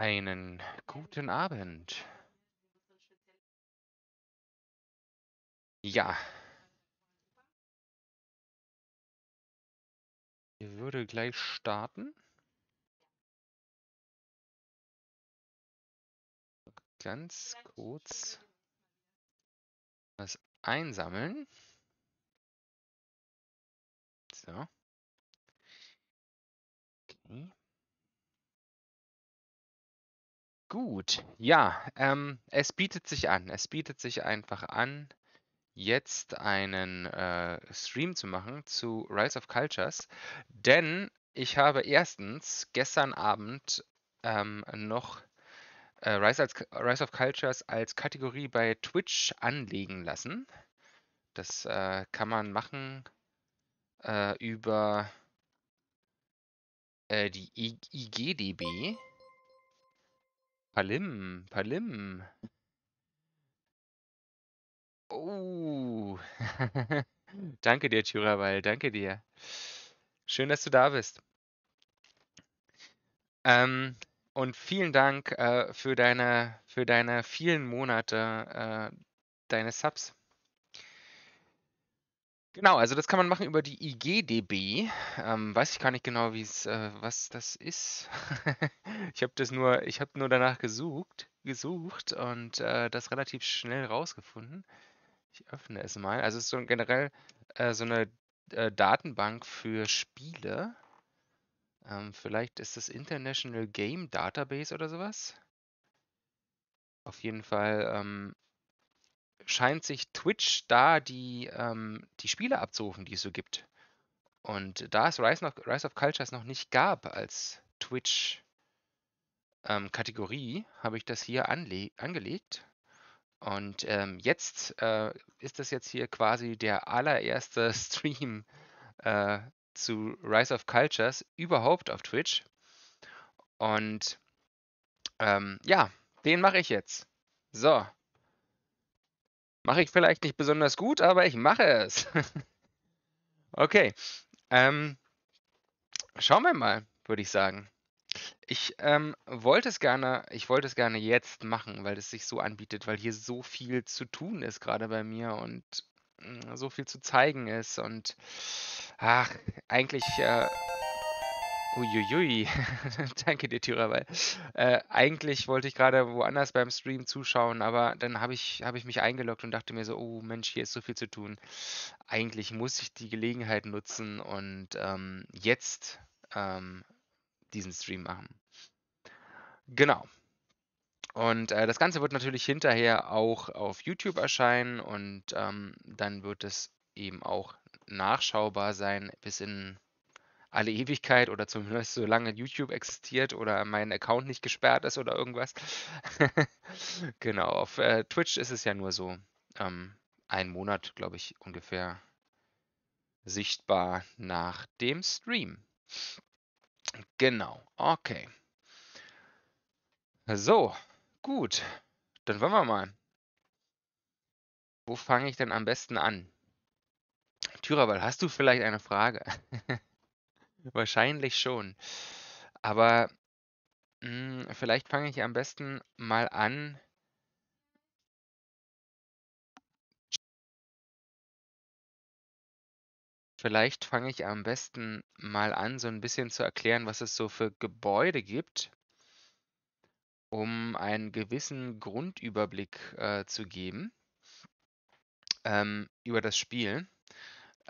Einen guten Abend. Ja. Ich würde gleich starten. Ganz kurz das einsammeln. So. Gut, ja, ähm, es bietet sich an. Es bietet sich einfach an, jetzt einen äh, Stream zu machen zu Rise of Cultures, denn ich habe erstens gestern Abend ähm, noch äh, Rise, als, Rise of Cultures als Kategorie bei Twitch anlegen lassen. Das äh, kann man machen äh, über äh, die I IGDB. Palim, Palim. Oh. danke dir, Thürawal, danke dir. Schön, dass du da bist. Ähm, und vielen Dank äh, für, deine, für deine vielen Monate äh, deines Subs. Genau, also das kann man machen über die IGDB. Ähm, weiß ich gar nicht genau, wie es, äh, was das ist. ich habe das nur, ich habe nur danach gesucht, gesucht und äh, das relativ schnell rausgefunden. Ich öffne es mal. Also es ist so generell äh, so eine äh, Datenbank für Spiele. Ähm, vielleicht ist das International Game Database oder sowas. Auf jeden Fall ähm, scheint sich Twitch da die, ähm, die Spiele abzurufen, die es so gibt. Und da es Rise, noch, Rise of Cultures noch nicht gab als Twitch-Kategorie, ähm, habe ich das hier angelegt. Und ähm, jetzt äh, ist das jetzt hier quasi der allererste Stream äh, zu Rise of Cultures überhaupt auf Twitch. Und ähm, ja, den mache ich jetzt. So. Mache ich vielleicht nicht besonders gut, aber ich mache es. okay. Ähm, schauen wir mal, würde ich sagen. Ich ähm, wollte es gerne, ich wollte es gerne jetzt machen, weil es sich so anbietet, weil hier so viel zu tun ist gerade bei mir und mm, so viel zu zeigen ist und ach, eigentlich äh, Uiuiui, danke dir, Tyra, weil äh, eigentlich wollte ich gerade woanders beim Stream zuschauen, aber dann habe ich, hab ich mich eingeloggt und dachte mir so, oh Mensch, hier ist so viel zu tun. Eigentlich muss ich die Gelegenheit nutzen und ähm, jetzt ähm, diesen Stream machen. Genau. Und äh, das Ganze wird natürlich hinterher auch auf YouTube erscheinen und ähm, dann wird es eben auch nachschaubar sein bis in alle Ewigkeit oder zumindest solange YouTube existiert oder mein Account nicht gesperrt ist oder irgendwas. genau, auf äh, Twitch ist es ja nur so ähm, ein Monat, glaube ich, ungefähr sichtbar nach dem Stream. Genau, okay. So, gut, dann wollen wir mal. Wo fange ich denn am besten an? Thürawald, hast du vielleicht eine Frage? Wahrscheinlich schon. Aber, hm, vielleicht fange ich am besten mal an Vielleicht fange ich am besten mal an, so ein bisschen zu erklären, was es so für Gebäude gibt um einen gewissen Grundüberblick, äh, zu geben, ähm, über das Spiel.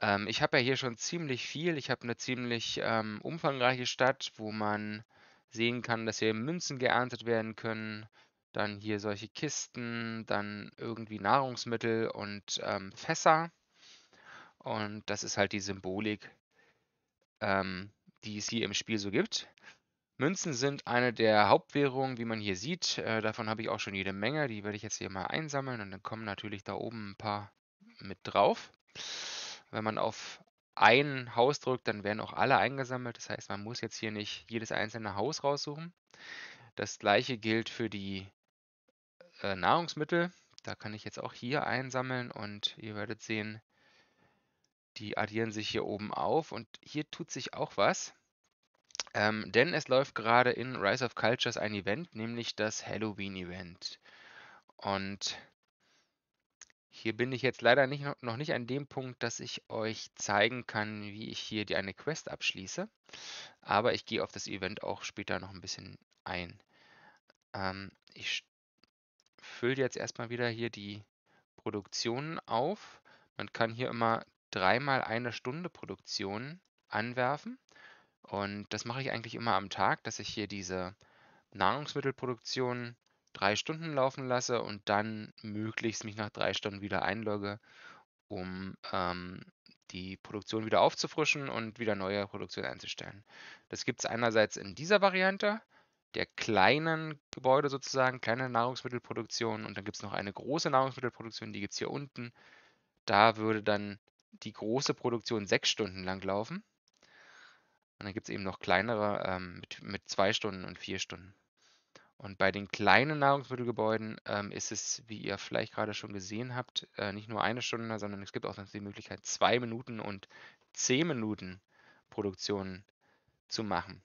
Ähm, ich habe ja hier schon ziemlich viel. Ich habe eine ziemlich, ähm, umfangreiche Stadt, wo man sehen kann, dass hier Münzen geerntet werden können, dann hier solche Kisten, dann irgendwie Nahrungsmittel und, ähm, Fässer. Und das ist halt die Symbolik, ähm, die es hier im Spiel so gibt. Münzen sind eine der Hauptwährungen, wie man hier sieht. Äh, davon habe ich auch schon jede Menge. Die werde ich jetzt hier mal einsammeln und dann kommen natürlich da oben ein paar mit drauf. Wenn man auf ein Haus drückt, dann werden auch alle eingesammelt. Das heißt, man muss jetzt hier nicht jedes einzelne Haus raussuchen. Das gleiche gilt für die äh, Nahrungsmittel. Da kann ich jetzt auch hier einsammeln und ihr werdet sehen, die addieren sich hier oben auf und hier tut sich auch was. Ähm, denn es läuft gerade in Rise of Cultures ein Event, nämlich das Halloween-Event. Und hier bin ich jetzt leider nicht, noch nicht an dem Punkt, dass ich euch zeigen kann, wie ich hier die, eine Quest abschließe. Aber ich gehe auf das Event auch später noch ein bisschen ein. Ähm, ich fülle jetzt erstmal wieder hier die Produktionen auf. Man kann hier immer dreimal eine Stunde Produktion anwerfen. Und das mache ich eigentlich immer am Tag, dass ich hier diese Nahrungsmittelproduktion drei Stunden laufen lasse und dann möglichst mich nach drei Stunden wieder einlogge, um ähm, die Produktion wieder aufzufrischen und wieder neue Produktion einzustellen. Das gibt es einerseits in dieser Variante, der kleinen Gebäude sozusagen, kleine Nahrungsmittelproduktion und dann gibt es noch eine große Nahrungsmittelproduktion, die gibt es hier unten. Da würde dann die große Produktion sechs Stunden lang laufen. Und dann gibt es eben noch kleinere ähm, mit, mit zwei Stunden und vier Stunden. Und bei den kleinen Nahrungsmittelgebäuden ähm, ist es, wie ihr vielleicht gerade schon gesehen habt, äh, nicht nur eine Stunde, sondern es gibt auch die Möglichkeit, zwei Minuten und zehn Minuten Produktionen zu machen.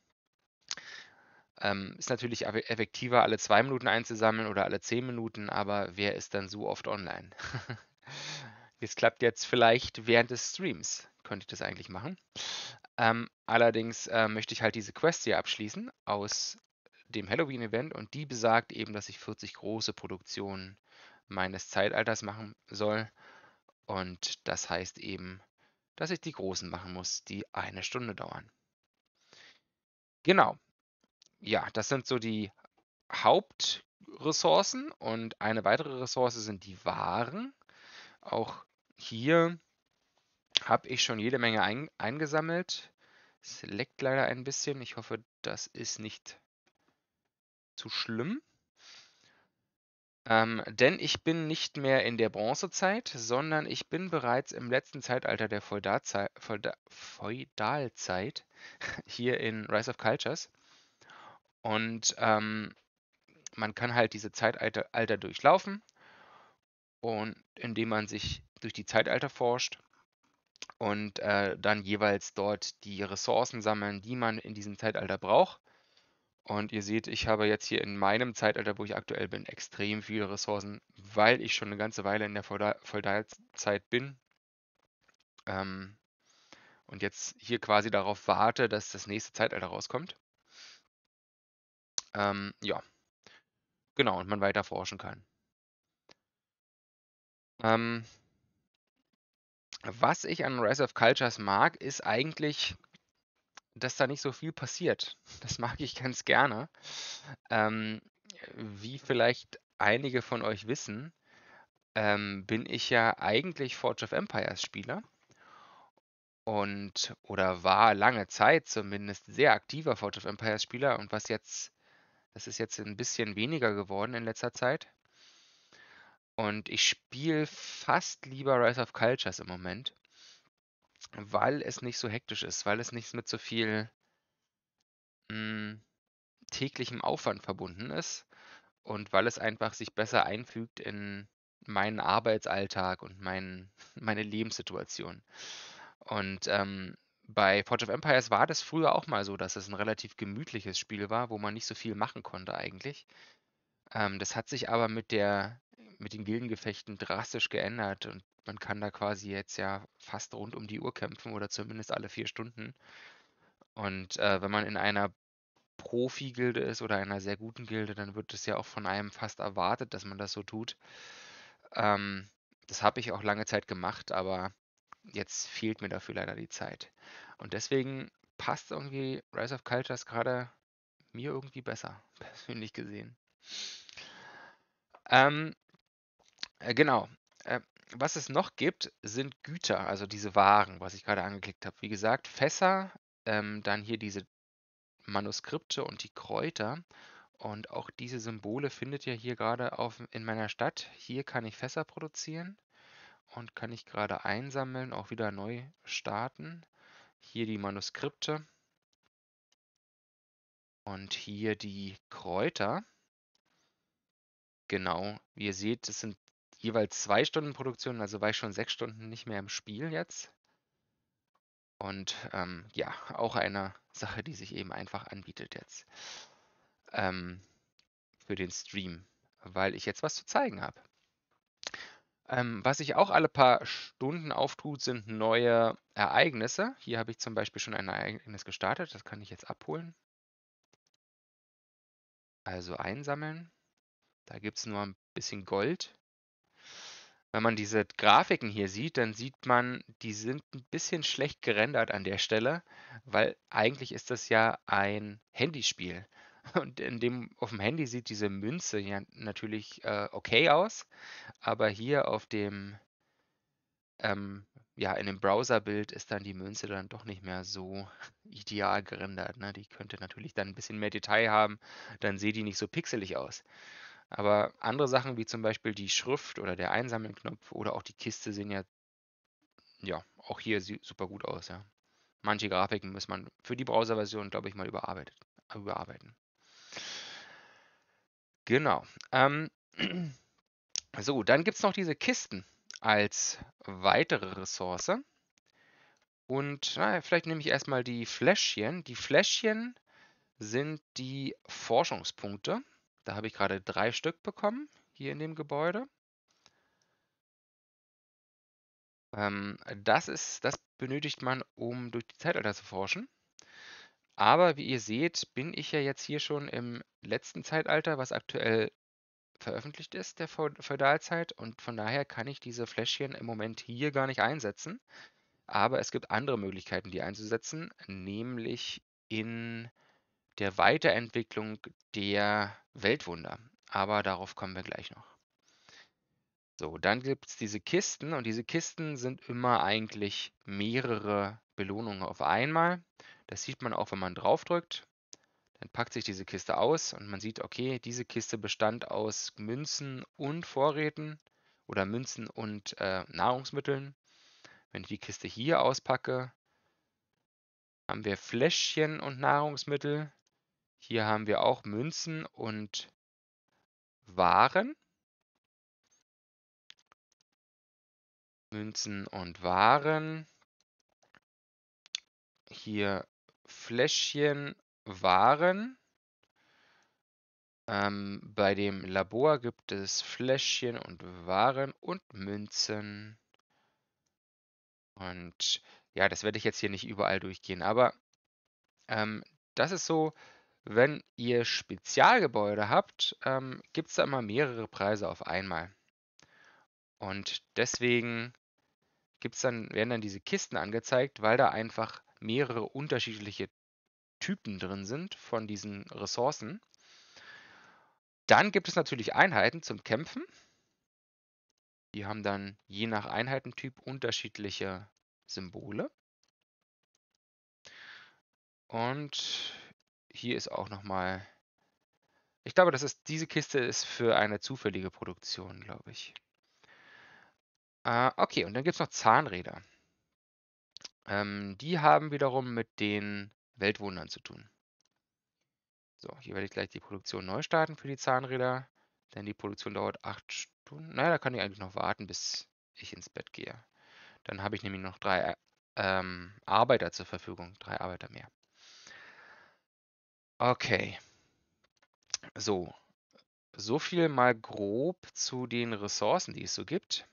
Ähm, ist natürlich effektiver, alle zwei Minuten einzusammeln oder alle zehn Minuten, aber wer ist dann so oft online? das klappt jetzt vielleicht während des Streams, könnte ich das eigentlich machen. Ähm, allerdings äh, möchte ich halt diese Quest hier abschließen aus dem Halloween-Event und die besagt eben, dass ich 40 große Produktionen meines Zeitalters machen soll. Und das heißt eben, dass ich die großen machen muss, die eine Stunde dauern. Genau. Ja, das sind so die Hauptressourcen und eine weitere Ressource sind die Waren. Auch hier habe ich schon jede Menge ein eingesammelt. Es leckt leider ein bisschen. Ich hoffe, das ist nicht zu schlimm. Ähm, denn ich bin nicht mehr in der Bronzezeit, sondern ich bin bereits im letzten Zeitalter der Feudalzeit hier in Rise of Cultures. Und ähm, man kann halt diese Zeitalter Alter durchlaufen und indem man sich durch die Zeitalter forscht und äh, dann jeweils dort die Ressourcen sammeln, die man in diesem Zeitalter braucht. Und ihr seht, ich habe jetzt hier in meinem Zeitalter, wo ich aktuell bin, extrem viele Ressourcen, weil ich schon eine ganze Weile in der Feudalzeit bin. Ähm, und jetzt hier quasi darauf warte, dass das nächste Zeitalter rauskommt. Ähm, ja. Genau, und man weiter forschen kann. Ähm, was ich an Rise of Cultures mag, ist eigentlich dass da nicht so viel passiert. Das mag ich ganz gerne. Ähm, wie vielleicht einige von euch wissen, ähm, bin ich ja eigentlich Forge of Empires Spieler und oder war lange Zeit zumindest sehr aktiver Forge of Empires Spieler und was jetzt, das ist jetzt ein bisschen weniger geworden in letzter Zeit. Und ich spiele fast lieber Rise of Cultures im Moment. Weil es nicht so hektisch ist, weil es nicht mit so viel, hm, täglichem Aufwand verbunden ist und weil es einfach sich besser einfügt in meinen Arbeitsalltag und mein, meine Lebenssituation. Und ähm, bei Forge of Empires war das früher auch mal so, dass es ein relativ gemütliches Spiel war, wo man nicht so viel machen konnte eigentlich. Ähm, das hat sich aber mit der mit den Gildengefechten drastisch geändert und man kann da quasi jetzt ja fast rund um die Uhr kämpfen oder zumindest alle vier Stunden. Und äh, wenn man in einer Profi-Gilde ist oder einer sehr guten Gilde, dann wird es ja auch von einem fast erwartet, dass man das so tut. Ähm, das habe ich auch lange Zeit gemacht, aber jetzt fehlt mir dafür leider die Zeit. Und deswegen passt irgendwie Rise of Cultures gerade mir irgendwie besser, persönlich gesehen. Ähm, äh, genau. Äh, was es noch gibt, sind Güter, also diese Waren, was ich gerade angeklickt habe. Wie gesagt, Fässer, ähm, dann hier diese Manuskripte und die Kräuter. Und auch diese Symbole findet ihr hier gerade auf, in meiner Stadt. Hier kann ich Fässer produzieren und kann ich gerade einsammeln, auch wieder neu starten. Hier die Manuskripte und hier die Kräuter. Genau, wie ihr seht, das sind jeweils zwei Stunden Produktion, also war ich schon sechs Stunden nicht mehr im Spiel jetzt. Und ähm, ja, auch eine Sache, die sich eben einfach anbietet jetzt ähm, für den Stream, weil ich jetzt was zu zeigen habe. Ähm, was sich auch alle paar Stunden auftut, sind neue Ereignisse. Hier habe ich zum Beispiel schon ein Ereignis gestartet, das kann ich jetzt abholen. Also einsammeln. Da gibt es nur ein bisschen Gold wenn man diese Grafiken hier sieht, dann sieht man, die sind ein bisschen schlecht gerendert an der Stelle, weil eigentlich ist das ja ein Handyspiel. Und in dem, auf dem Handy sieht diese Münze ja natürlich äh, okay aus, aber hier auf dem, ähm, ja, in dem Browserbild ist dann die Münze dann doch nicht mehr so ideal gerendert. Ne? Die könnte natürlich dann ein bisschen mehr Detail haben, dann sieht die nicht so pixelig aus. Aber andere Sachen wie zum Beispiel die Schrift oder der Einsammelknopf oder auch die Kiste sehen ja, ja auch hier super gut aus. Ja. Manche Grafiken muss man für die Browserversion, glaube ich, mal überarbeitet, überarbeiten. Genau. Ähm, so, dann gibt es noch diese Kisten als weitere Ressource. Und na, vielleicht nehme ich erstmal die Fläschchen. Die Fläschchen sind die Forschungspunkte. Da habe ich gerade drei Stück bekommen, hier in dem Gebäude. Ähm, das, ist, das benötigt man, um durch die Zeitalter zu forschen. Aber wie ihr seht, bin ich ja jetzt hier schon im letzten Zeitalter, was aktuell veröffentlicht ist, der Feudalzeit. Und von daher kann ich diese Fläschchen im Moment hier gar nicht einsetzen. Aber es gibt andere Möglichkeiten, die einzusetzen, nämlich in der Weiterentwicklung der Weltwunder. Aber darauf kommen wir gleich noch. So, dann gibt es diese Kisten und diese Kisten sind immer eigentlich mehrere Belohnungen auf einmal. Das sieht man auch, wenn man draufdrückt. Dann packt sich diese Kiste aus und man sieht, okay, diese Kiste bestand aus Münzen und Vorräten oder Münzen und äh, Nahrungsmitteln. Wenn ich die Kiste hier auspacke, haben wir Fläschchen und Nahrungsmittel. Hier haben wir auch Münzen und Waren. Münzen und Waren. Hier Fläschchen Waren. Ähm, bei dem Labor gibt es Fläschchen und Waren und Münzen. Und ja, das werde ich jetzt hier nicht überall durchgehen, aber ähm, das ist so wenn ihr Spezialgebäude habt, ähm, gibt es da immer mehrere Preise auf einmal. Und deswegen gibt's dann, werden dann diese Kisten angezeigt, weil da einfach mehrere unterschiedliche Typen drin sind von diesen Ressourcen. Dann gibt es natürlich Einheiten zum Kämpfen. Die haben dann je nach Einheitentyp unterschiedliche Symbole. Und hier ist auch nochmal. Ich glaube, das ist, diese Kiste ist für eine zufällige Produktion, glaube ich. Äh, okay, und dann gibt es noch Zahnräder. Ähm, die haben wiederum mit den Weltwundern zu tun. So, hier werde ich gleich die Produktion neu starten für die Zahnräder, denn die Produktion dauert 8 Stunden. Naja, da kann ich eigentlich noch warten, bis ich ins Bett gehe. Dann habe ich nämlich noch drei äh, ähm, Arbeiter zur Verfügung, drei Arbeiter mehr. Okay. So. So viel mal grob zu den Ressourcen, die es so gibt.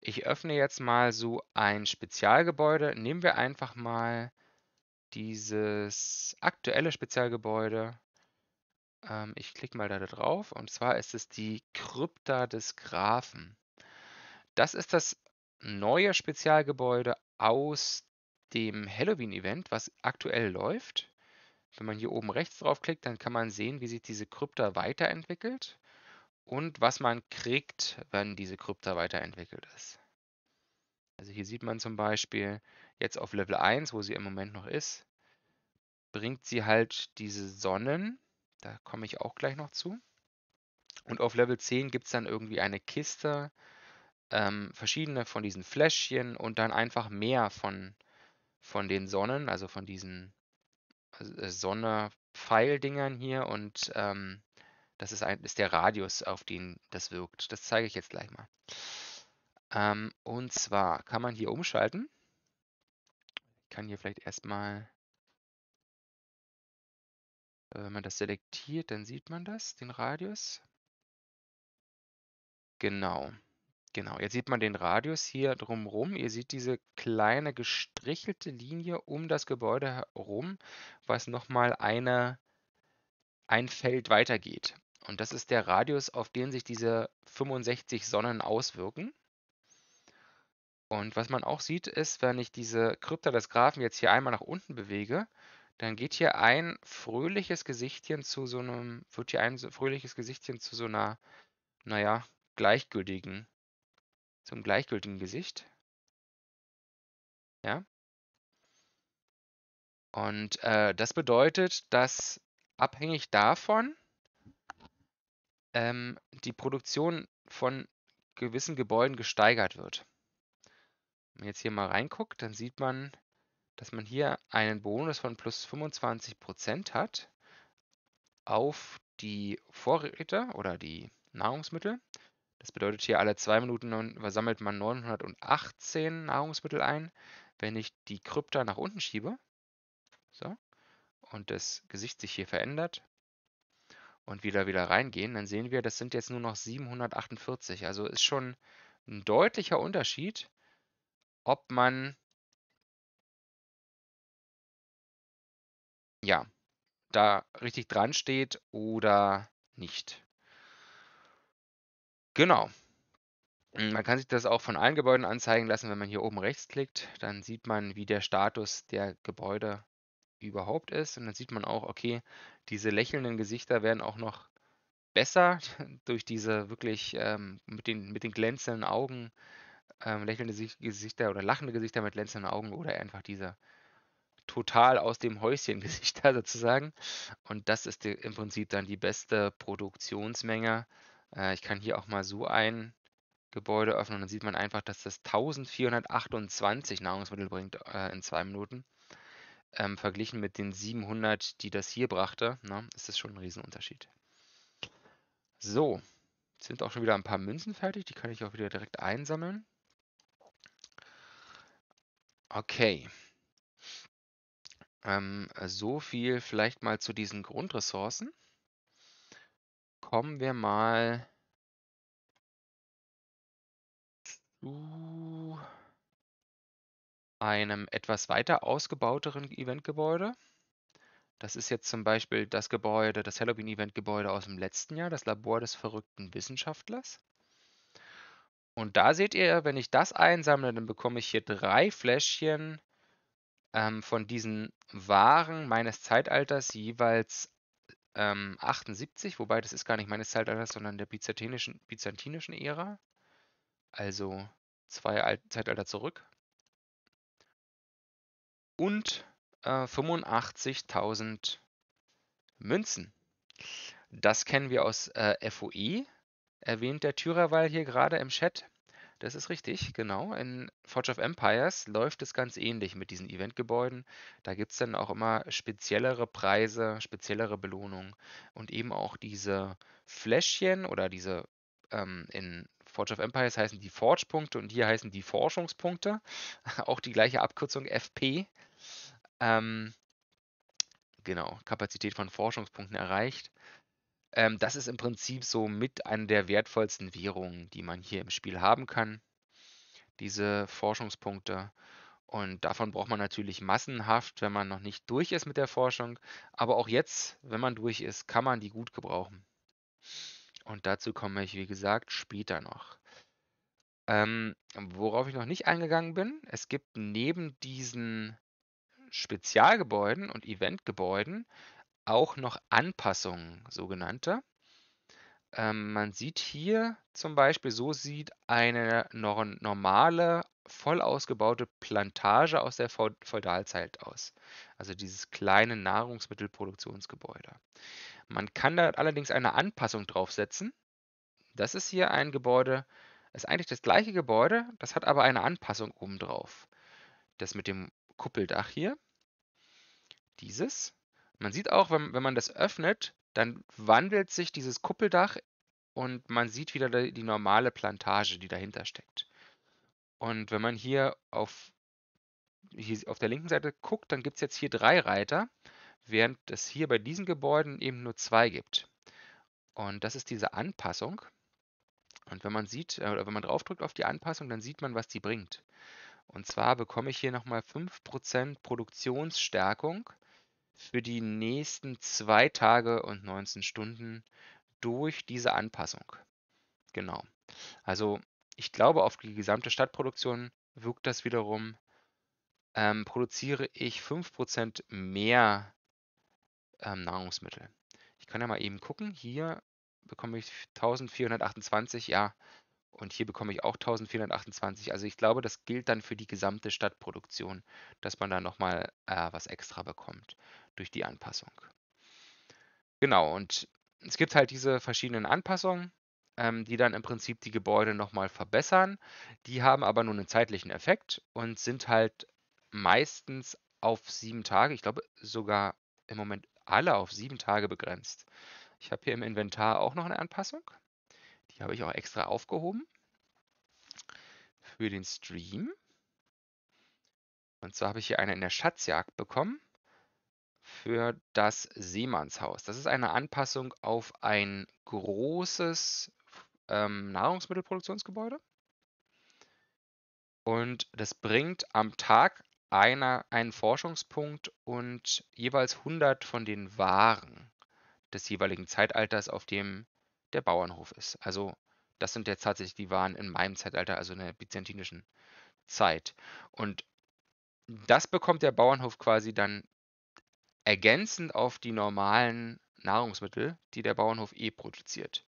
Ich öffne jetzt mal so ein Spezialgebäude. Nehmen wir einfach mal dieses aktuelle Spezialgebäude. Ähm, ich klicke mal da drauf und zwar ist es die Krypta des Grafen. Das ist das neue Spezialgebäude aus dem Halloween-Event, was aktuell läuft. Wenn man hier oben rechts draufklickt, dann kann man sehen, wie sich diese Krypta weiterentwickelt und was man kriegt, wenn diese Krypta weiterentwickelt ist. Also hier sieht man zum Beispiel jetzt auf Level 1, wo sie im Moment noch ist, bringt sie halt diese Sonnen, da komme ich auch gleich noch zu. Und auf Level 10 gibt es dann irgendwie eine Kiste, ähm, verschiedene von diesen Fläschchen und dann einfach mehr von, von den Sonnen, also von diesen äh, Sonne-Pfeildingern hier und ähm, das ist, ein, ist der Radius, auf den das wirkt. Das zeige ich jetzt gleich mal. Ähm, und zwar kann man hier umschalten. Ich kann hier vielleicht erstmal, äh, wenn man das selektiert, dann sieht man das, den Radius. Genau. Genau, jetzt sieht man den Radius hier drumherum. Ihr seht diese kleine gestrichelte Linie um das Gebäude herum, was nochmal eine, ein Feld weitergeht. Und das ist der Radius, auf den sich diese 65 Sonnen auswirken. Und was man auch sieht, ist, wenn ich diese Krypta des Grafen jetzt hier einmal nach unten bewege, dann geht hier ein fröhliches Gesichtchen zu so einem, wird hier ein fröhliches Gesichtchen zu so einer, naja, gleichgültigen zum gleichgültigen Gesicht. Ja. Und äh, das bedeutet, dass abhängig davon ähm, die Produktion von gewissen Gebäuden gesteigert wird. Wenn man jetzt hier mal reinguckt, dann sieht man, dass man hier einen Bonus von plus 25% hat auf die Vorräte oder die Nahrungsmittel das bedeutet hier, alle zwei Minuten versammelt man 918 Nahrungsmittel ein. Wenn ich die Krypta nach unten schiebe so, und das Gesicht sich hier verändert und wieder wieder reingehen, dann sehen wir, das sind jetzt nur noch 748. Also ist schon ein deutlicher Unterschied, ob man ja, da richtig dran steht oder nicht. Genau. Hm, man kann sich das auch von allen Gebäuden anzeigen lassen, wenn man hier oben rechts klickt, dann sieht man, wie der Status der Gebäude überhaupt ist und dann sieht man auch, okay, diese lächelnden Gesichter werden auch noch besser durch diese wirklich ähm, mit, den, mit den glänzenden Augen, ähm, lächelnde Gesichter oder lachende Gesichter mit glänzenden Augen oder einfach diese total aus dem Häuschen Gesichter sozusagen. Und das ist die, im Prinzip dann die beste Produktionsmenge äh, ich kann hier auch mal so ein Gebäude öffnen und dann sieht man einfach, dass das 1428 Nahrungsmittel bringt äh, in zwei Minuten. Ähm, verglichen mit den 700, die das hier brachte, na, ne, ist das schon ein Riesenunterschied. So, jetzt sind auch schon wieder ein paar Münzen fertig, die kann ich auch wieder direkt einsammeln. Okay. Ähm, so viel vielleicht mal zu diesen Grundressourcen. Kommen wir mal zu einem etwas weiter ausgebauteren Eventgebäude. Das ist jetzt zum Beispiel das Gebäude, das Halloween-Event-Gebäude aus dem letzten Jahr, das Labor des verrückten Wissenschaftlers. Und da seht ihr, wenn ich das einsammle, dann bekomme ich hier drei Fläschchen ähm, von diesen Waren meines Zeitalters jeweils ähm, 78, wobei das ist gar nicht meines Zeitalters, sondern der byzantinischen, byzantinischen Ära. Also zwei Al Zeitalter zurück. Und äh, 85.000 Münzen. Das kennen wir aus äh, FOE, erwähnt der Thürerwall hier gerade im Chat. Das ist richtig, genau. In Forge of Empires läuft es ganz ähnlich mit diesen Eventgebäuden. Da gibt es dann auch immer speziellere Preise, speziellere Belohnungen und eben auch diese Fläschchen oder diese ähm, in Forge of Empires heißen die Forge-Punkte und hier heißen die Forschungspunkte. auch die gleiche Abkürzung FP. Ähm, genau, Kapazität von Forschungspunkten erreicht. Ähm, das ist im Prinzip so mit einer der wertvollsten Währungen, die man hier im Spiel haben kann, diese Forschungspunkte. Und davon braucht man natürlich massenhaft, wenn man noch nicht durch ist mit der Forschung. Aber auch jetzt, wenn man durch ist, kann man die gut gebrauchen. Und dazu komme ich, wie gesagt, später noch. Ähm, worauf ich noch nicht eingegangen bin, es gibt neben diesen Spezialgebäuden und Eventgebäuden auch noch Anpassungen, sogenannte. Ähm, man sieht hier zum Beispiel, so sieht eine normale, voll ausgebaute Plantage aus der Feudalzeit aus. Also dieses kleine Nahrungsmittelproduktionsgebäude. Man kann da allerdings eine Anpassung draufsetzen. Das ist hier ein Gebäude, ist eigentlich das gleiche Gebäude, das hat aber eine Anpassung obendrauf. Das mit dem Kuppeldach hier, dieses. Man sieht auch, wenn, wenn man das öffnet, dann wandelt sich dieses Kuppeldach und man sieht wieder die, die normale Plantage, die dahinter steckt. Und wenn man hier auf, hier auf der linken Seite guckt, dann gibt es jetzt hier drei Reiter, während es hier bei diesen Gebäuden eben nur zwei gibt. Und das ist diese Anpassung. Und wenn man sieht, äh, oder wenn man draufdrückt auf die Anpassung, dann sieht man, was die bringt. Und zwar bekomme ich hier nochmal 5% Produktionsstärkung für die nächsten zwei Tage und 19 Stunden durch diese Anpassung. Genau. Also ich glaube, auf die gesamte Stadtproduktion wirkt das wiederum, ähm, produziere ich 5% mehr ähm, Nahrungsmittel. Ich kann ja mal eben gucken. Hier bekomme ich 1428, ja, und hier bekomme ich auch 1428. Also ich glaube, das gilt dann für die gesamte Stadtproduktion, dass man da nochmal äh, was extra bekommt durch die Anpassung. Genau, und es gibt halt diese verschiedenen Anpassungen, ähm, die dann im Prinzip die Gebäude nochmal verbessern. Die haben aber nur einen zeitlichen Effekt und sind halt meistens auf sieben Tage, ich glaube sogar im Moment alle auf sieben Tage begrenzt. Ich habe hier im Inventar auch noch eine Anpassung. Die habe ich auch extra aufgehoben für den Stream. Und zwar habe ich hier eine in der Schatzjagd bekommen für das Seemannshaus. Das ist eine Anpassung auf ein großes ähm, Nahrungsmittelproduktionsgebäude. Und das bringt am Tag einer, einen Forschungspunkt und jeweils 100 von den Waren des jeweiligen Zeitalters, auf dem der Bauernhof ist. Also das sind jetzt tatsächlich die Waren in meinem Zeitalter, also in der byzantinischen Zeit. Und das bekommt der Bauernhof quasi dann ergänzend auf die normalen Nahrungsmittel, die der Bauernhof eh produziert.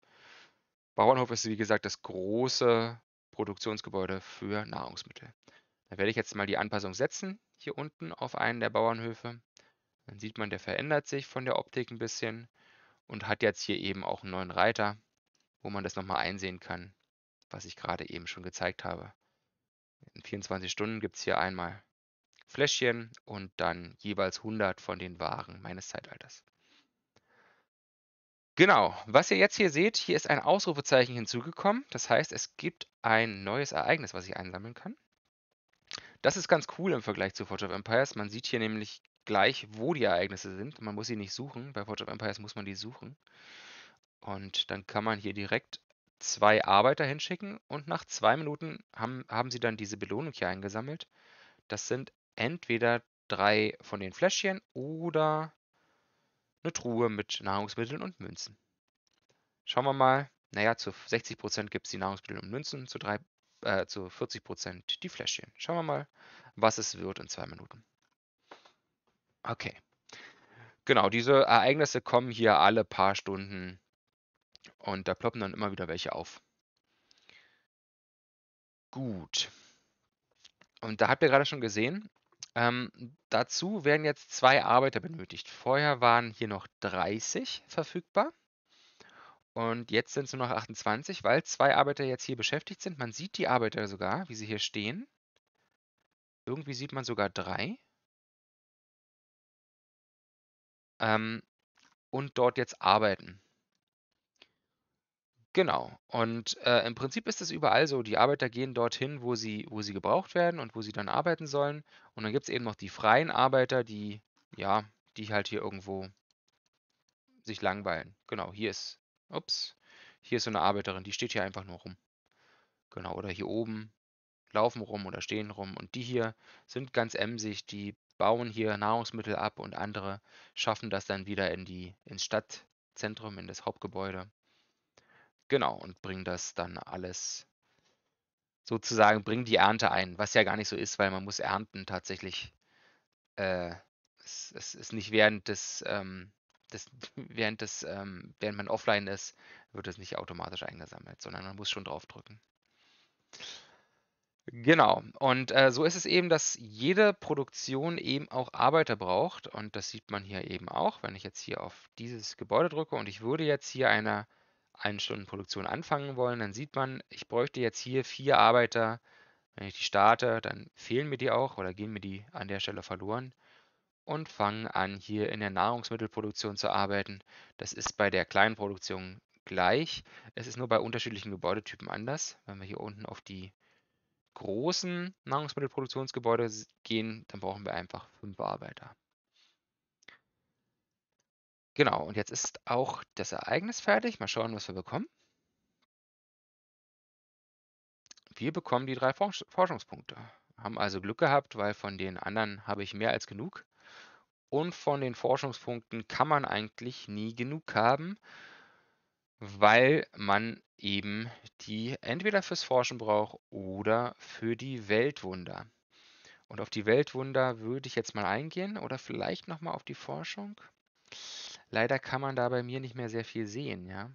Bauernhof ist, wie gesagt, das große Produktionsgebäude für Nahrungsmittel. Da werde ich jetzt mal die Anpassung setzen, hier unten auf einen der Bauernhöfe. Dann sieht man, der verändert sich von der Optik ein bisschen und hat jetzt hier eben auch einen neuen Reiter, wo man das nochmal einsehen kann, was ich gerade eben schon gezeigt habe. In 24 Stunden gibt es hier einmal Fläschchen und dann jeweils 100 von den Waren meines Zeitalters. Genau, was ihr jetzt hier seht, hier ist ein Ausrufezeichen hinzugekommen. Das heißt, es gibt ein neues Ereignis, was ich einsammeln kann. Das ist ganz cool im Vergleich zu Forge of Empires. Man sieht hier nämlich gleich, wo die Ereignisse sind. Man muss sie nicht suchen. Bei Forge of Empires muss man die suchen. Und dann kann man hier direkt zwei Arbeiter hinschicken und nach zwei Minuten haben, haben sie dann diese Belohnung hier eingesammelt. Das sind entweder drei von den Fläschchen oder eine Truhe mit Nahrungsmitteln und Münzen. Schauen wir mal. Naja, zu 60% gibt es die Nahrungsmittel und Münzen, zu, drei, äh, zu 40% die Fläschchen. Schauen wir mal, was es wird in zwei Minuten. Okay. Genau, diese Ereignisse kommen hier alle paar Stunden und da ploppen dann immer wieder welche auf. Gut. Und da habt ihr gerade schon gesehen, ähm, dazu werden jetzt zwei Arbeiter benötigt. Vorher waren hier noch 30 verfügbar und jetzt sind es nur noch 28, weil zwei Arbeiter jetzt hier beschäftigt sind. Man sieht die Arbeiter sogar, wie sie hier stehen. Irgendwie sieht man sogar drei. ähm, und dort jetzt arbeiten. Genau. Und äh, im Prinzip ist es überall so. Die Arbeiter gehen dorthin, wo sie, wo sie gebraucht werden und wo sie dann arbeiten sollen. Und dann gibt es eben noch die freien Arbeiter, die, ja, die halt hier irgendwo sich langweilen. Genau, hier ist, ups, hier ist so eine Arbeiterin, die steht hier einfach nur rum. Genau, oder hier oben laufen rum oder stehen rum. Und die hier sind ganz emsig, die bauen hier Nahrungsmittel ab und andere schaffen das dann wieder in die, ins Stadtzentrum, in das Hauptgebäude. Genau, und bringen das dann alles sozusagen, bringen die Ernte ein, was ja gar nicht so ist, weil man muss ernten tatsächlich. Äh, es, es ist nicht während des, ähm, des während des, ähm, während man offline ist, wird es nicht automatisch eingesammelt, sondern man muss schon drauf drücken. Genau. Und, äh, so ist es eben, dass jede Produktion eben auch Arbeiter braucht und das sieht man hier eben auch. Wenn ich jetzt hier auf dieses Gebäude drücke und ich würde jetzt hier eine 1 stunden produktion anfangen wollen, dann sieht man, ich bräuchte jetzt hier 4 Arbeiter. Wenn ich die starte, dann fehlen mir die auch oder gehen mir die an der Stelle verloren und fangen an, hier in der Nahrungsmittelproduktion zu arbeiten. Das ist bei der kleinen Produktion gleich. Es ist nur bei unterschiedlichen Gebäudetypen anders. Wenn wir hier unten auf die großen Nahrungsmittelproduktionsgebäude gehen, dann brauchen wir einfach fünf Arbeiter. Genau, und jetzt ist auch das Ereignis fertig. Mal schauen, was wir bekommen. Wir bekommen die drei Forschungspunkte. Haben also Glück gehabt, weil von den anderen habe ich mehr als genug. Und von den Forschungspunkten kann man eigentlich nie genug haben, weil man eben die entweder fürs Forschen braucht oder für die Weltwunder. Und auf die Weltwunder würde ich jetzt mal eingehen oder vielleicht nochmal auf die Forschung. Leider kann man da bei mir nicht mehr sehr viel sehen, ja.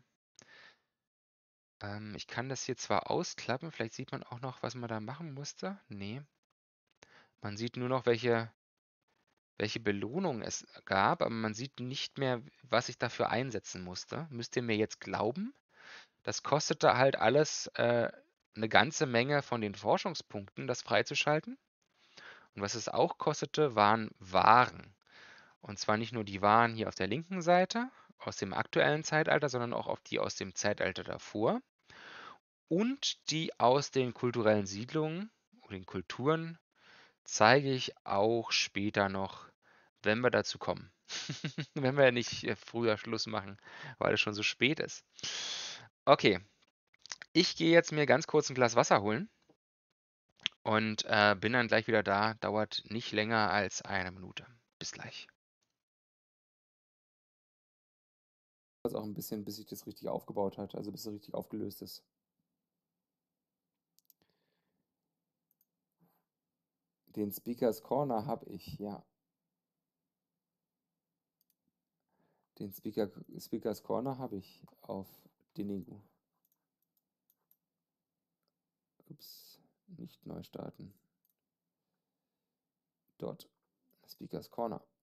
Ähm, ich kann das hier zwar ausklappen, vielleicht sieht man auch noch, was man da machen musste. Nee. Man sieht nur noch, welche, welche Belohnung es gab, aber man sieht nicht mehr, was ich dafür einsetzen musste. Müsst ihr mir jetzt glauben? Das kostete halt alles äh, eine ganze Menge von den Forschungspunkten, das freizuschalten. Und was es auch kostete, waren Waren. Und zwar nicht nur die Waren hier auf der linken Seite aus dem aktuellen Zeitalter, sondern auch auf die aus dem Zeitalter davor und die aus den kulturellen Siedlungen oder den Kulturen zeige ich auch später noch, wenn wir dazu kommen. wenn wir nicht äh, früher Schluss machen, weil es schon so spät ist. Okay. Ich gehe jetzt mir ganz kurz ein Glas Wasser holen und äh, bin dann gleich wieder da. Dauert nicht länger als eine Minute. Bis gleich. Das auch ein bisschen, bis sich das richtig aufgebaut hat, also bis es richtig aufgelöst ist. Den Speakers Corner habe ich, ja. Den Speaker, Speakers Corner habe ich auf die Negu. Ups, nicht neu starten. Dort, Speakers Corner.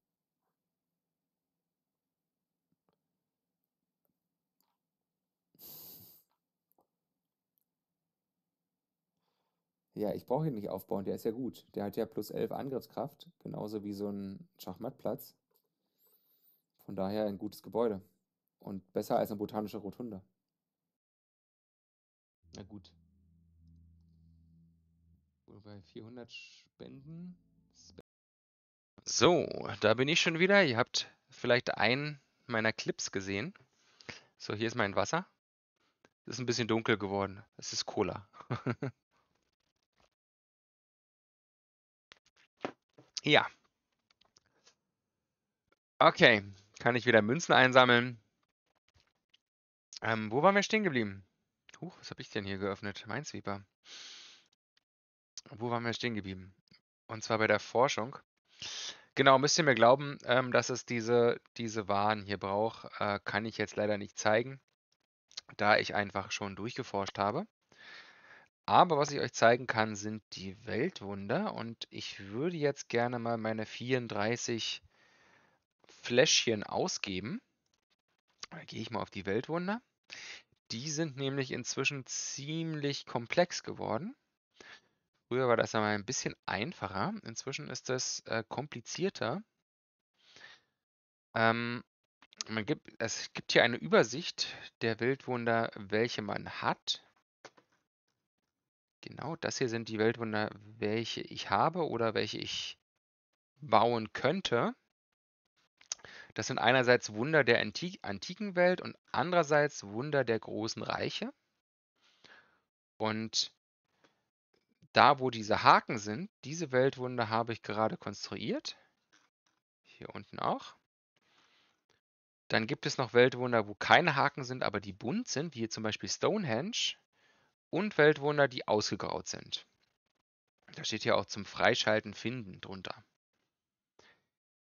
Ja, ich brauche ihn nicht aufbauen, der ist ja gut. Der hat ja plus 11 Angriffskraft, genauso wie so ein Schachmattplatz. Von daher ein gutes Gebäude. Und besser als eine botanische Rotunde. Na gut. Bei 400 Spenden. So, da bin ich schon wieder. Ihr habt vielleicht einen meiner Clips gesehen. So, hier ist mein Wasser. Es ist ein bisschen dunkel geworden. Es ist Cola. ja. Okay, kann ich wieder Münzen einsammeln. Ähm, wo waren wir stehen geblieben? Huch, was habe ich denn hier geöffnet? Minesweeper. Wo waren wir stehen geblieben? Und zwar bei der Forschung. Genau, müsst ihr mir glauben, ähm, dass es diese, diese Waren hier braucht, äh, kann ich jetzt leider nicht zeigen, da ich einfach schon durchgeforscht habe. Aber was ich euch zeigen kann, sind die Weltwunder und ich würde jetzt gerne mal meine 34 Fläschchen ausgeben. Da gehe ich mal auf die Weltwunder. Die sind nämlich inzwischen ziemlich komplex geworden. Früher war das ja mal ein bisschen einfacher. Inzwischen ist das, äh, komplizierter. Ähm, man gibt, es gibt hier eine Übersicht der Weltwunder, welche man hat. Genau, das hier sind die Weltwunder, welche ich habe oder welche ich bauen könnte. Das sind einerseits Wunder der antiken Welt und andererseits Wunder der großen Reiche. Und da, wo diese Haken sind, diese Weltwunder habe ich gerade konstruiert. Hier unten auch. Dann gibt es noch Weltwunder, wo keine Haken sind, aber die bunt sind, wie hier zum Beispiel Stonehenge. Und Weltwunder, die ausgegraut sind. Da steht hier auch zum Freischalten finden drunter.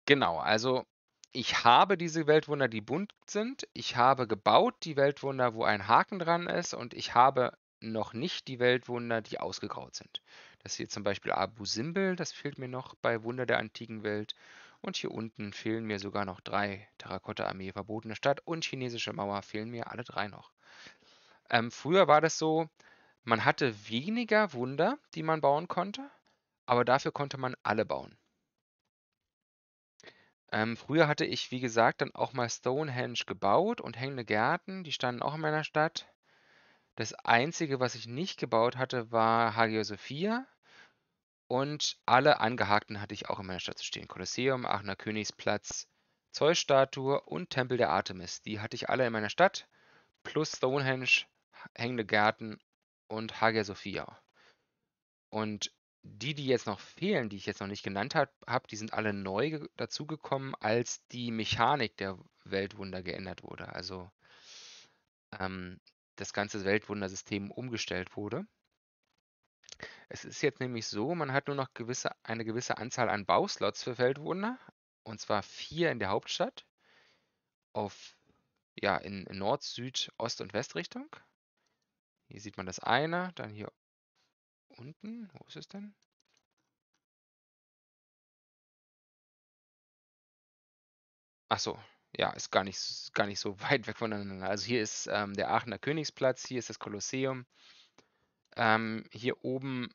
Genau, also ich habe diese Weltwunder, die bunt sind. Ich habe gebaut die Weltwunder, wo ein Haken dran ist. Und ich habe noch nicht die Weltwunder, die ausgegraut sind. Das hier zum Beispiel Abu Simbel, das fehlt mir noch bei Wunder der antiken Welt. Und hier unten fehlen mir sogar noch drei. Terrakotta-Armee, verbotene Stadt und chinesische Mauer fehlen mir alle drei noch. Ähm, früher war das so, man hatte weniger Wunder, die man bauen konnte, aber dafür konnte man alle bauen. Ähm, früher hatte ich, wie gesagt, dann auch mal Stonehenge gebaut und hängende Gärten, die standen auch in meiner Stadt. Das Einzige, was ich nicht gebaut hatte, war Hagia Sophia und alle Angehakten hatte ich auch in meiner Stadt zu stehen. Kolosseum, Aachener Königsplatz, Zeusstatue und Tempel der Artemis. Die hatte ich alle in meiner Stadt, plus Stonehenge, hängende Gärten und Hagia Sophia. Und die, die jetzt noch fehlen, die ich jetzt noch nicht genannt habe, die sind alle neu dazugekommen, als die Mechanik der Weltwunder geändert wurde. Also, ähm, das ganze Weltwundersystem umgestellt wurde. Es ist jetzt nämlich so, man hat nur noch gewisse, eine gewisse Anzahl an Bauslots für Weltwunder, und zwar vier in der Hauptstadt, auf ja, in Nord, Süd, Ost und Westrichtung. Hier sieht man das eine, dann hier unten? Wo ist es denn? Ach so, ja, ist gar nicht, gar nicht so weit weg voneinander. Also hier ist ähm, der Aachener Königsplatz, hier ist das Kolosseum. Ähm, hier oben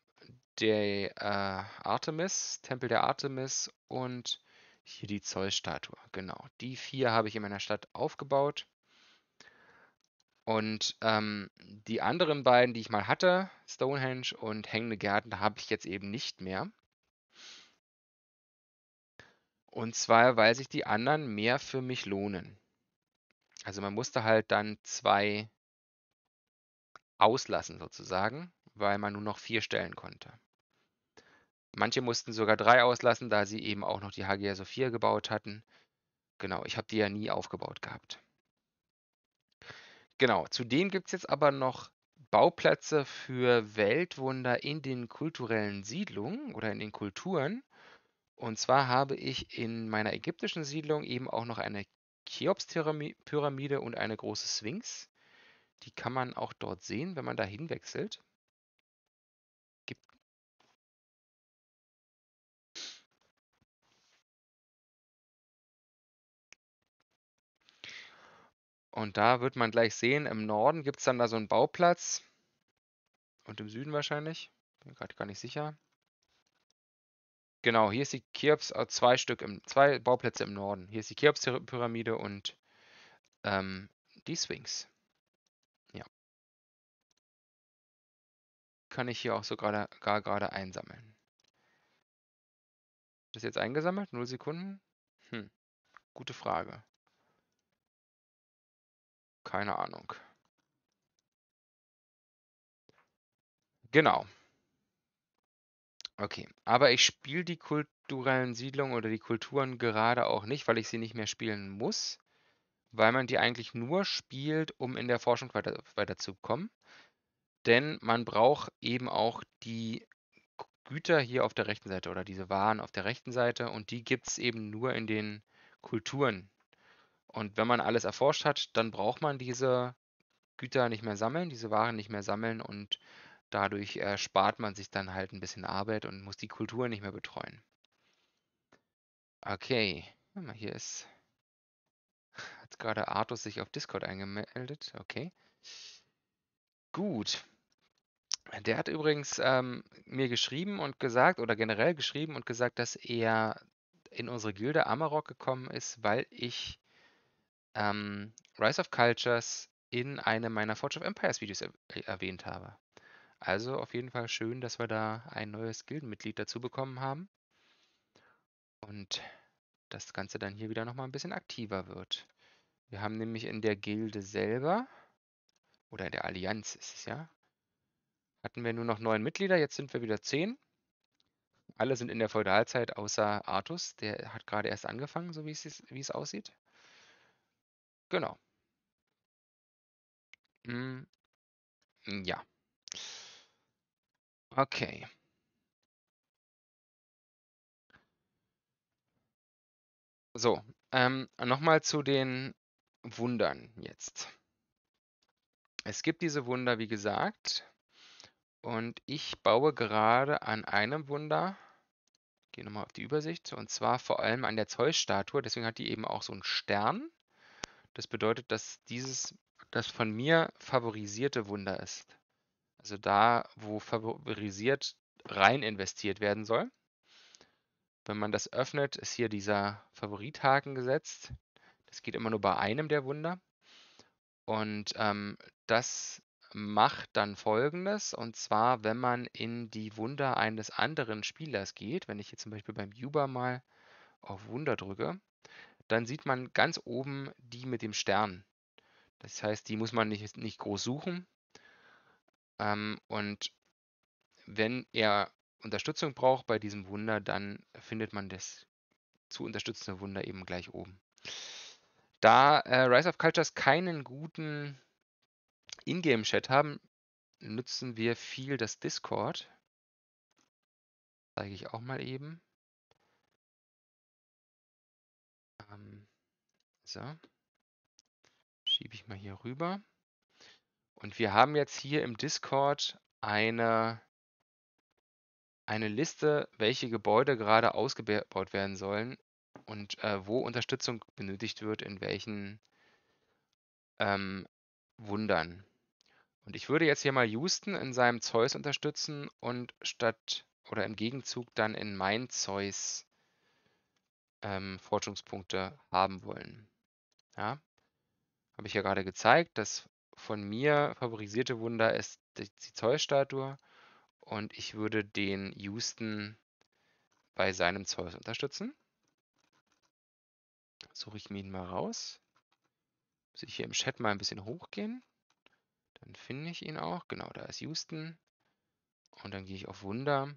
der äh, Artemis, Tempel der Artemis und hier die Zollstatue. Genau, die vier habe ich in meiner Stadt aufgebaut. Und ähm, die anderen beiden, die ich mal hatte, Stonehenge und Hängende Gärten, habe ich jetzt eben nicht mehr. Und zwar, weil sich die anderen mehr für mich lohnen. Also man musste halt dann zwei auslassen sozusagen, weil man nur noch vier stellen konnte. Manche mussten sogar drei auslassen, da sie eben auch noch die HGR Sophia gebaut hatten. Genau, ich habe die ja nie aufgebaut gehabt. Genau, zudem gibt es jetzt aber noch Bauplätze für Weltwunder in den kulturellen Siedlungen oder in den Kulturen. Und zwar habe ich in meiner ägyptischen Siedlung eben auch noch eine cheops Pyramide und eine große Sphinx. Die kann man auch dort sehen, wenn man da hinwechselt. Und da wird man gleich sehen, im Norden gibt es dann da so einen Bauplatz. Und im Süden wahrscheinlich. Bin gerade gar nicht sicher. Genau, hier ist die Cheops, äh, zwei Stück im, zwei Bauplätze im Norden. Hier ist die Cheops-Pyramide und ähm, die Sphinx. Ja. Kann ich hier auch so grade, gar gerade einsammeln. Ist jetzt eingesammelt? Null Sekunden? Hm. Gute Frage. Keine Ahnung. Genau. Okay, aber ich spiele die kulturellen Siedlungen oder die Kulturen gerade auch nicht, weil ich sie nicht mehr spielen muss, weil man die eigentlich nur spielt, um in der Forschung weiter, weiterzukommen. Denn man braucht eben auch die Güter hier auf der rechten Seite oder diese Waren auf der rechten Seite und die gibt es eben nur in den Kulturen, und wenn man alles erforscht hat, dann braucht man diese Güter nicht mehr sammeln, diese Waren nicht mehr sammeln und dadurch erspart man sich dann halt ein bisschen Arbeit und muss die Kultur nicht mehr betreuen. Okay, hier ist. Hat gerade Artus sich auf Discord eingemeldet. Okay. Gut. Der hat übrigens ähm, mir geschrieben und gesagt, oder generell geschrieben und gesagt, dass er in unsere Gilde Amarok gekommen ist, weil ich ähm, Rise of Cultures in einem meiner Forge of Empires Videos er äh, erwähnt habe. Also auf jeden Fall schön, dass wir da ein neues Gildenmitglied dazu bekommen haben. Und das Ganze dann hier wieder nochmal ein bisschen aktiver wird. Wir haben nämlich in der Gilde selber, oder in der Allianz ist es ja, hatten wir nur noch neun Mitglieder, jetzt sind wir wieder zehn. Alle sind in der Feudalzeit außer Artus, der hat gerade erst angefangen, so wie es, wie es aussieht. Genau. Mm, ja. Okay. So, ähm, nochmal zu den Wundern jetzt. Es gibt diese Wunder, wie gesagt. Und ich baue gerade an einem Wunder, gehe nochmal auf die Übersicht, und zwar vor allem an der Zeus-Statue. Deswegen hat die eben auch so einen Stern. Das bedeutet, dass dieses das von mir favorisierte Wunder ist. Also da, wo favorisiert rein investiert werden soll. Wenn man das öffnet, ist hier dieser Favorithaken gesetzt. Das geht immer nur bei einem der Wunder. Und ähm, das macht dann folgendes. Und zwar, wenn man in die Wunder eines anderen Spielers geht, wenn ich jetzt zum Beispiel beim Juba mal auf Wunder drücke, dann sieht man ganz oben die mit dem Stern. Das heißt, die muss man nicht, nicht groß suchen. Ähm, und wenn er Unterstützung braucht bei diesem Wunder, dann findet man das zu unterstützende Wunder eben gleich oben. Da äh, Rise of Cultures keinen guten Ingame-Chat haben, nutzen wir viel das Discord. Zeige ich auch mal eben. So. Schiebe ich mal hier rüber. Und wir haben jetzt hier im Discord eine, eine Liste, welche Gebäude gerade ausgebaut werden sollen und äh, wo Unterstützung benötigt wird, in welchen ähm, Wundern. Und ich würde jetzt hier mal Houston in seinem Zeus unterstützen und statt oder im Gegenzug dann in mein Zeus ähm, Forschungspunkte haben wollen. Ja, habe ich ja gerade gezeigt. Das von mir favorisierte Wunder ist die Zeus-Statue und ich würde den Houston bei seinem Zeus unterstützen. Suche ich mir ihn mal raus. Muss ich hier im Chat mal ein bisschen hochgehen. Dann finde ich ihn auch. Genau, da ist Houston. Und dann gehe ich auf Wunder.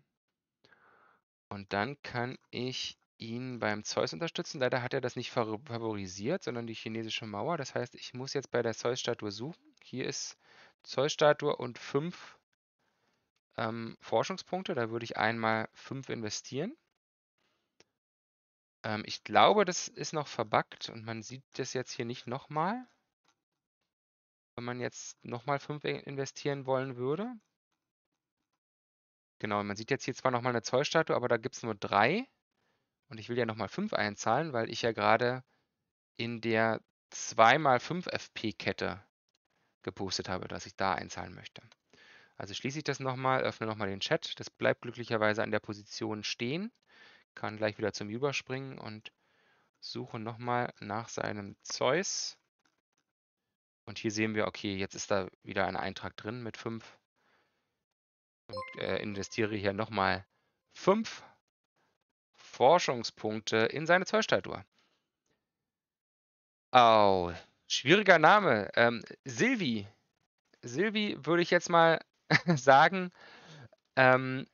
Und dann kann ich ihn beim Zeus unterstützen. Leider hat er das nicht favorisiert, sondern die chinesische Mauer. Das heißt, ich muss jetzt bei der Zeus-Statue suchen. Hier ist Zeus-Statue und fünf ähm, Forschungspunkte. Da würde ich einmal fünf investieren. Ähm, ich glaube, das ist noch verbuggt und man sieht das jetzt hier nicht nochmal. Wenn man jetzt nochmal fünf investieren wollen würde. Genau, man sieht jetzt hier zwar nochmal eine Zeus-Statue, aber da gibt es nur drei. Und ich will ja nochmal 5 einzahlen, weil ich ja gerade in der 2x5FP-Kette gepostet habe, dass ich da einzahlen möchte. Also schließe ich das nochmal, öffne nochmal den Chat. Das bleibt glücklicherweise an der Position stehen. Kann gleich wieder zum Überspringen und suche nochmal nach seinem Zeus. Und hier sehen wir, okay, jetzt ist da wieder ein Eintrag drin mit 5. Und äh, investiere hier nochmal 5 Forschungspunkte in seine Zollstatue. Oh, schwieriger Name. Ähm, Silvi. Silvi würde ich jetzt mal sagen, ähm,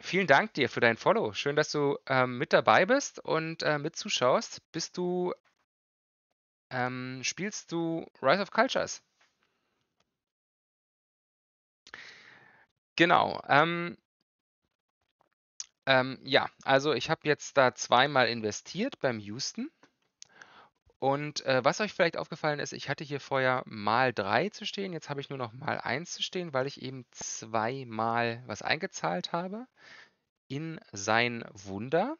vielen Dank dir für dein Follow. Schön, dass du ähm, mit dabei bist und äh, mit Bist du, ähm, spielst du Rise of Cultures? Genau. Ähm, ähm, ja, also ich habe jetzt da zweimal investiert beim Houston. Und äh, was euch vielleicht aufgefallen ist, ich hatte hier vorher mal 3 zu stehen, jetzt habe ich nur noch mal 1 zu stehen, weil ich eben zweimal was eingezahlt habe in sein Wunder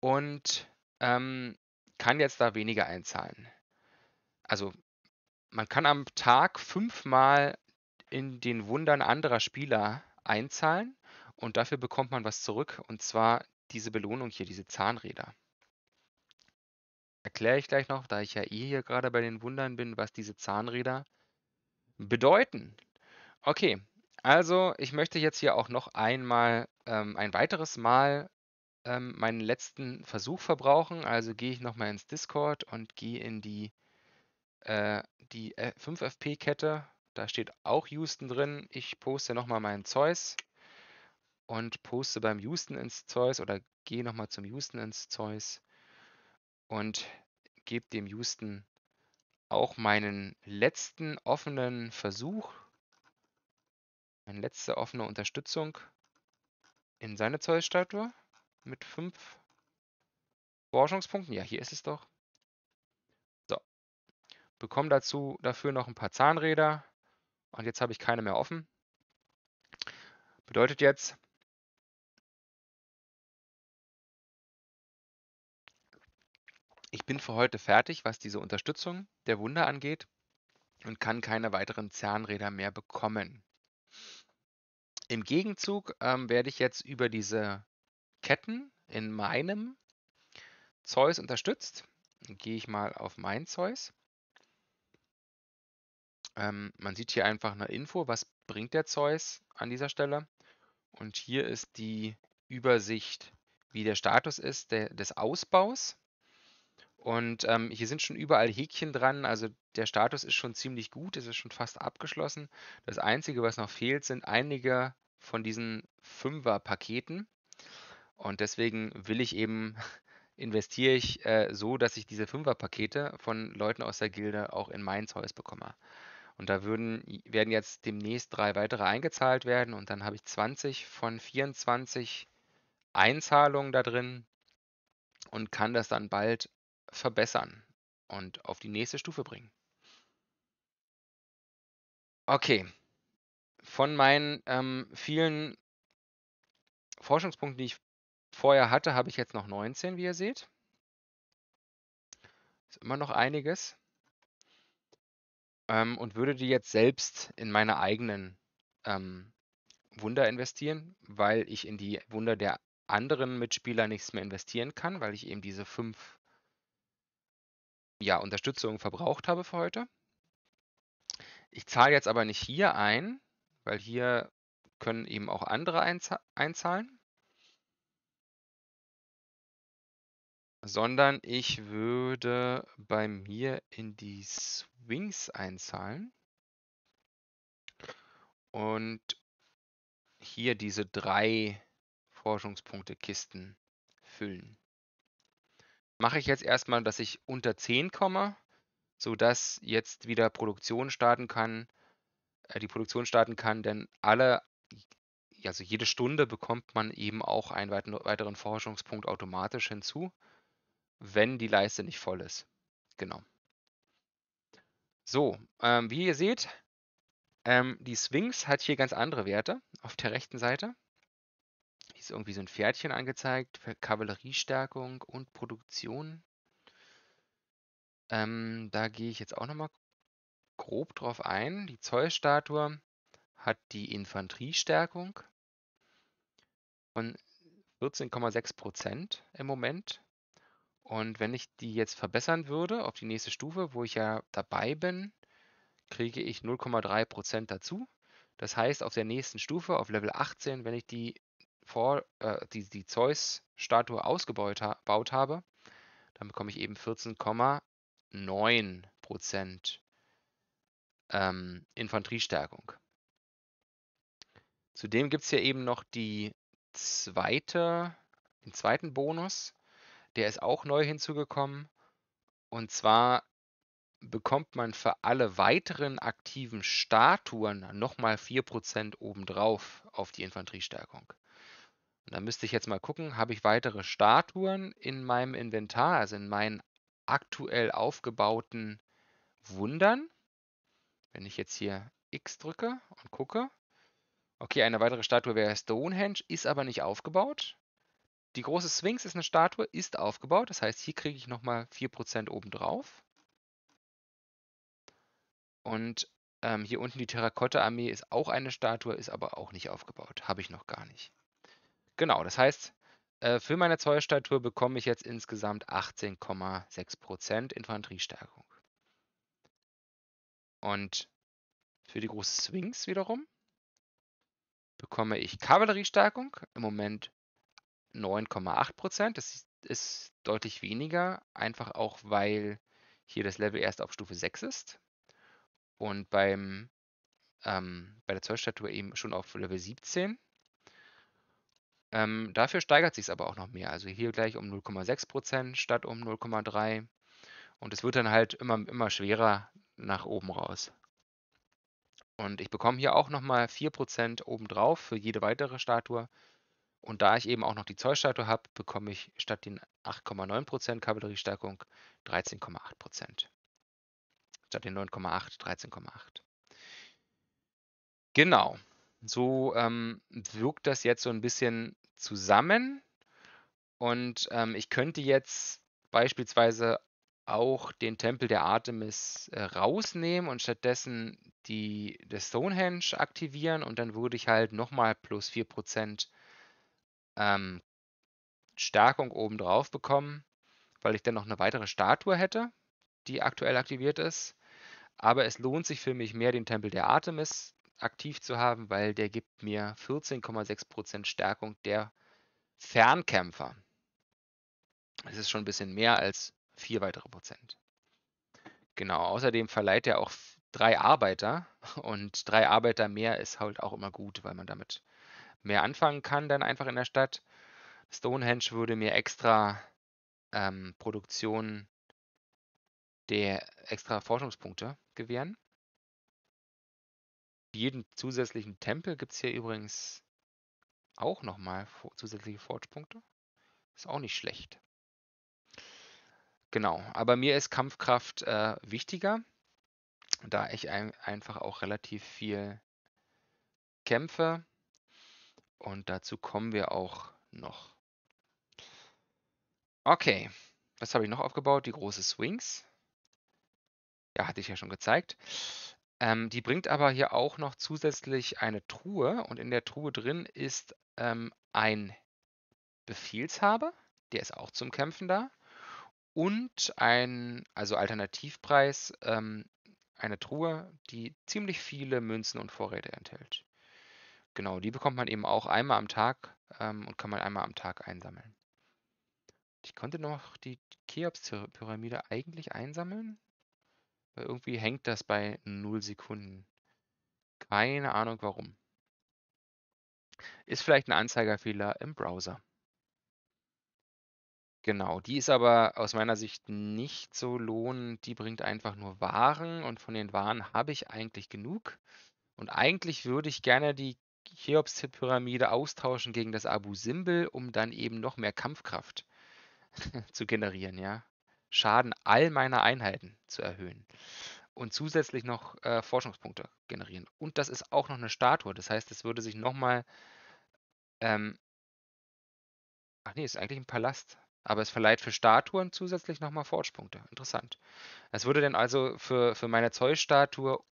und ähm, kann jetzt da weniger einzahlen. Also man kann am Tag fünfmal in den Wundern anderer Spieler einzahlen und dafür bekommt man was zurück, und zwar diese Belohnung hier, diese Zahnräder. Erkläre ich gleich noch, da ich ja eh hier gerade bei den Wundern bin, was diese Zahnräder bedeuten. Okay, also ich möchte jetzt hier auch noch einmal, ähm, ein weiteres Mal ähm, meinen letzten Versuch verbrauchen. Also gehe ich nochmal ins Discord und gehe in die, äh, die 5FP-Kette. Äh, da steht auch Houston drin. Ich poste nochmal meinen Zeus und poste beim Houston ins Zeus oder gehe nochmal zum Houston ins Zeus und gebe dem Houston auch meinen letzten offenen Versuch, meine letzte offene Unterstützung in seine Zeus-Statue mit fünf Forschungspunkten. Ja, hier ist es doch. So. Bekomme dazu dafür noch ein paar Zahnräder. Und jetzt habe ich keine mehr offen. Bedeutet jetzt, Ich bin für heute fertig, was diese Unterstützung der Wunde angeht und kann keine weiteren Zahnräder mehr bekommen. Im Gegenzug ähm, werde ich jetzt über diese Ketten in meinem Zeus unterstützt. Dann gehe ich mal auf mein Zeus. Ähm, man sieht hier einfach eine Info, was bringt der Zeus an dieser Stelle. Und hier ist die Übersicht, wie der Status ist der, des Ausbaus. Und ähm, hier sind schon überall Häkchen dran, also der Status ist schon ziemlich gut, es ist schon fast abgeschlossen. Das Einzige, was noch fehlt, sind einige von diesen Fünfer-Paketen. Und deswegen will ich eben, investiere ich äh, so, dass ich diese Fünfer-Pakete von Leuten aus der Gilde auch in mein Zeus bekomme. Und da würden, werden jetzt demnächst drei weitere eingezahlt werden und dann habe ich 20 von 24 Einzahlungen da drin und kann das dann bald verbessern und auf die nächste Stufe bringen. Okay, von meinen ähm, vielen Forschungspunkten, die ich vorher hatte, habe ich jetzt noch 19, wie ihr seht. Ist immer noch einiges. Ähm, und würde die jetzt selbst in meine eigenen ähm, Wunder investieren, weil ich in die Wunder der anderen Mitspieler nichts mehr investieren kann, weil ich eben diese fünf ja, Unterstützung verbraucht habe für heute. Ich zahle jetzt aber nicht hier ein, weil hier können eben auch andere einzahlen, sondern ich würde bei mir in die Swings einzahlen und hier diese drei Forschungspunkte Kisten füllen mache ich jetzt erstmal, dass ich unter 10 komme, sodass jetzt wieder Produktion starten kann, äh, die Produktion starten kann, denn alle, also jede Stunde bekommt man eben auch einen weiteren Forschungspunkt automatisch hinzu, wenn die Leiste nicht voll ist. Genau. So, ähm, wie ihr seht, ähm, die Sphinx hat hier ganz andere Werte auf der rechten Seite irgendwie so ein Pferdchen angezeigt für Kavalleriestärkung und Produktion. Ähm, da gehe ich jetzt auch nochmal grob drauf ein. Die Zollstatue hat die Infanteriestärkung von 14,6 Prozent im Moment. Und wenn ich die jetzt verbessern würde auf die nächste Stufe, wo ich ja dabei bin, kriege ich 0,3 Prozent dazu. Das heißt, auf der nächsten Stufe, auf Level 18, wenn ich die Paul, äh, die, die Zeus-Statue ausgebaut ha habe, dann bekomme ich eben 14,9 ähm, Infanteriestärkung. Zudem gibt es hier eben noch die zweite, den zweiten Bonus. Der ist auch neu hinzugekommen. Und zwar bekommt man für alle weiteren aktiven Statuen nochmal 4% obendrauf auf die Infanteriestärkung. Da müsste ich jetzt mal gucken, habe ich weitere Statuen in meinem Inventar, also in meinen aktuell aufgebauten Wundern? Wenn ich jetzt hier X drücke und gucke. Okay, eine weitere Statue wäre Stonehenge, ist aber nicht aufgebaut. Die große Sphinx ist eine Statue, ist aufgebaut. Das heißt, hier kriege ich nochmal 4% obendrauf. Und ähm, hier unten die Terrakotta-Armee ist auch eine Statue, ist aber auch nicht aufgebaut. Habe ich noch gar nicht. Genau, das heißt, äh, für meine Zollstatur bekomme ich jetzt insgesamt 18,6% Infanteriestärkung. Und für die großen Swings wiederum bekomme ich Kavalleriestärkung, im Moment 9,8%. Das ist, ist deutlich weniger, einfach auch weil hier das Level erst auf Stufe 6 ist und beim, ähm, bei der Zollstatue eben schon auf Level 17. Ähm, dafür steigert sich es aber auch noch mehr. Also hier gleich um 0,6% statt um 0,3%. Und es wird dann halt immer, immer schwerer nach oben raus. Und ich bekomme hier auch nochmal 4% obendrauf für jede weitere Statue. Und da ich eben auch noch die Zollstatue habe, bekomme ich statt den 8,9% Kavalleriestärkung 13,8%. Statt den 9,8 13,8. Genau. So ähm, wirkt das jetzt so ein bisschen zusammen. Und ähm, ich könnte jetzt beispielsweise auch den Tempel der Artemis äh, rausnehmen und stattdessen die, das Stonehenge aktivieren und dann würde ich halt nochmal plus 4% ähm, Stärkung obendrauf bekommen, weil ich dann noch eine weitere Statue hätte, die aktuell aktiviert ist. Aber es lohnt sich für mich mehr, den Tempel der Artemis aktiv zu haben, weil der gibt mir 14,6% Stärkung der Fernkämpfer. Das ist schon ein bisschen mehr als 4 weitere Prozent. Genau, außerdem verleiht er auch drei Arbeiter und drei Arbeiter mehr ist halt auch immer gut, weil man damit mehr anfangen kann dann einfach in der Stadt. Stonehenge würde mir extra ähm, Produktion der extra Forschungspunkte gewähren jeden zusätzlichen Tempel gibt es hier übrigens auch nochmal zusätzliche Forgepunkte. Ist auch nicht schlecht. Genau, aber mir ist Kampfkraft äh, wichtiger, da ich ein, einfach auch relativ viel kämpfe. Und dazu kommen wir auch noch. Okay, was habe ich noch aufgebaut? Die große Swings. Ja, hatte ich ja schon gezeigt. Ähm, die bringt aber hier auch noch zusätzlich eine Truhe und in der Truhe drin ist ähm, ein Befehlshaber, der ist auch zum Kämpfen da und ein, also Alternativpreis, ähm, eine Truhe, die ziemlich viele Münzen und Vorräte enthält. Genau, die bekommt man eben auch einmal am Tag ähm, und kann man einmal am Tag einsammeln. Ich konnte noch die Cheops-Pyramide eigentlich einsammeln. Weil irgendwie hängt das bei 0 Sekunden. Keine Ahnung warum. Ist vielleicht ein Anzeigerfehler im Browser. Genau, die ist aber aus meiner Sicht nicht so lohnend. Die bringt einfach nur Waren und von den Waren habe ich eigentlich genug. Und eigentlich würde ich gerne die Cheops-Pyramide austauschen gegen das Abu Simbel, um dann eben noch mehr Kampfkraft zu generieren, ja. Schaden all meiner Einheiten zu erhöhen und zusätzlich noch äh, Forschungspunkte generieren. Und das ist auch noch eine Statue. Das heißt, es würde sich nochmal. Ähm, ach nee, ist eigentlich ein Palast. Aber es verleiht für Statuen zusätzlich nochmal Forschpunkte. Interessant. Es würde dann also für, für meine zeus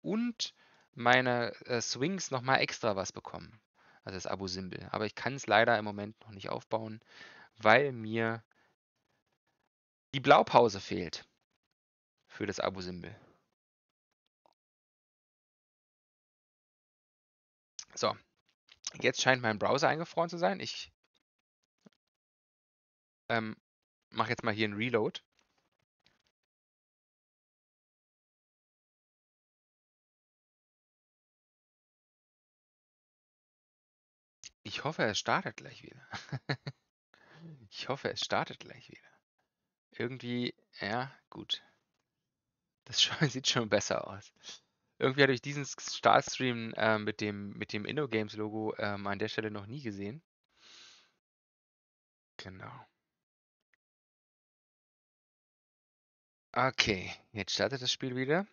und meine äh, Swings nochmal extra was bekommen. Also das Abo-Symbol. Aber ich kann es leider im Moment noch nicht aufbauen, weil mir die Blaupause fehlt für das Abo-Symbol. So, jetzt scheint mein Browser eingefroren zu sein. Ich ähm, mache jetzt mal hier ein Reload. Ich hoffe, es startet gleich wieder. ich hoffe, es startet gleich wieder irgendwie, ja, gut. Das sieht schon besser aus. Irgendwie hatte ich diesen Startstream äh, mit dem, mit dem InnoGames-Logo ähm, an der Stelle noch nie gesehen. Genau. Okay, jetzt startet das Spiel wieder.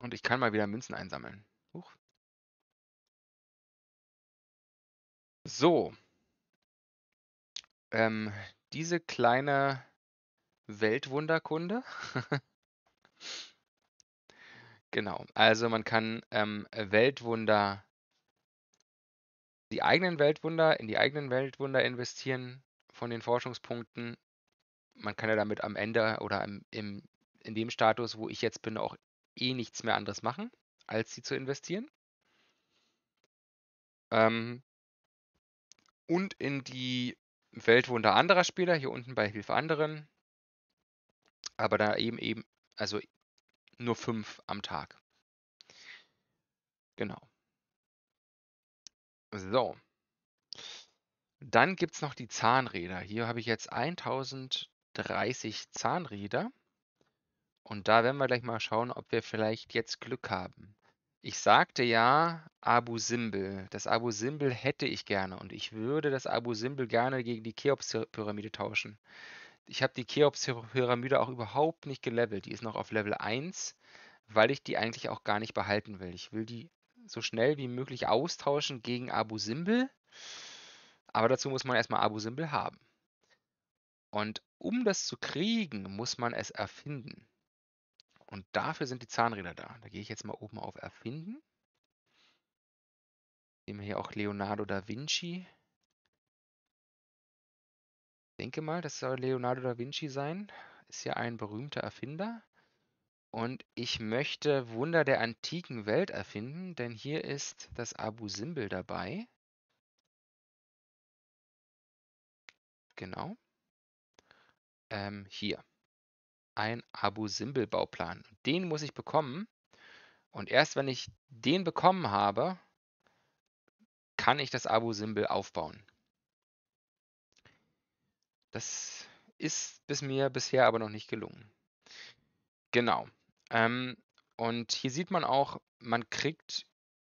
Und ich kann mal wieder Münzen einsammeln. Huch. So, ähm, diese kleine Weltwunderkunde. genau, also man kann ähm, Weltwunder, die eigenen Weltwunder, in die eigenen Weltwunder investieren von den Forschungspunkten. Man kann ja damit am Ende oder im, im, in dem Status, wo ich jetzt bin, auch eh nichts mehr anderes machen, als sie zu investieren. Ähm, und in die Weltwunder anderer Spieler, hier unten bei Hilfe anderen. Aber da eben eben, also nur fünf am Tag. Genau. So. Dann gibt es noch die Zahnräder. Hier habe ich jetzt 1030 Zahnräder. Und da werden wir gleich mal schauen, ob wir vielleicht jetzt Glück haben. Ich sagte ja, Abu Simbel. Das Abu Simbel hätte ich gerne und ich würde das Abu Simbel gerne gegen die Cheops-Pyramide tauschen. Ich habe die Cheops-Pyramide auch überhaupt nicht gelevelt. Die ist noch auf Level 1, weil ich die eigentlich auch gar nicht behalten will. Ich will die so schnell wie möglich austauschen gegen Abu Simbel. Aber dazu muss man erstmal Abu Simbel haben. Und um das zu kriegen, muss man es erfinden. Und dafür sind die Zahnräder da. Da gehe ich jetzt mal oben auf Erfinden. Nehmen wir hier auch Leonardo da Vinci. Ich denke mal, das soll Leonardo da Vinci sein. Ist ja ein berühmter Erfinder. Und ich möchte Wunder der antiken Welt erfinden, denn hier ist das Abu Simbel dabei. Genau. Ähm, hier ein Abu-Simbel-Bauplan. Den muss ich bekommen. Und erst wenn ich den bekommen habe, kann ich das Abu-Simbel aufbauen. Das ist bis mir bisher aber noch nicht gelungen. Genau. Ähm, und hier sieht man auch, man kriegt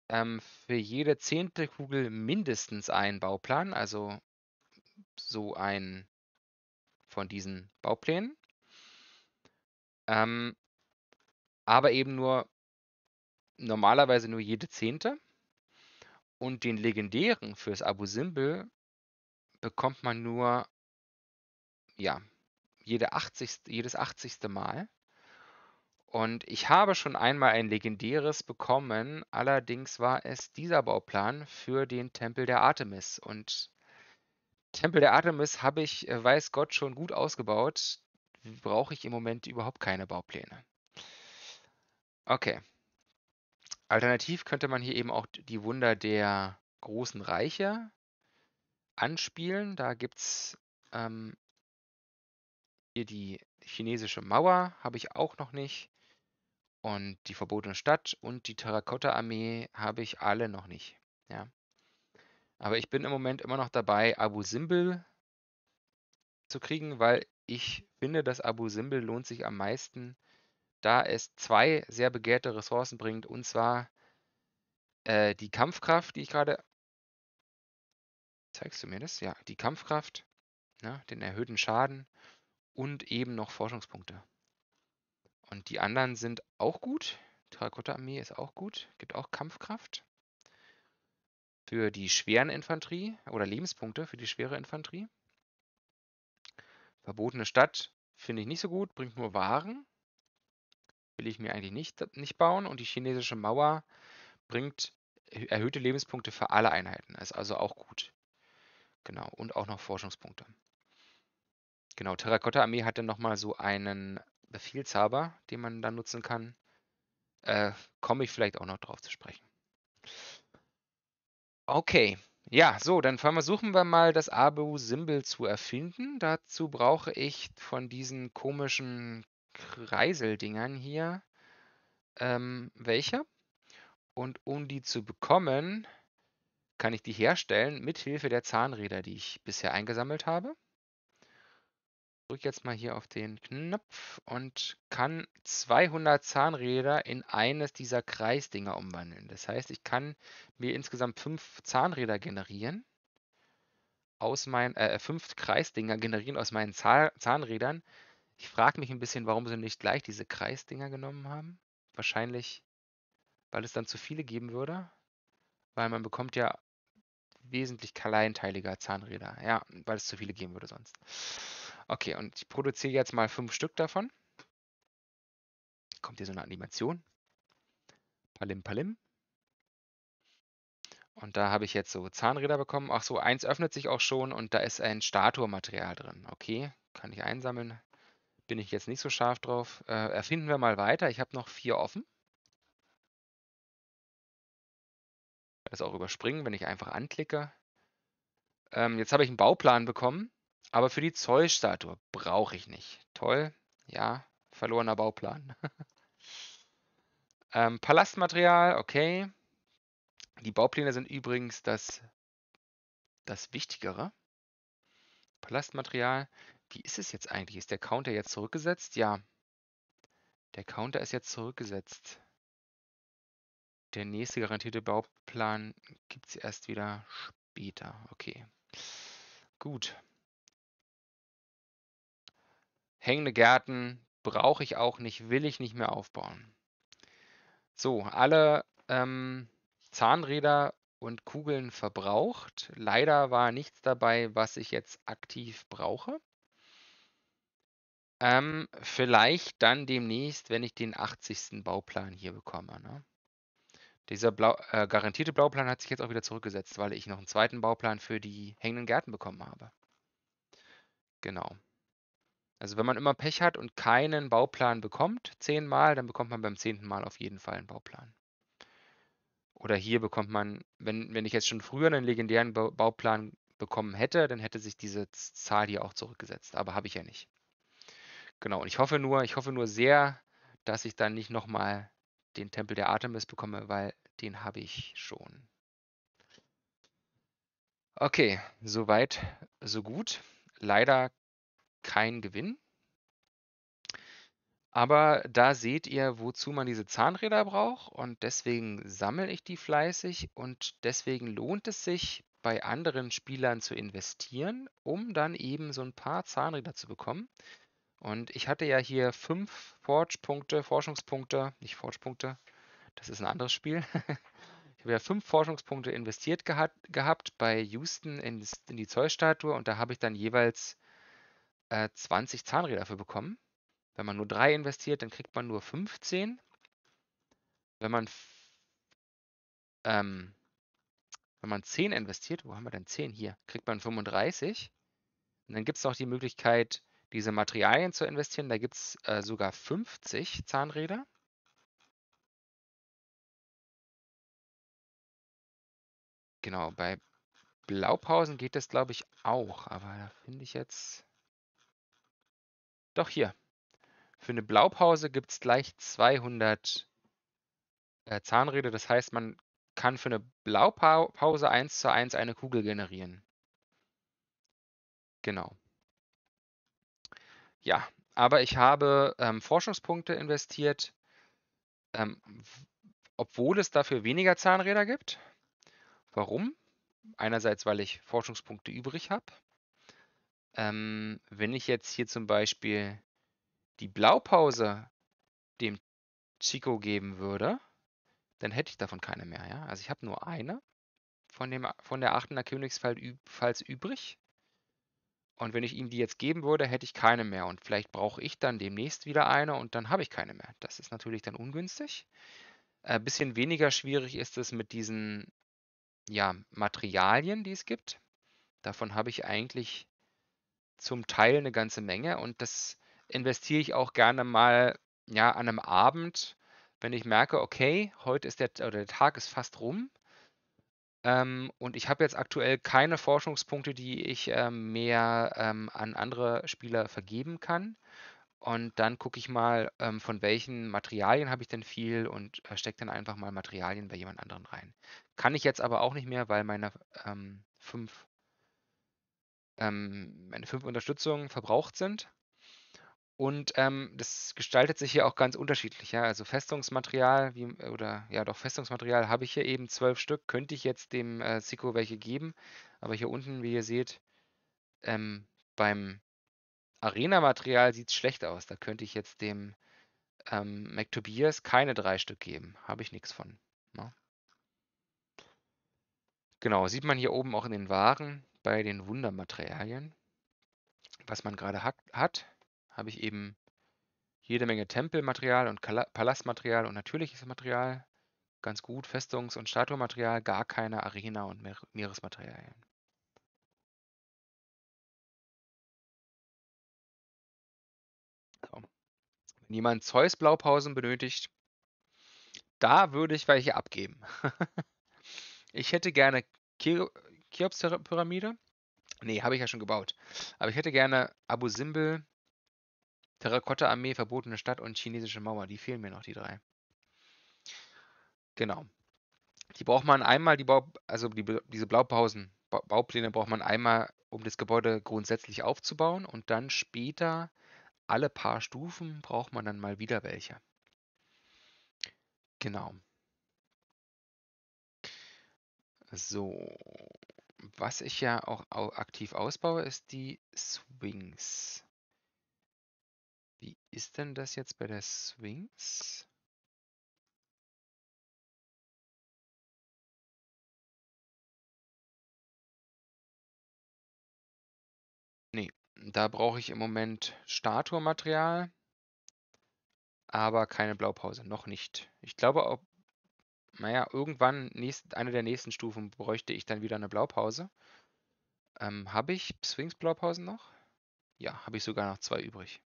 ähm, für jede zehnte Kugel mindestens einen Bauplan, also so ein von diesen Bauplänen. Ähm, aber eben nur normalerweise nur jede zehnte. Und den legendären fürs Abu Simbel bekommt man nur ja, jede 80, jedes 80. Mal. Und ich habe schon einmal ein legendäres bekommen, allerdings war es dieser Bauplan für den Tempel der Artemis. Und Tempel der Artemis habe ich, äh, weiß Gott, schon gut ausgebaut brauche ich im Moment überhaupt keine Baupläne. Okay. Alternativ könnte man hier eben auch die Wunder der großen Reiche anspielen. Da gibt es ähm, hier die chinesische Mauer, habe ich auch noch nicht. Und die verbotene Stadt und die Terrakotta-Armee habe ich alle noch nicht. Ja. Aber ich bin im Moment immer noch dabei, Abu Simbel zu kriegen, weil ich finde, das Abu Simbel lohnt sich am meisten, da es zwei sehr begehrte Ressourcen bringt, und zwar äh, die Kampfkraft, die ich gerade. Zeigst du mir das? Ja, die Kampfkraft, ne, den erhöhten Schaden und eben noch Forschungspunkte. Und die anderen sind auch gut. Terrakotta-Armee ist auch gut, gibt auch Kampfkraft. Für die schweren Infanterie oder Lebenspunkte für die schwere Infanterie. Verbotene Stadt finde ich nicht so gut, bringt nur Waren. Will ich mir eigentlich nicht, nicht bauen. Und die chinesische Mauer bringt erhöhte Lebenspunkte für alle Einheiten. Ist also auch gut. Genau. Und auch noch Forschungspunkte. Genau. Terrakotta-Armee hat dann nochmal so einen Befehlshaber, den man dann nutzen kann. Äh, Komme ich vielleicht auch noch drauf zu sprechen. Okay, ja, so, dann versuchen wir mal, das abu symbol zu erfinden. Dazu brauche ich von diesen komischen Kreiseldingern hier ähm, welche. Und um die zu bekommen, kann ich die herstellen mit Hilfe der Zahnräder, die ich bisher eingesammelt habe drücke jetzt mal hier auf den Knopf und kann 200 Zahnräder in eines dieser Kreisdinger umwandeln. Das heißt, ich kann mir insgesamt fünf Zahnräder generieren aus meinen äh, äh, fünf Kreisdinger generieren aus meinen Zahnrädern. Ich frage mich ein bisschen, warum sie nicht gleich diese Kreisdinger genommen haben. Wahrscheinlich, weil es dann zu viele geben würde, weil man bekommt ja wesentlich kleinteiliger Zahnräder. Ja, weil es zu viele geben würde sonst. Okay, und ich produziere jetzt mal fünf Stück davon. Kommt hier so eine Animation. Palim, palim. Und da habe ich jetzt so Zahnräder bekommen. Ach so, eins öffnet sich auch schon und da ist ein Staturmaterial drin. Okay, kann ich einsammeln. Bin ich jetzt nicht so scharf drauf. Äh, erfinden wir mal weiter. Ich habe noch vier offen. Das auch überspringen, wenn ich einfach anklicke. Ähm, jetzt habe ich einen Bauplan bekommen. Aber für die Zollstatue brauche ich nicht. Toll. Ja, verlorener Bauplan. ähm, Palastmaterial, okay. Die Baupläne sind übrigens das, das Wichtigere. Palastmaterial. Wie ist es jetzt eigentlich? Ist der Counter jetzt zurückgesetzt? Ja. Der Counter ist jetzt zurückgesetzt. Der nächste garantierte Bauplan gibt es erst wieder später. Okay. Gut. Hängende Gärten brauche ich auch nicht, will ich nicht mehr aufbauen. So, alle ähm, Zahnräder und Kugeln verbraucht. Leider war nichts dabei, was ich jetzt aktiv brauche. Ähm, vielleicht dann demnächst, wenn ich den 80. Bauplan hier bekomme. Ne? Dieser Blau äh, garantierte Bauplan hat sich jetzt auch wieder zurückgesetzt, weil ich noch einen zweiten Bauplan für die hängenden Gärten bekommen habe. Genau. Also wenn man immer Pech hat und keinen Bauplan bekommt, zehnmal, dann bekommt man beim zehnten Mal auf jeden Fall einen Bauplan. Oder hier bekommt man, wenn, wenn ich jetzt schon früher einen legendären Bauplan bekommen hätte, dann hätte sich diese Zahl hier auch zurückgesetzt. Aber habe ich ja nicht. Genau, und ich hoffe nur, ich hoffe nur sehr, dass ich dann nicht nochmal den Tempel der Artemis bekomme, weil den habe ich schon. Okay, soweit, so gut. Leider kein Gewinn. Aber da seht ihr, wozu man diese Zahnräder braucht und deswegen sammle ich die fleißig und deswegen lohnt es sich, bei anderen Spielern zu investieren, um dann eben so ein paar Zahnräder zu bekommen. Und ich hatte ja hier fünf Forge-Punkte, Forschungspunkte, nicht Forge-Punkte, das ist ein anderes Spiel. ich habe ja fünf Forschungspunkte investiert geha gehabt bei Houston in, in die Zollstatue und da habe ich dann jeweils äh, 20 Zahnräder für bekommen. Wenn man nur drei investiert, dann kriegt man nur 15. Wenn man, ähm, wenn man 10 investiert, wo haben wir denn 10? Hier, kriegt man 35. Und dann gibt es noch die Möglichkeit, diese Materialien zu investieren. Da gibt es äh, sogar 50 Zahnräder. Genau, bei Blaupausen geht das, glaube ich, auch. Aber da finde ich jetzt doch hier. Für eine Blaupause gibt es gleich 200 äh, Zahnräder. Das heißt, man kann für eine Blaupause 1 zu 1 eine Kugel generieren. Genau. Ja, aber ich habe ähm, Forschungspunkte investiert, ähm, obwohl es dafür weniger Zahnräder gibt. Warum? Einerseits, weil ich Forschungspunkte übrig habe. Ähm, wenn ich jetzt hier zum Beispiel die Blaupause dem Chico geben würde, dann hätte ich davon keine mehr. Ja? Also ich habe nur eine von, dem, von der Achtener Königsfalls übrig. Und wenn ich ihm die jetzt geben würde, hätte ich keine mehr. Und vielleicht brauche ich dann demnächst wieder eine und dann habe ich keine mehr. Das ist natürlich dann ungünstig. Ein äh, bisschen weniger schwierig ist es mit diesen ja, Materialien, die es gibt. Davon habe ich eigentlich zum Teil eine ganze Menge und das investiere ich auch gerne mal, ja, an einem Abend, wenn ich merke: „Okay, heute ist der oder der Tag ist fast rum.“ Ähm, und ich habe jetzt aktuell keine Forschungspunkte, die ich, ähm, mehr, ähm, an andere Spieler vergeben kann. Und dann gucke ich mal, ähm, von welchen Materialien habe ich denn viel und, äh, stecke dann einfach mal Materialien bei jemand anderen rein. Kann ich jetzt aber auch nicht mehr, weil meine, ähm, 5 ähm, meine fünf Unterstützungen verbraucht sind. Und ähm, das gestaltet sich hier auch ganz unterschiedlich. Ja? Also Festungsmaterial, wie, äh, oder ja doch, Festungsmaterial habe ich hier eben zwölf Stück, könnte ich jetzt dem äh, Siko welche geben. Aber hier unten, wie ihr seht, ähm, beim Arena-Material sieht es schlecht aus. Da könnte ich jetzt dem ähm, McTobias keine drei Stück geben. Habe ich nichts von. Ne? Genau, sieht man hier oben auch in den Waren bei den Wundermaterialien, was man gerade hat, habe ich eben jede Menge Tempelmaterial und Palastmaterial und natürliches Material, ganz gut Festungs- und Statuenmaterial, gar keine Arena- und Meeresmaterialien. So. Wenn jemand Zeus-Blaupausen benötigt, da würde ich welche abgeben. ich hätte gerne Ker Cheops-Pyramide? Nee, habe ich ja schon gebaut. Aber ich hätte gerne Abu Simbel, Terrakotta-Armee, verbotene Stadt und chinesische Mauer. Die fehlen mir noch, die drei. Genau. Die braucht man einmal, die Bau, also die, diese Blaupausen, Baupläne braucht man einmal, um das Gebäude grundsätzlich aufzubauen und dann später alle paar Stufen braucht man dann mal wieder welche. Genau. So, was ich ja auch aktiv ausbaue, ist die Swings. Wie ist denn das jetzt bei der Swings? Nee, da brauche ich im Moment Statue-Material, aber keine Blaupause, noch nicht. Ich glaube, naja, irgendwann, nächst, eine der nächsten Stufen, bräuchte ich dann wieder eine Blaupause. Ähm, habe ich Sphinx-Blaupausen noch? Ja, habe ich sogar noch zwei übrig.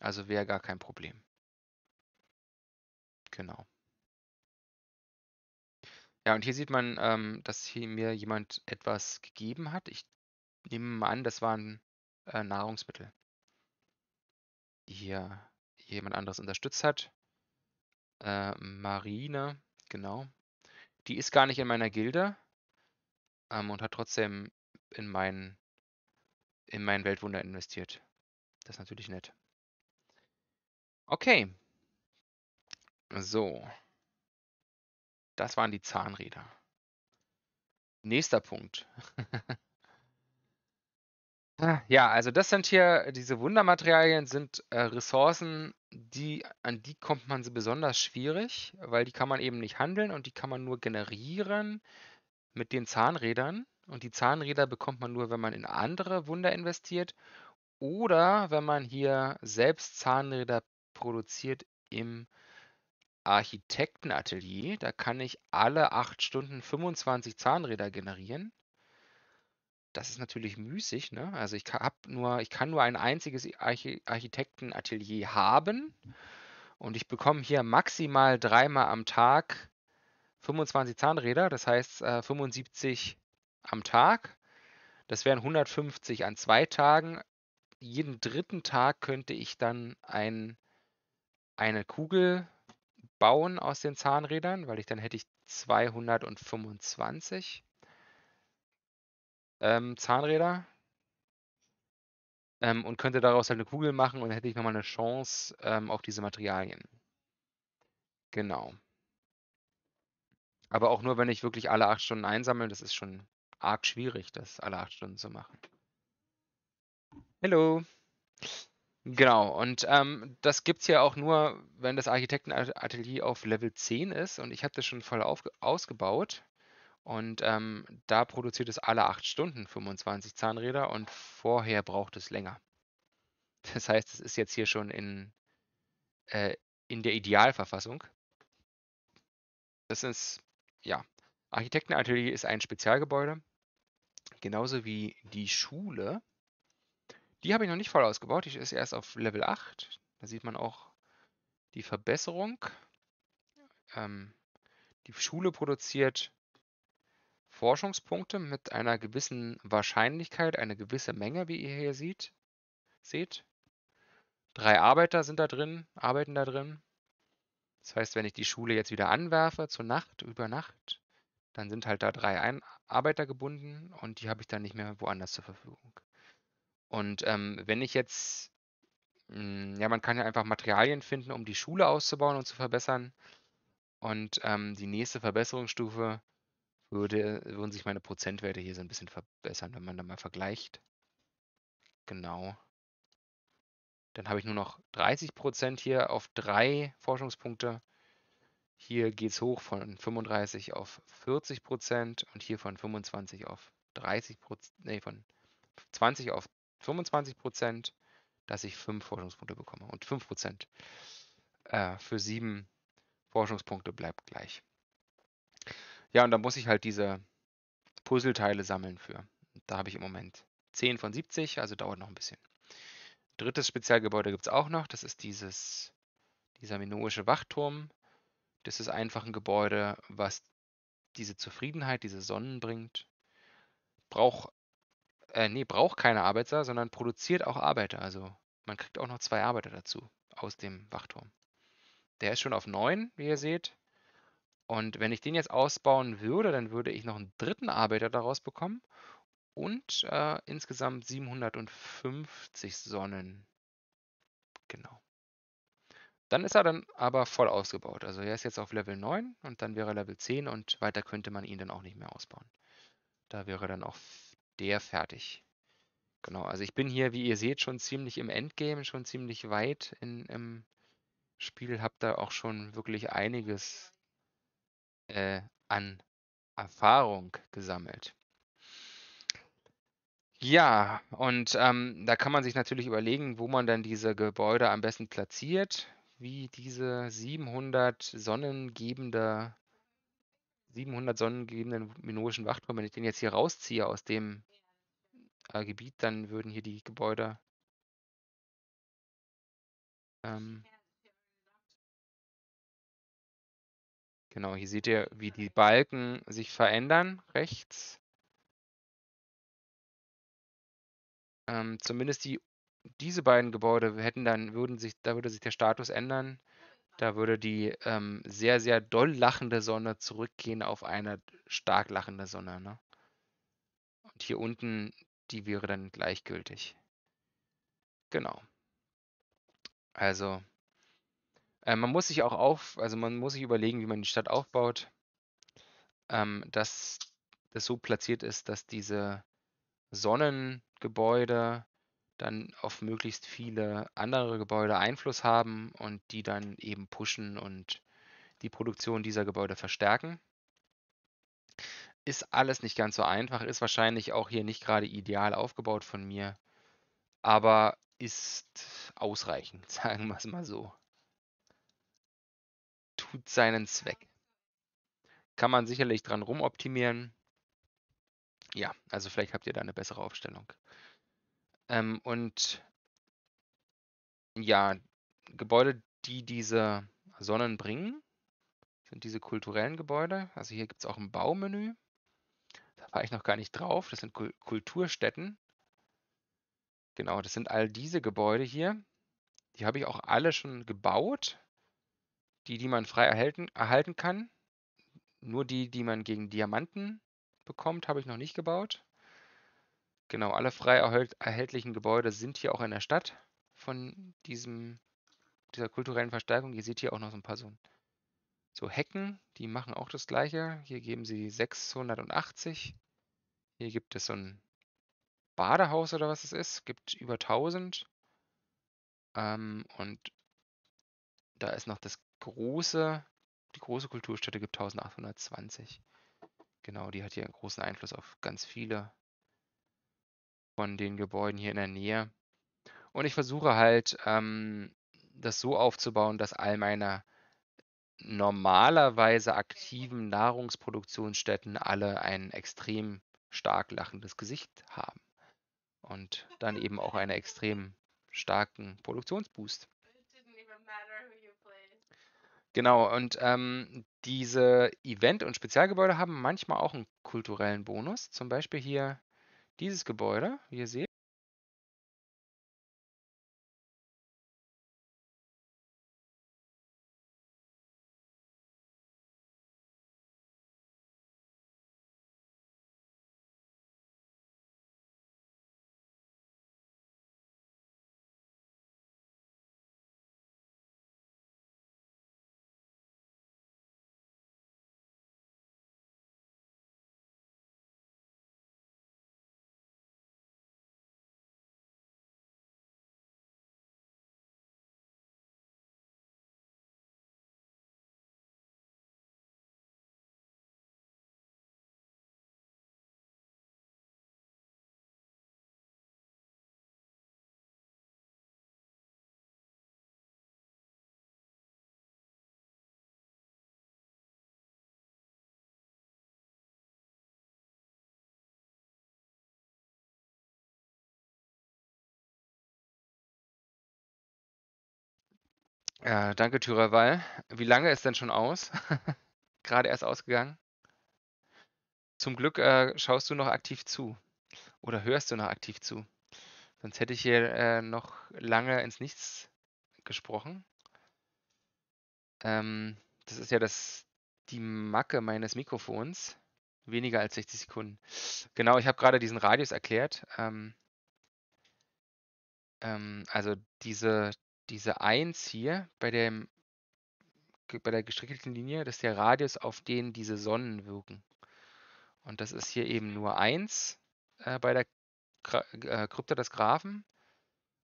Also wäre gar kein Problem. Genau. Ja, und hier sieht man, ähm, dass hier mir jemand etwas gegeben hat. Ich nehme mal an, das waren äh, Nahrungsmittel, die hier jemand anderes unterstützt hat. Äh, Marine genau. Die ist gar nicht in meiner Gilde ähm, und hat trotzdem in mein, in mein Weltwunder investiert. Das ist natürlich nett. Okay. So. Das waren die Zahnräder. Nächster Punkt. Ah, ja, also das sind hier diese Wundermaterialien sind, äh, Ressourcen, die an die kommt man so besonders schwierig, weil die kann man eben nicht handeln und die kann man nur generieren mit den Zahnrädern. Und die Zahnräder bekommt man nur, wenn man in andere Wunder investiert oder wenn man hier selbst Zahnräder produziert im Architektenatelier. Da kann ich alle acht Stunden 25 Zahnräder generieren das ist natürlich müßig. Ne? Also ich kann, nur, ich kann nur ein einziges Archi Architektenatelier haben und ich bekomme hier maximal dreimal am Tag 25 Zahnräder, das heißt äh, 75 am Tag. Das wären 150 an zwei Tagen. Jeden dritten Tag könnte ich dann ein, eine Kugel bauen aus den Zahnrädern, weil ich dann hätte ich 225 ähm, Zahnräder ähm, und könnte daraus halt eine Kugel machen und hätte ich nochmal eine Chance ähm, auf diese Materialien. Genau. Aber auch nur, wenn ich wirklich alle acht Stunden einsammle, das ist schon arg schwierig, das alle acht Stunden zu machen. Hello. Genau, und ähm, das gibt es ja auch nur, wenn das Architektenatelier auf Level 10 ist und ich habe das schon voll ausgebaut. Und ähm, da produziert es alle acht Stunden 25 Zahnräder und vorher braucht es länger. Das heißt, es ist jetzt hier schon in, äh, in der Idealverfassung. Das ist, ja, Architektenatelier ist ein Spezialgebäude, genauso wie die Schule. Die habe ich noch nicht voll ausgebaut, die ist erst auf Level 8. Da sieht man auch die Verbesserung. Ähm, die Schule produziert Forschungspunkte mit einer gewissen Wahrscheinlichkeit, eine gewisse Menge, wie ihr hier sieht, seht. Drei Arbeiter sind da drin, arbeiten da drin. Das heißt, wenn ich die Schule jetzt wieder anwerfe zur Nacht, über Nacht, dann sind halt da drei Ein Arbeiter gebunden und die habe ich dann nicht mehr woanders zur Verfügung. Und ähm, wenn ich jetzt, mh, hm, ja, man kann ja einfach Materialien finden, um die Schule auszubauen und zu verbessern. Und ähm, die nächste Verbesserungsstufe würde, äh, würden sich meine Prozentwerte hier so ein bisschen verbessern, wenn man da mal vergleicht. Genau. Dann habe ich nur noch 30 Prozent hier auf drei Forschungspunkte. Hier geht es hoch von 35 auf 40 Prozent und hier von 25 auf 30 Prozent, nee, von 20 auf 25 Prozent, dass ich fünf Forschungspunkte bekomme. Und 5 Prozent äh, für sieben Forschungspunkte bleibt gleich. Ja, und da muss ich halt diese Puzzleteile sammeln für. Da habe ich im Moment 10 von 70, also dauert noch ein bisschen. Drittes Spezialgebäude gibt es auch noch. Das ist dieses, dieser minoische Wachturm. Das ist einfach ein Gebäude, was diese Zufriedenheit, diese Sonnen bringt. Braucht, äh, nee, braucht keine Arbeiter, sondern produziert auch Arbeiter. Also man kriegt auch noch zwei Arbeiter dazu aus dem Wachturm. Der ist schon auf 9, wie ihr seht. Und wenn ich den jetzt ausbauen würde, dann würde ich noch einen dritten Arbeiter daraus bekommen und äh, insgesamt 750 Sonnen. Genau. Dann ist er dann aber voll ausgebaut. Also er ist jetzt auf Level 9 und dann wäre er Level 10 und weiter könnte man ihn dann auch nicht mehr ausbauen. Da wäre dann auch der fertig. Genau, also ich bin hier, wie ihr seht, schon ziemlich im Endgame, schon ziemlich weit in, im Spiel. Hab da auch schon wirklich einiges äh, an Erfahrung gesammelt. Ja, und ähm, da kann man sich natürlich überlegen, wo man dann diese Gebäude am besten platziert, wie diese 700 sonnengebende, 700 sonnengebenden minoischen Wachtürme, wenn ich den jetzt hier rausziehe aus dem äh, Gebiet, dann würden hier die Gebäude ähm, Genau, hier seht ihr, wie die Balken sich verändern rechts. Ähm, zumindest die, diese beiden Gebäude hätten dann, würden sich, da würde sich der Status ändern. Da würde die ähm, sehr, sehr doll lachende Sonne zurückgehen auf eine stark lachende Sonne. Ne? Und hier unten, die wäre dann gleichgültig. Genau. Also äh, man muss sich auch auf, also man muss sich überlegen, wie man die Stadt aufbaut, ähm, dass das so platziert ist, dass diese Sonnengebäude dann auf möglichst viele andere Gebäude Einfluss haben und die dann eben pushen und die Produktion dieser Gebäude verstärken. Ist alles nicht ganz so einfach, ist wahrscheinlich auch hier nicht gerade ideal aufgebaut von mir, aber ist ausreichend, sagen wir es mal so tut seinen Zweck. Kann man sicherlich dran rumoptimieren. Ja, also vielleicht habt ihr da eine bessere Aufstellung. Ähm, und ja, Gebäude, die diese Sonnen bringen, sind diese kulturellen Gebäude. Also hier gibt es auch ein Baumenü. Da war ich noch gar nicht drauf. Das sind Kulturstätten. Genau, das sind all diese Gebäude hier. Die habe ich auch alle schon gebaut. Die, die man frei erhalten, erhalten kann. Nur die, die man gegen Diamanten bekommt, habe ich noch nicht gebaut. Genau, alle frei erhältlichen Gebäude sind hier auch in der Stadt von diesem, dieser kulturellen Verstärkung. Ihr seht hier auch noch so ein paar so, so Hecken, die machen auch das gleiche. Hier geben sie 680. Hier gibt es so ein Badehaus oder was es ist, gibt über 1000. Ähm, und da ist noch das große, die große Kulturstätte gibt 1820. Genau, die hat hier einen großen Einfluss auf ganz viele von den Gebäuden hier in der Nähe. Und ich versuche halt, ähm, das so aufzubauen, dass all meine normalerweise aktiven Nahrungsproduktionsstätten alle ein extrem stark lachendes Gesicht haben. Und dann eben auch einen extrem starken Produktionsboost. Genau, und ähm, diese Event- und Spezialgebäude haben manchmal auch einen kulturellen Bonus. Zum Beispiel hier dieses Gebäude, wie ihr seht. Ja, danke, Thürerwall. Wie lange ist denn schon aus? Gerade erst ausgegangen. Zum Glück äh, schaust du noch aktiv zu oder hörst du noch aktiv zu. Sonst hätte ich hier äh, noch lange ins Nichts gesprochen. Ähm, das ist ja das, die Macke meines Mikrofons. Weniger als 60 Sekunden. Genau, ich habe gerade diesen Radius erklärt. Ähm, ähm, also diese, diese 1 hier bei, dem, bei der gestrickelten Linie, das ist der Radius, auf den diese Sonnen wirken. Und das ist hier eben nur 1 äh, bei der Gra äh, Krypta des Graphen.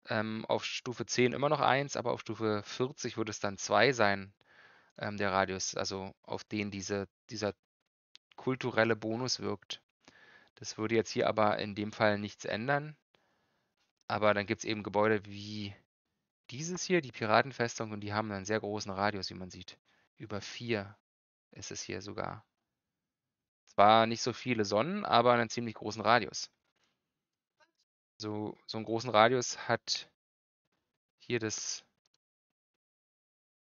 Ähm, auf Stufe 10 immer noch 1, aber auf Stufe 40 würde es dann 2 sein, ähm, der Radius, also auf den diese, dieser kulturelle Bonus wirkt. Das würde jetzt hier aber in dem Fall nichts ändern. Aber dann gibt es eben Gebäude wie dieses hier, die Piratenfestung, und die haben einen sehr großen Radius, wie man sieht. Über vier ist es hier sogar. Zwar nicht so viele Sonnen, aber einen ziemlich großen Radius. So, so einen großen Radius hat hier das.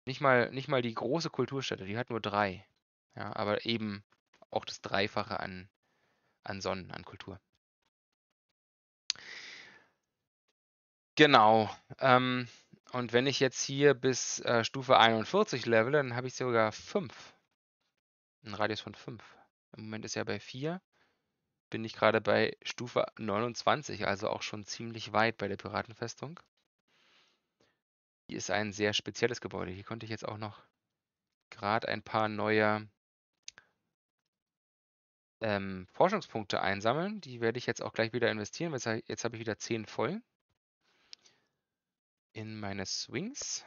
Nicht mal, nicht mal die große Kulturstätte, die hat nur drei. Ja, aber eben auch das Dreifache an, an Sonnen, an Kultur. Genau. Ähm, und wenn ich jetzt hier bis äh, Stufe 41 level, dann habe ich sogar 5. Ein Radius von 5. Im Moment ist ja bei 4. Bin ich gerade bei Stufe 29, also auch schon ziemlich weit bei der Piratenfestung. Hier ist ein sehr spezielles Gebäude. Hier konnte ich jetzt auch noch gerade ein paar neue ähm, Forschungspunkte einsammeln. Die werde ich jetzt auch gleich wieder investieren. weil Jetzt habe ich wieder 10 voll in meine Swings.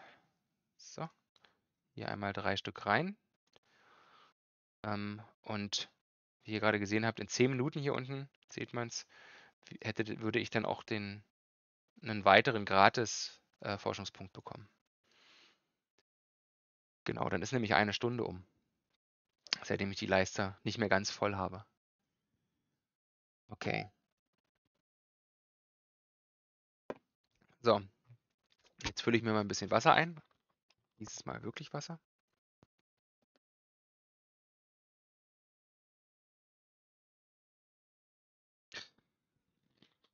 So, hier einmal drei Stück rein. Ähm, und wie ihr gerade gesehen habt, in zehn Minuten hier unten, sieht man es, würde ich dann auch den, einen weiteren gratis äh, Forschungspunkt bekommen. Genau, dann ist nämlich eine Stunde um, seitdem ich die Leiste nicht mehr ganz voll habe. Okay. So, Jetzt fülle ich mir mal ein bisschen Wasser ein. Dieses Mal wirklich Wasser.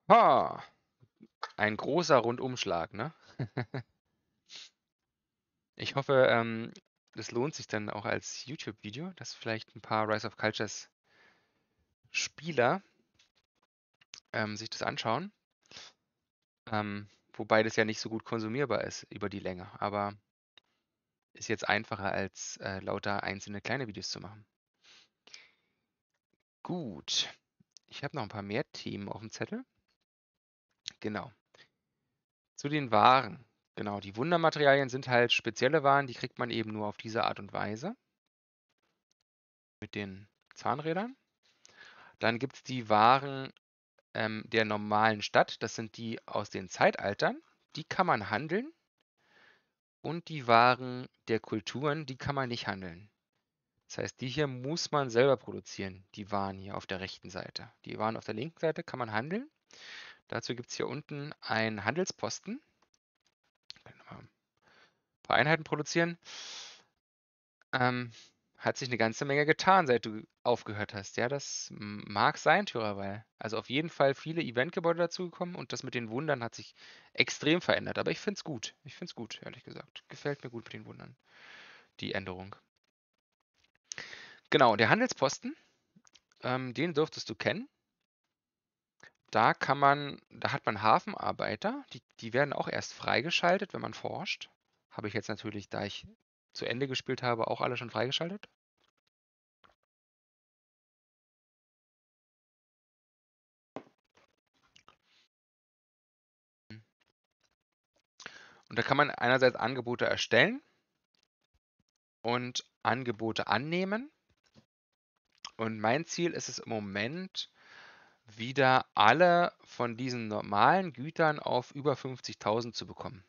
Ha! Ein großer Rundumschlag, ne? ich hoffe, ähm, das lohnt sich dann auch als YouTube-Video, dass vielleicht ein paar Rise of Cultures Spieler ähm, sich das anschauen. Ähm, wobei das ja nicht so gut konsumierbar ist über die Länge. Aber ist jetzt einfacher, als äh, lauter einzelne kleine Videos zu machen. Gut. Ich habe noch ein paar mehr Themen auf dem Zettel. Genau. Zu den Waren. Genau, die Wundermaterialien sind halt spezielle Waren, die kriegt man eben nur auf diese Art und Weise. Mit den Zahnrädern. Dann gibt es die Waren ähm, der normalen Stadt, das sind die aus den Zeitaltern, die kann man handeln. Und die Waren der Kulturen, die kann man nicht handeln. Das heißt, die hier muss man selber produzieren, die Waren hier auf der rechten Seite. Die Waren auf der linken Seite kann man handeln. Dazu gibt es hier unten einen Handelsposten. ein paar Einheiten produzieren. Ähm, hat sich eine ganze Menge getan, seit du aufgehört hast. Ja, das mag sein, Thürerweil. Also auf jeden Fall viele Eventgebäude dazugekommen und das mit den Wundern hat sich extrem verändert. Aber ich finde es gut. Ich finde es gut, ehrlich gesagt. Gefällt mir gut mit den Wundern, die Änderung. Genau, der Handelsposten, ähm, den dürftest du kennen. Da kann man, da hat man Hafenarbeiter, die, die werden auch erst freigeschaltet, wenn man forscht. Habe ich jetzt natürlich, da ich zu Ende gespielt habe, auch alle schon freigeschaltet? Hm. Und da kann man einerseits Angebote erstellen und Angebote annehmen. Und mein Ziel ist es im Moment, wieder alle von diesen normalen Gütern auf über 50.000 zu bekommen.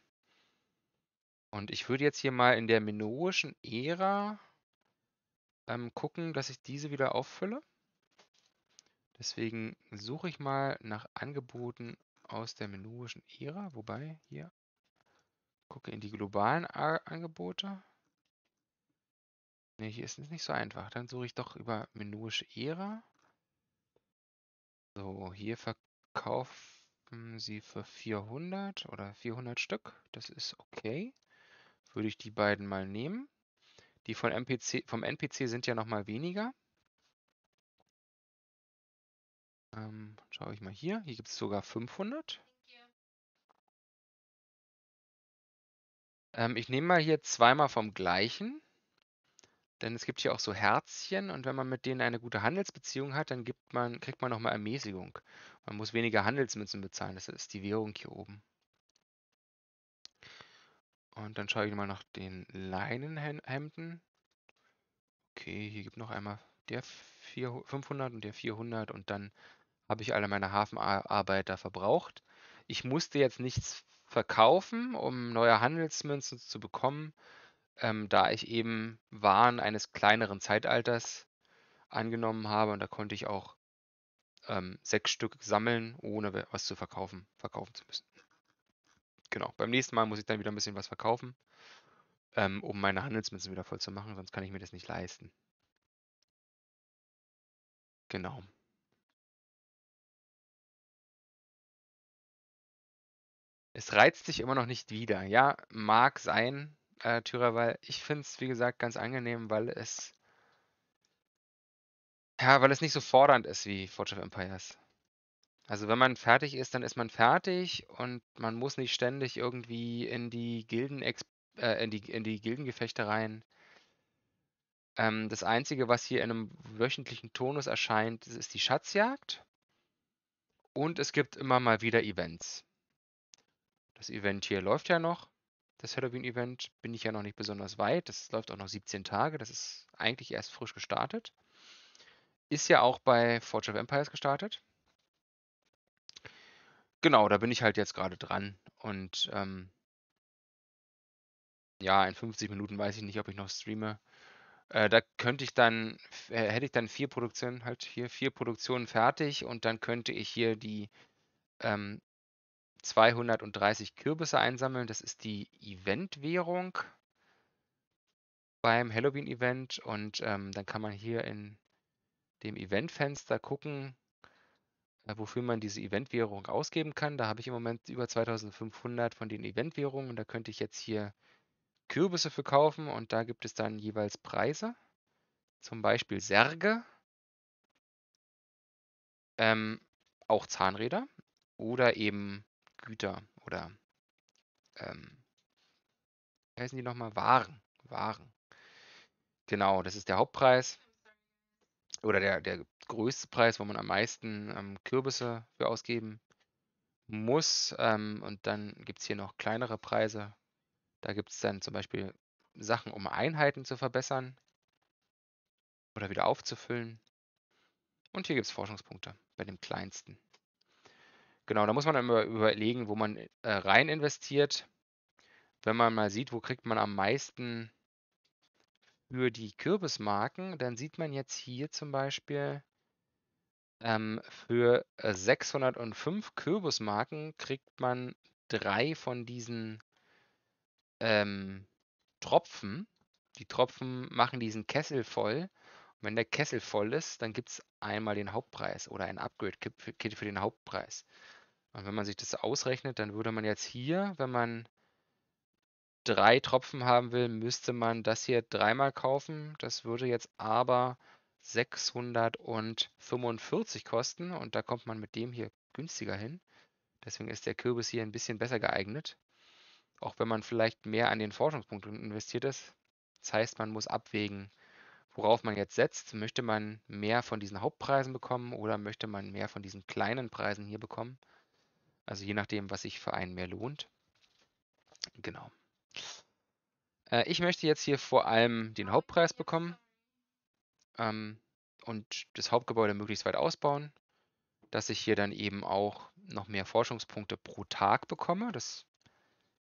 Und ich würde jetzt hier mal in der minoischen Ära ähm, gucken, dass ich diese wieder auffülle. Deswegen suche ich mal nach Angeboten aus der minoischen Ära, wobei hier gucke in die globalen A Angebote. Ne, hier ist es nicht so einfach. Dann suche ich doch über minoische Ära. So, hier verkaufen sie für 400 oder 400 Stück. Das ist okay würde ich die beiden mal nehmen. Die von NPC, vom NPC sind ja nochmal weniger. Ähm, schaue ich mal hier. Hier gibt es sogar 500. Ähm, ich nehme mal hier zweimal vom gleichen. Denn es gibt hier auch so Herzchen und wenn man mit denen eine gute Handelsbeziehung hat, dann man, kriegt man nochmal Ermäßigung. Man muss weniger Handelsmünzen bezahlen. Das ist die Währung hier oben. Und dann schaue ich mal nach den Leinenhemden. Okay, hier gibt noch einmal der 500 und der 400 und dann habe ich alle meine Hafenarbeiter verbraucht. Ich musste jetzt nichts verkaufen, um neue Handelsmünzen zu bekommen, ähm, da ich eben Waren eines kleineren Zeitalters angenommen habe und da konnte ich auch ähm, sechs Stück sammeln, ohne was zu verkaufen, verkaufen zu müssen genau, beim nächsten Mal muss ich dann wieder ein bisschen was verkaufen, ähm, um meine Handelsmünzen wieder voll zu machen, sonst kann ich mir das nicht leisten. Genau. Es reizt sich immer noch nicht wieder. Ja, mag sein, äh, Thyra, weil ich finde es, wie gesagt, ganz angenehm, weil es. Ja, weil es nicht so fordernd ist wie Forge of Empires. Also wenn man fertig ist, dann ist man fertig und man muss nicht ständig irgendwie in die Gilden äh, in die, in die Gildengefechte rein. Ähm, das Einzige, was hier in einem wöchentlichen Tonus erscheint, ist die Schatzjagd. Und es gibt immer mal wieder Events. Das Event hier läuft ja noch. Das Halloween-Event bin ich ja noch nicht besonders weit. Das läuft auch noch 17 Tage. Das ist eigentlich erst frisch gestartet. Ist ja auch bei Forge of Empires gestartet. Genau, da bin ich halt jetzt gerade dran und, ähm ja, in 50 Minuten weiß ich nicht, ob ich noch streame. Äh, da könnte ich dann, äh, hätte ich dann vier Produktionen, halt hier vier Produktionen fertig und dann könnte ich hier die ähm, 230 Kürbisse einsammeln. Das ist die Event-Währung beim Halloween-Event und ähm, dann kann man hier in dem Event-Fenster gucken, äh, wofür man diese Eventwährung ausgeben kann. Da habe ich im Moment über 2500 von den Eventwährungen und da könnte ich jetzt hier Kürbisse verkaufen und da gibt es dann jeweils Preise, zum Beispiel Särge, ähm, auch Zahnräder oder eben Güter oder ähm, wie heißen die nochmal? Waren. Waren. Genau, das ist der Hauptpreis oder der, der größte Preis, wo man am meisten ähm, Kürbisse für ausgeben muss. Ähm, und dann gibt es hier noch kleinere Preise. Da gibt es dann zum Beispiel Sachen, um Einheiten zu verbessern oder wieder aufzufüllen. Und hier gibt es Forschungspunkte bei dem kleinsten. Genau, da muss man dann überlegen, wo man äh, rein investiert. Wenn man mal sieht, wo kriegt man am meisten für die Kürbismarken, dann sieht man jetzt hier zum Beispiel, ähm, für, 605 äh, Kürbismarken kriegt man drei von diesen, ähm, Tropfen. Die Tropfen machen diesen Kessel voll. Und wenn der Kessel voll ist, dann gibt es einmal den Hauptpreis oder ein Upgrade-Kit für den Hauptpreis. Und wenn man sich das ausrechnet, dann würde man jetzt hier, wenn man drei Tropfen haben will, müsste man das hier dreimal kaufen. Das würde jetzt aber 645 kosten und da kommt man mit dem hier günstiger hin. Deswegen ist der Kürbis hier ein bisschen besser geeignet. Auch wenn man vielleicht mehr an den Forschungspunkten investiert ist. Das heißt, man muss abwägen, worauf man jetzt setzt. Möchte man mehr von diesen Hauptpreisen bekommen oder möchte man mehr von diesen kleinen Preisen hier bekommen? Also je nachdem, was sich für einen mehr lohnt. Genau. Äh, ich möchte jetzt hier vor allem den Hauptpreis bekommen ähm, und das Hauptgebäude möglichst weit ausbauen, dass ich hier dann eben auch noch mehr Forschungspunkte pro Tag bekomme. Das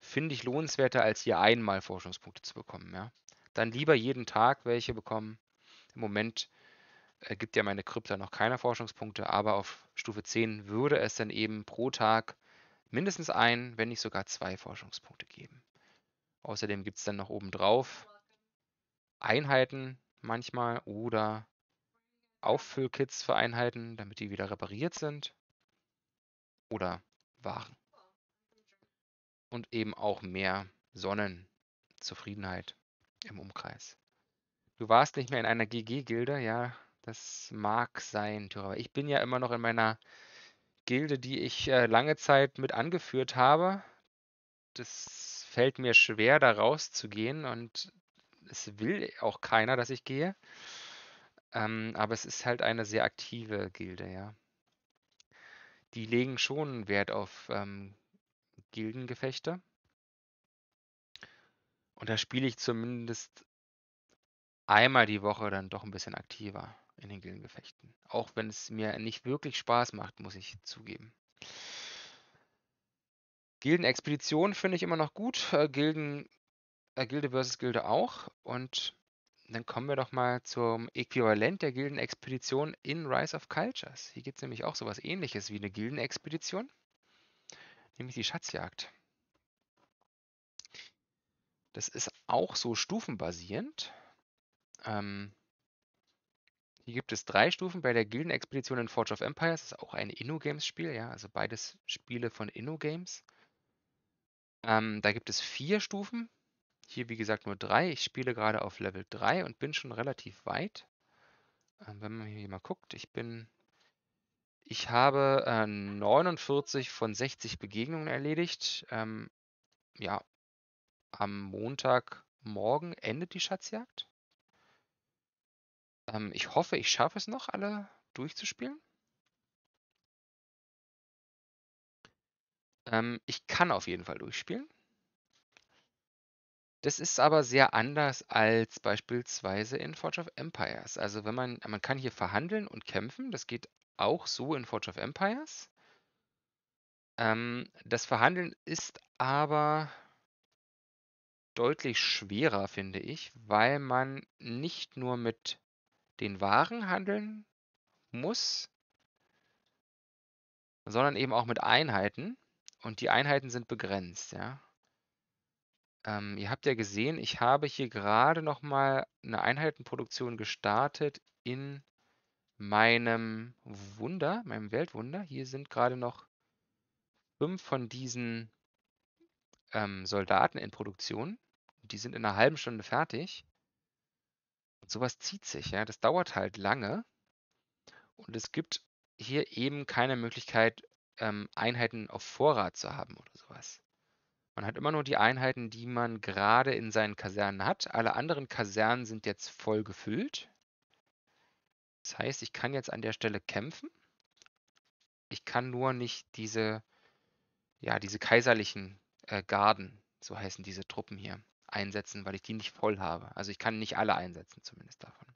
finde ich lohnenswerter, als hier einmal Forschungspunkte zu bekommen. Ja. Dann lieber jeden Tag welche bekommen. Im Moment äh, gibt ja meine Krypta noch keine Forschungspunkte, aber auf Stufe 10 würde es dann eben pro Tag mindestens ein, wenn nicht sogar zwei Forschungspunkte geben. Außerdem gibt es dann noch obendrauf Einheiten, manchmal oder Auffüllkits für Einheiten, damit die wieder repariert sind oder Waren. Und eben auch mehr Sonnenzufriedenheit im Umkreis. Du warst nicht mehr in einer GG-Gilde, ja, das mag sein, Tür, aber ich bin ja immer noch in meiner Gilde, die ich äh, lange Zeit mit angeführt habe. Das fällt mir schwer, da rauszugehen und es will auch keiner, dass ich gehe. Ähm, aber es ist halt eine sehr aktive Gilde, ja. Die legen schon Wert auf ähm, Gildengefechte. Und da spiele ich zumindest einmal die Woche dann doch ein bisschen aktiver in den Gildengefechten. Auch wenn es mir nicht wirklich Spaß macht, muss ich zugeben. Gildenexpedition finde ich immer noch gut. Äh, Gilden äh, Gilde versus Gilde auch. Und dann kommen wir doch mal zum Äquivalent der Gildenexpedition in Rise of Cultures. Hier gibt es nämlich auch sowas ähnliches wie eine Gildenexpedition, nämlich die Schatzjagd. Das ist auch so stufenbasierend. Ähm, hier gibt es drei Stufen bei der Gildenexpedition in Forge of Empires. Das ist auch ein InnoGames-Spiel, ja, also beides Spiele von InnoGames. Ähm, da gibt es vier Stufen hier, wie gesagt, nur drei. Ich spiele gerade auf Level 3 und bin schon relativ weit. Ähm, wenn man hier mal guckt, ich bin. Ich habe äh, 49 von 60 Begegnungen erledigt. Ähm, ja, am Montagmorgen endet die Schatzjagd. Ähm, ich hoffe, ich schaffe es noch, alle durchzuspielen. Ähm, ich kann auf jeden Fall durchspielen. Das ist aber sehr anders als beispielsweise in Forge of Empires. Also wenn man man kann hier verhandeln und kämpfen, das geht auch so in Forge of Empires. Ähm, das Verhandeln ist aber deutlich schwerer, finde ich, weil man nicht nur mit den Waren handeln muss, sondern eben auch mit Einheiten. Und die Einheiten sind begrenzt, ja. Ähm, ihr habt ja gesehen, ich habe hier gerade noch mal eine Einheitenproduktion gestartet in meinem Wunder, meinem Weltwunder. Hier sind gerade noch fünf von diesen ähm, Soldaten in Produktion. Die sind in einer halben Stunde fertig. Und sowas zieht sich, ja. Das dauert halt lange. Und es gibt hier eben keine Möglichkeit, ähm, Einheiten auf Vorrat zu haben oder sowas. Man hat immer nur die Einheiten, die man gerade in seinen Kasernen hat. Alle anderen Kasernen sind jetzt voll gefüllt. Das heißt, ich kann jetzt an der Stelle kämpfen. Ich kann nur nicht diese, ja, diese kaiserlichen äh, Garden, so heißen diese Truppen hier, einsetzen, weil ich die nicht voll habe. Also ich kann nicht alle einsetzen, zumindest davon.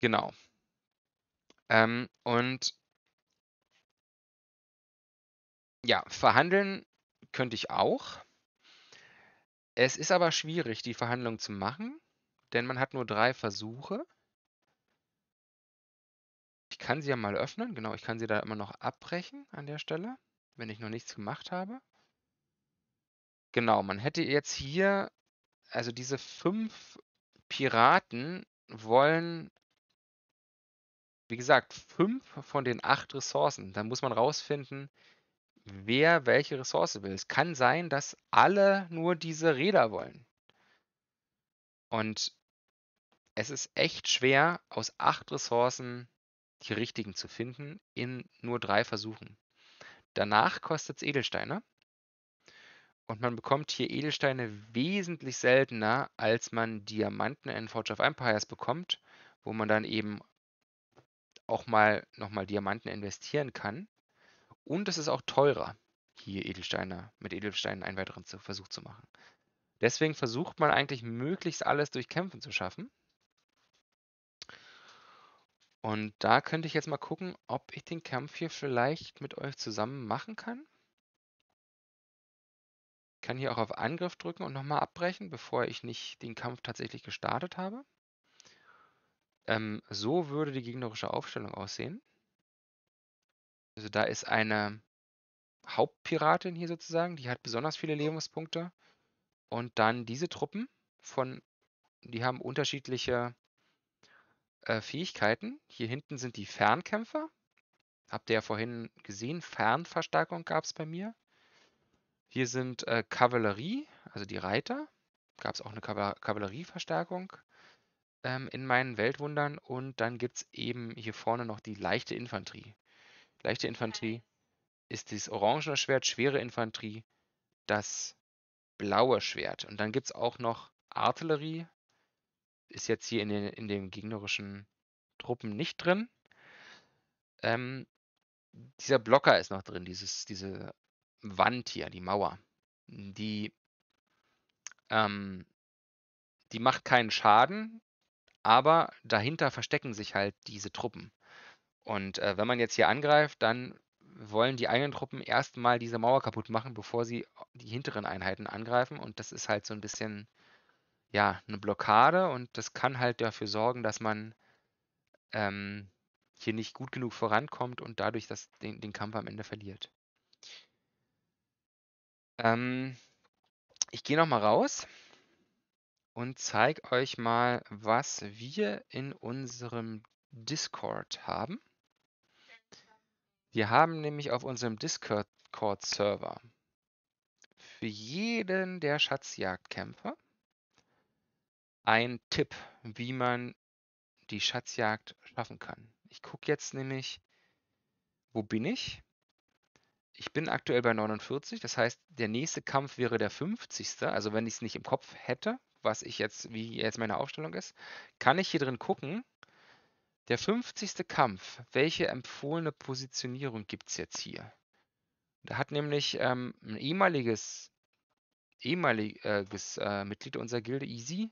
Genau. Ähm, und ja, verhandeln könnte ich auch. Es ist aber schwierig, die Verhandlung zu machen, denn man hat nur drei Versuche. Ich kann sie ja mal öffnen. Genau, ich kann sie da immer noch abbrechen an der Stelle, wenn ich noch nichts gemacht habe. Genau, man hätte jetzt hier, also diese fünf Piraten wollen, wie gesagt, fünf von den acht Ressourcen. Da muss man rausfinden, wer welche Ressource will. Es kann sein, dass alle nur diese Räder wollen. Und es ist echt schwer, aus acht Ressourcen die richtigen zu finden in nur drei Versuchen. Danach kostet es Edelsteine. Und man bekommt hier Edelsteine wesentlich seltener, als man Diamanten in Forge of Empires bekommt, wo man dann eben auch mal nochmal Diamanten investieren kann. Und es ist auch teurer, hier Edelsteine mit Edelsteinen einen weiteren Versuch zu machen. Deswegen versucht man eigentlich möglichst alles durch Kämpfen zu schaffen. Und da könnte ich jetzt mal gucken, ob ich den Kampf hier vielleicht mit euch zusammen machen kann. Ich kann hier auch auf Angriff drücken und nochmal abbrechen, bevor ich nicht den Kampf tatsächlich gestartet habe. Ähm, so würde die gegnerische Aufstellung aussehen. Also da ist eine Hauptpiratin hier sozusagen, die hat besonders viele Lebenspunkte. Und dann diese Truppen von, die haben unterschiedliche äh, Fähigkeiten. Hier hinten sind die Fernkämpfer. Habt ihr ja vorhin gesehen, Fernverstärkung gab es bei mir. Hier sind äh, Kavallerie, also die Reiter. Gab es auch eine Kavallerieverstärkung ähm, in meinen Weltwundern. Und dann gibt es eben hier vorne noch die leichte Infanterie leichte Infanterie, ist das orange Schwert schwere Infanterie, das blaue Schwert. Und dann gibt es auch noch Artillerie, ist jetzt hier in den, in den gegnerischen Truppen nicht drin. Ähm, dieser Blocker ist noch drin, dieses, diese Wand hier, die Mauer. Die, ähm, die macht keinen Schaden, aber dahinter verstecken sich halt diese Truppen. Und äh, wenn man jetzt hier angreift, dann wollen die eigenen Truppen erstmal diese Mauer kaputt machen, bevor sie die hinteren Einheiten angreifen. Und das ist halt so ein bisschen, ja, eine Blockade. Und das kann halt dafür sorgen, dass man ähm, hier nicht gut genug vorankommt und dadurch das, den, den Kampf am Ende verliert. Ähm, ich gehe nochmal raus und zeige euch mal, was wir in unserem Discord haben. Wir haben nämlich auf unserem Discord-Server für jeden der Schatzjagdkämpfer einen Tipp, wie man die Schatzjagd schaffen kann. Ich gucke jetzt nämlich, wo bin ich? Ich bin aktuell bei 49, das heißt, der nächste Kampf wäre der 50. Also wenn ich es nicht im Kopf hätte, was ich jetzt, wie jetzt meine Aufstellung ist, kann ich hier drin gucken, der 50. Kampf, welche empfohlene Positionierung gibt es jetzt hier? Da hat nämlich ähm, ein ehemaliges, ehemaliges äh, Mitglied unserer Gilde, Easy,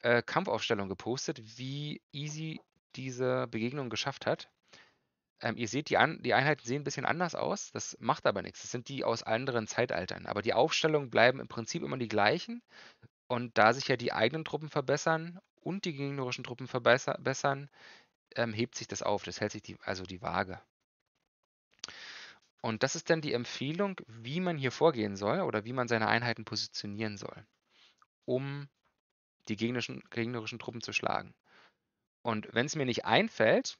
äh, Kampfaufstellung gepostet, wie Easy diese Begegnung geschafft hat. Ähm, ihr seht, die, An die Einheiten sehen ein bisschen anders aus, das macht aber nichts. Das sind die aus anderen Zeitaltern. Aber die Aufstellungen bleiben im Prinzip immer die gleichen. Und da sich ja die eigenen Truppen verbessern und die gegnerischen Truppen verbessern, ähm, hebt sich das auf, das hält sich die, also die Waage. Und das ist dann die Empfehlung, wie man hier vorgehen soll oder wie man seine Einheiten positionieren soll, um die gegnerischen, gegnerischen Truppen zu schlagen. Und wenn es mir nicht einfällt,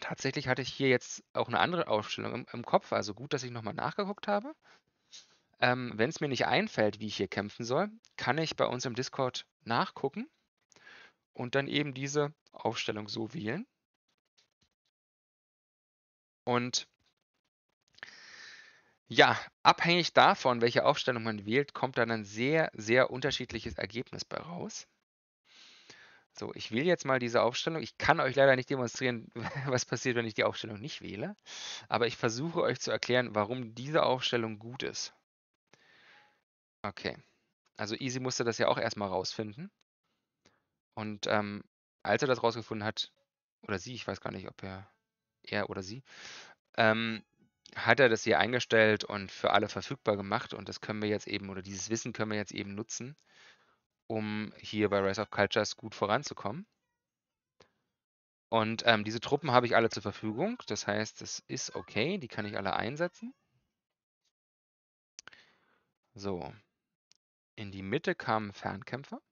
tatsächlich hatte ich hier jetzt auch eine andere Aufstellung im, im Kopf, also gut, dass ich nochmal nachgeguckt habe. Ähm, wenn es mir nicht einfällt, wie ich hier kämpfen soll, kann ich bei uns im Discord nachgucken und dann eben diese Aufstellung so wählen. Und ja, abhängig davon, welche Aufstellung man wählt, kommt dann ein sehr, sehr unterschiedliches Ergebnis bei raus. So, ich wähle jetzt mal diese Aufstellung. Ich kann euch leider nicht demonstrieren, was passiert, wenn ich die Aufstellung nicht wähle. Aber ich versuche euch zu erklären, warum diese Aufstellung gut ist. Okay. Also Easy musste das ja auch erstmal rausfinden. Und ähm, als er das rausgefunden hat, oder sie, ich weiß gar nicht, ob er, er oder sie, ähm, hat er das hier eingestellt und für alle verfügbar gemacht. Und das können wir jetzt eben, oder dieses Wissen können wir jetzt eben nutzen, um hier bei Rise of Cultures gut voranzukommen. Und ähm, diese Truppen habe ich alle zur Verfügung. Das heißt, es ist okay, die kann ich alle einsetzen. So. In die Mitte kamen Fernkämpfer.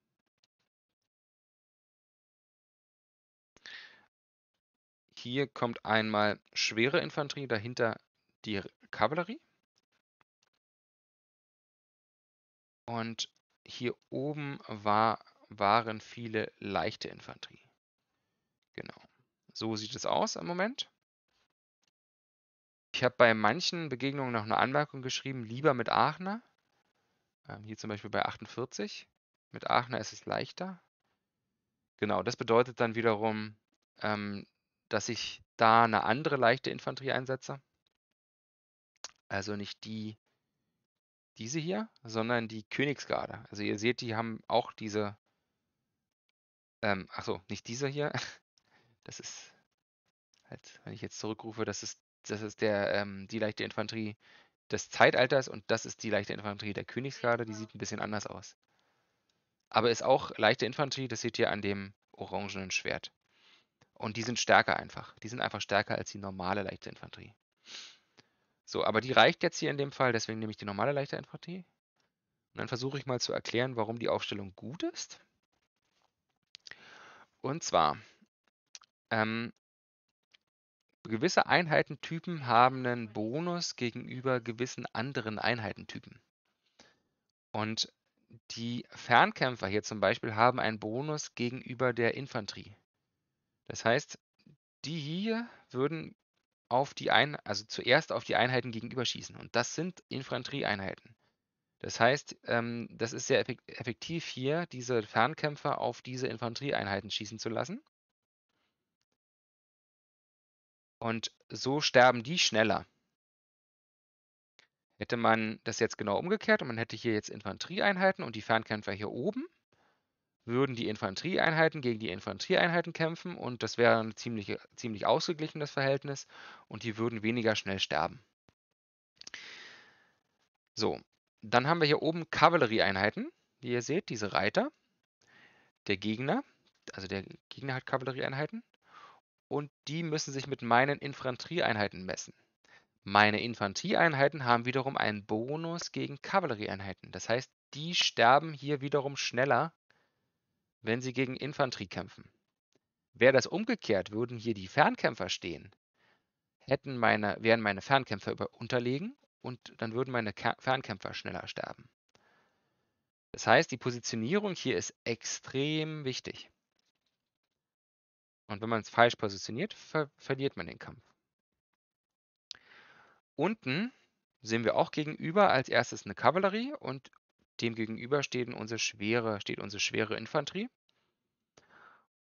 Hier kommt einmal schwere Infanterie, dahinter die Kavallerie. Und hier oben war, waren viele leichte Infanterie. Genau. So sieht es aus im Moment. Ich habe bei manchen Begegnungen noch eine Anmerkung geschrieben, lieber mit Aachener. Ähm, hier zum Beispiel bei 48. Mit Aachener ist es leichter. Genau, das bedeutet dann wiederum, ähm, dass ich da eine andere leichte Infanterie einsetze. Also nicht die, diese hier, sondern die Königsgarde. Also ihr seht, die haben auch diese, ähm, achso, nicht diese hier. Das ist halt, wenn ich jetzt zurückrufe, das ist, das ist der, ähm, die leichte Infanterie des Zeitalters und das ist die leichte Infanterie der Königsgarde. Die sieht ein bisschen anders aus. Aber ist auch leichte Infanterie, das seht ihr an dem orangenen Schwert. Und die sind stärker einfach. Die sind einfach stärker als die normale leichte Infanterie. So, aber die reicht jetzt hier in dem Fall, deswegen nehme ich die normale leichte Infanterie. Und dann versuche ich mal zu erklären, warum die Aufstellung gut ist. Und zwar, ähm, gewisse Einheitentypen haben einen Bonus gegenüber gewissen anderen Einheitentypen. Und die Fernkämpfer hier zum Beispiel haben einen Bonus gegenüber der Infanterie. Das heißt, die hier würden auf die ein also zuerst auf die Einheiten gegenüber schießen. Und das sind Infanterieeinheiten. Das heißt, ähm, das ist sehr effektiv hier, diese Fernkämpfer auf diese Infanterieeinheiten schießen zu lassen. Und so sterben die schneller. Hätte man das jetzt genau umgekehrt und man hätte hier jetzt Infanterieeinheiten und die Fernkämpfer hier oben, würden die Infanterieeinheiten gegen die Infanterieeinheiten kämpfen und das wäre ein ziemlich, ziemlich ausgeglichenes Verhältnis und die würden weniger schnell sterben. So, dann haben wir hier oben Kavallerieeinheiten, wie ihr seht, diese Reiter, der Gegner, also der Gegner hat Kavallerieeinheiten und die müssen sich mit meinen Infanterieeinheiten messen. Meine Infanterieeinheiten haben wiederum einen Bonus gegen Kavallerieeinheiten. Das heißt, die sterben hier wiederum schneller wenn sie gegen Infanterie kämpfen. Wäre das umgekehrt, würden hier die Fernkämpfer stehen, hätten meine, wären meine Fernkämpfer über, unterlegen und dann würden meine Ker Fernkämpfer schneller sterben. Das heißt, die Positionierung hier ist extrem wichtig. Und wenn man es falsch positioniert, ver verliert man den Kampf. Unten sehen wir auch gegenüber als erstes eine Kavallerie und Demgegenüber stehen unsere schwere, steht unsere schwere Infanterie.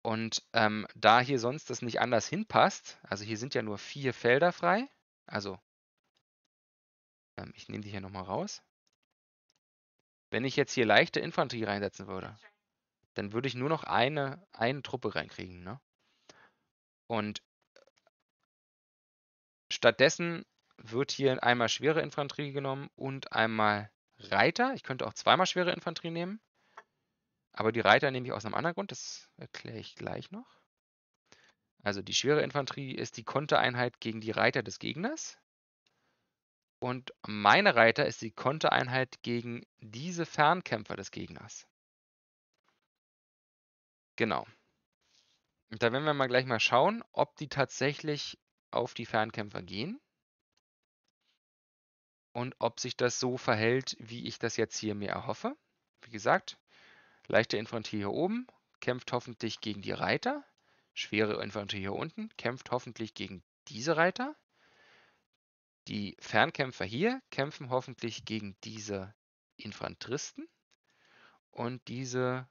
Und ähm, da hier sonst das nicht anders hinpasst, also hier sind ja nur vier Felder frei, also ähm, ich nehme die hier nochmal raus. Wenn ich jetzt hier leichte Infanterie reinsetzen würde, dann würde ich nur noch eine, eine Truppe reinkriegen. Ne? Und äh, stattdessen wird hier einmal schwere Infanterie genommen und einmal Reiter. Ich könnte auch zweimal schwere Infanterie nehmen. Aber die Reiter nehme ich aus einem anderen Grund. Das erkläre ich gleich noch. Also die schwere Infanterie ist die Kontereinheit gegen die Reiter des Gegners. Und meine Reiter ist die Kontereinheit gegen diese Fernkämpfer des Gegners. Genau. Und da werden wir mal gleich mal schauen, ob die tatsächlich auf die Fernkämpfer gehen und ob sich das so verhält, wie ich das jetzt hier mir erhoffe. Wie gesagt, leichte Infanterie hier oben kämpft hoffentlich gegen die Reiter. Schwere Infanterie hier unten kämpft hoffentlich gegen diese Reiter. Die Fernkämpfer hier kämpfen hoffentlich gegen diese Infanteristen. Und diese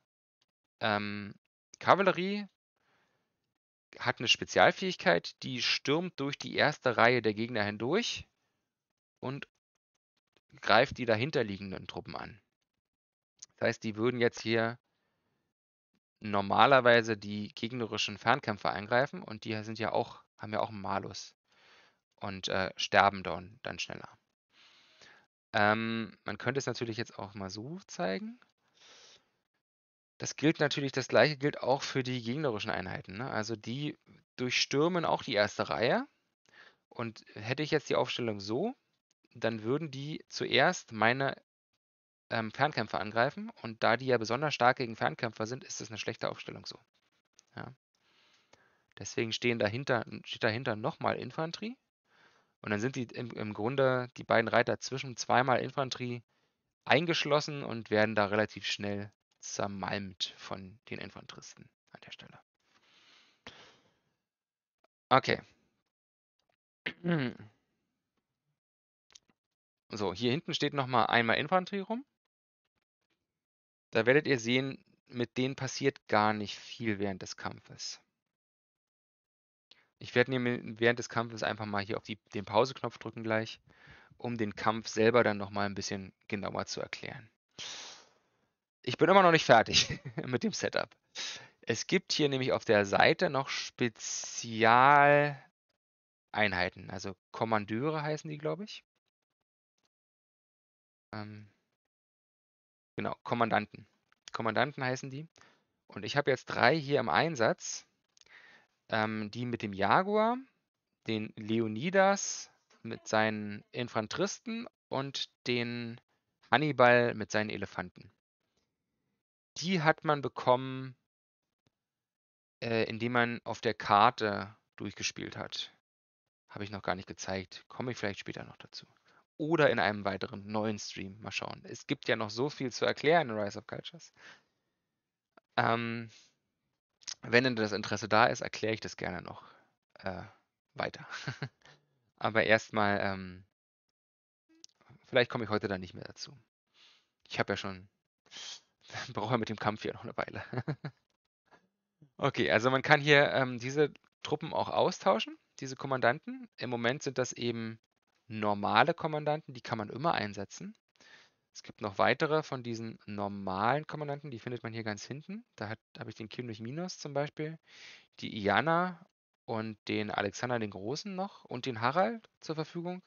ähm, Kavallerie hat eine Spezialfähigkeit, die stürmt durch die erste Reihe der Gegner hindurch und greift die dahinterliegenden Truppen an. Das heißt, die würden jetzt hier normalerweise die gegnerischen Fernkämpfer eingreifen und die sind ja auch, haben ja auch einen Malus und äh, sterben dann, dann schneller. Ähm, man könnte es natürlich jetzt auch mal so zeigen. Das gilt natürlich, das gleiche gilt auch für die gegnerischen Einheiten. Ne? Also die durchstürmen auch die erste Reihe. Und hätte ich jetzt die Aufstellung so, dann würden die zuerst meine ähm, Fernkämpfer angreifen. Und da die ja besonders stark gegen Fernkämpfer sind, ist das eine schlechte Aufstellung so. Ja. Deswegen stehen dahinter, steht dahinter nochmal Infanterie. Und dann sind die im, im, Grunde die beiden Reiter zwischen zweimal Infanterie eingeschlossen und werden da relativ schnell zermalmt von den Infanteristen an der Stelle. Okay. So, hier hinten steht nochmal einmal Infanterie rum. Da werdet ihr sehen, mit denen passiert gar nicht viel während des Kampfes. Ich werde während des Kampfes einfach mal hier auf die, den Pause-Knopf drücken gleich, um den Kampf selber dann nochmal ein bisschen genauer zu erklären. Ich bin immer noch nicht fertig mit dem Setup. Es gibt hier nämlich auf der Seite noch Spezialeinheiten, also Kommandeure heißen die, glaube ich ähm, genau, Kommandanten. Kommandanten heißen die. Und ich habe jetzt drei hier im Einsatz, ähm, die mit dem Jaguar, den Leonidas mit seinen Infanteristen und den Hannibal mit seinen Elefanten. Die hat man bekommen, äh, indem man auf der Karte durchgespielt hat. Habe ich noch gar nicht gezeigt. Komme ich vielleicht später noch dazu oder in einem weiteren neuen Stream. Mal schauen. Es gibt ja noch so viel zu erklären in Rise of Cultures. Ähm, wenn denn das Interesse da ist, erkläre ich das gerne noch äh, weiter. Aber erstmal, ähm, vielleicht komme ich heute da nicht mehr dazu. Ich habe ja schon, brauche ja mit dem Kampf hier noch eine Weile. okay, also man kann hier ähm, diese Truppen auch austauschen, diese Kommandanten. Im Moment sind das eben normale Kommandanten, die kann man immer einsetzen. Es gibt noch weitere von diesen normalen Kommandanten, die findet man hier ganz hinten. Da habe ich den Kim durch Minos zum Beispiel, die Iana und den Alexander den Großen noch und den Harald zur Verfügung.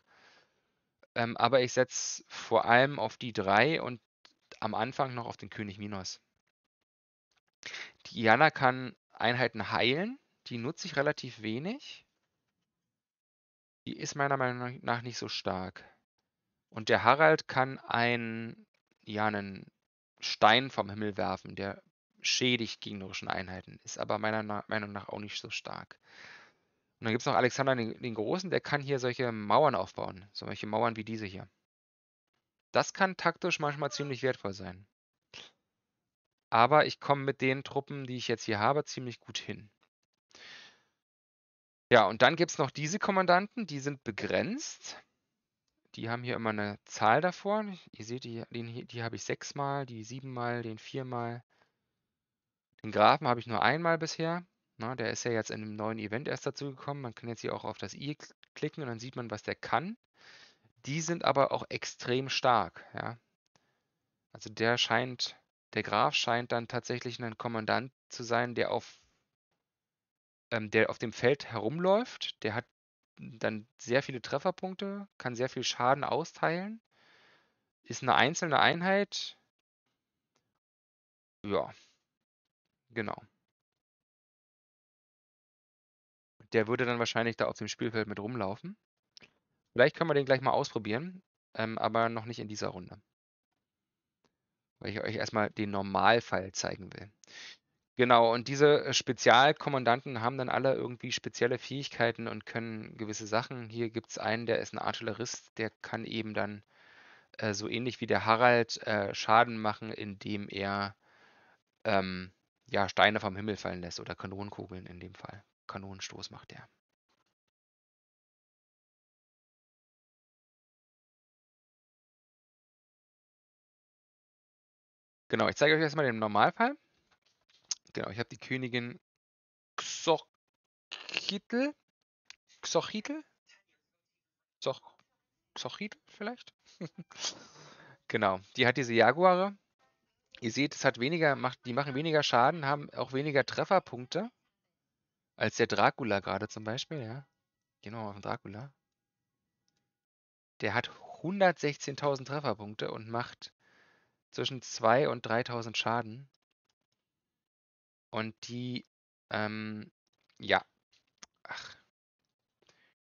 Ähm, aber ich setze vor allem auf die drei und am Anfang noch auf den König Minos. Die Iana kann Einheiten heilen, die nutze ich relativ wenig. Die ist meiner Meinung nach nicht so stark. Und der Harald kann einen, ja, einen Stein vom Himmel werfen, der schädigt gegnerischen Einheiten, ist aber meiner Meinung nach auch nicht so stark. Und dann gibt es noch Alexander den, den, Großen, der kann hier solche Mauern aufbauen, solche Mauern wie diese hier. Das kann taktisch manchmal ziemlich wertvoll sein. Aber ich komme mit den Truppen, die ich jetzt hier habe, ziemlich gut hin. Ja, und dann gibt es noch diese Kommandanten, die sind begrenzt. Die haben hier immer eine Zahl davor. Ihr seht, die, den, die habe ich sechsmal, die siebenmal, den viermal. Den Grafen habe ich nur einmal bisher. Na, der ist ja jetzt in einem neuen Event erst dazu gekommen. Man kann jetzt hier auch auf das i klicken und dann sieht man, was der kann. Die sind aber auch extrem stark. Ja. Also der scheint, der Graph scheint dann tatsächlich ein Kommandant zu sein, der auf ähm, der auf dem Feld herumläuft. Der hat dann sehr viele Trefferpunkte, kann sehr viel Schaden austeilen, ist eine einzelne Einheit. Ja, genau. Der würde dann wahrscheinlich da auf dem Spielfeld mit rumlaufen. Vielleicht können wir den gleich mal ausprobieren, ähm, aber noch nicht in dieser Runde. Weil ich euch erstmal den Normalfall zeigen will. Genau, und diese äh, Spezialkommandanten haben dann alle irgendwie spezielle Fähigkeiten und können gewisse Sachen. Hier gibt es einen, der ist ein Artillerist, der kann eben dann äh, so ähnlich wie der Harald äh, Schaden machen, indem er ähm, ja, Steine vom Himmel fallen lässt oder Kanonenkugeln in dem Fall. Kanonenstoß macht er. Genau, ich zeige euch erstmal den Normalfall. Genau, ich habe die Königin Xochitl. Xochitl? Xochitl vielleicht? genau, die hat diese Jaguare. Ihr seht, es hat weniger, macht, die machen weniger Schaden, haben auch weniger Trefferpunkte als der Dracula gerade zum Beispiel. Ja. Gehen wir mal auf den Dracula. Der hat 116.000 Trefferpunkte und macht zwischen 2.000 und 3.000 Schaden. Und die, ähm, ja, ach,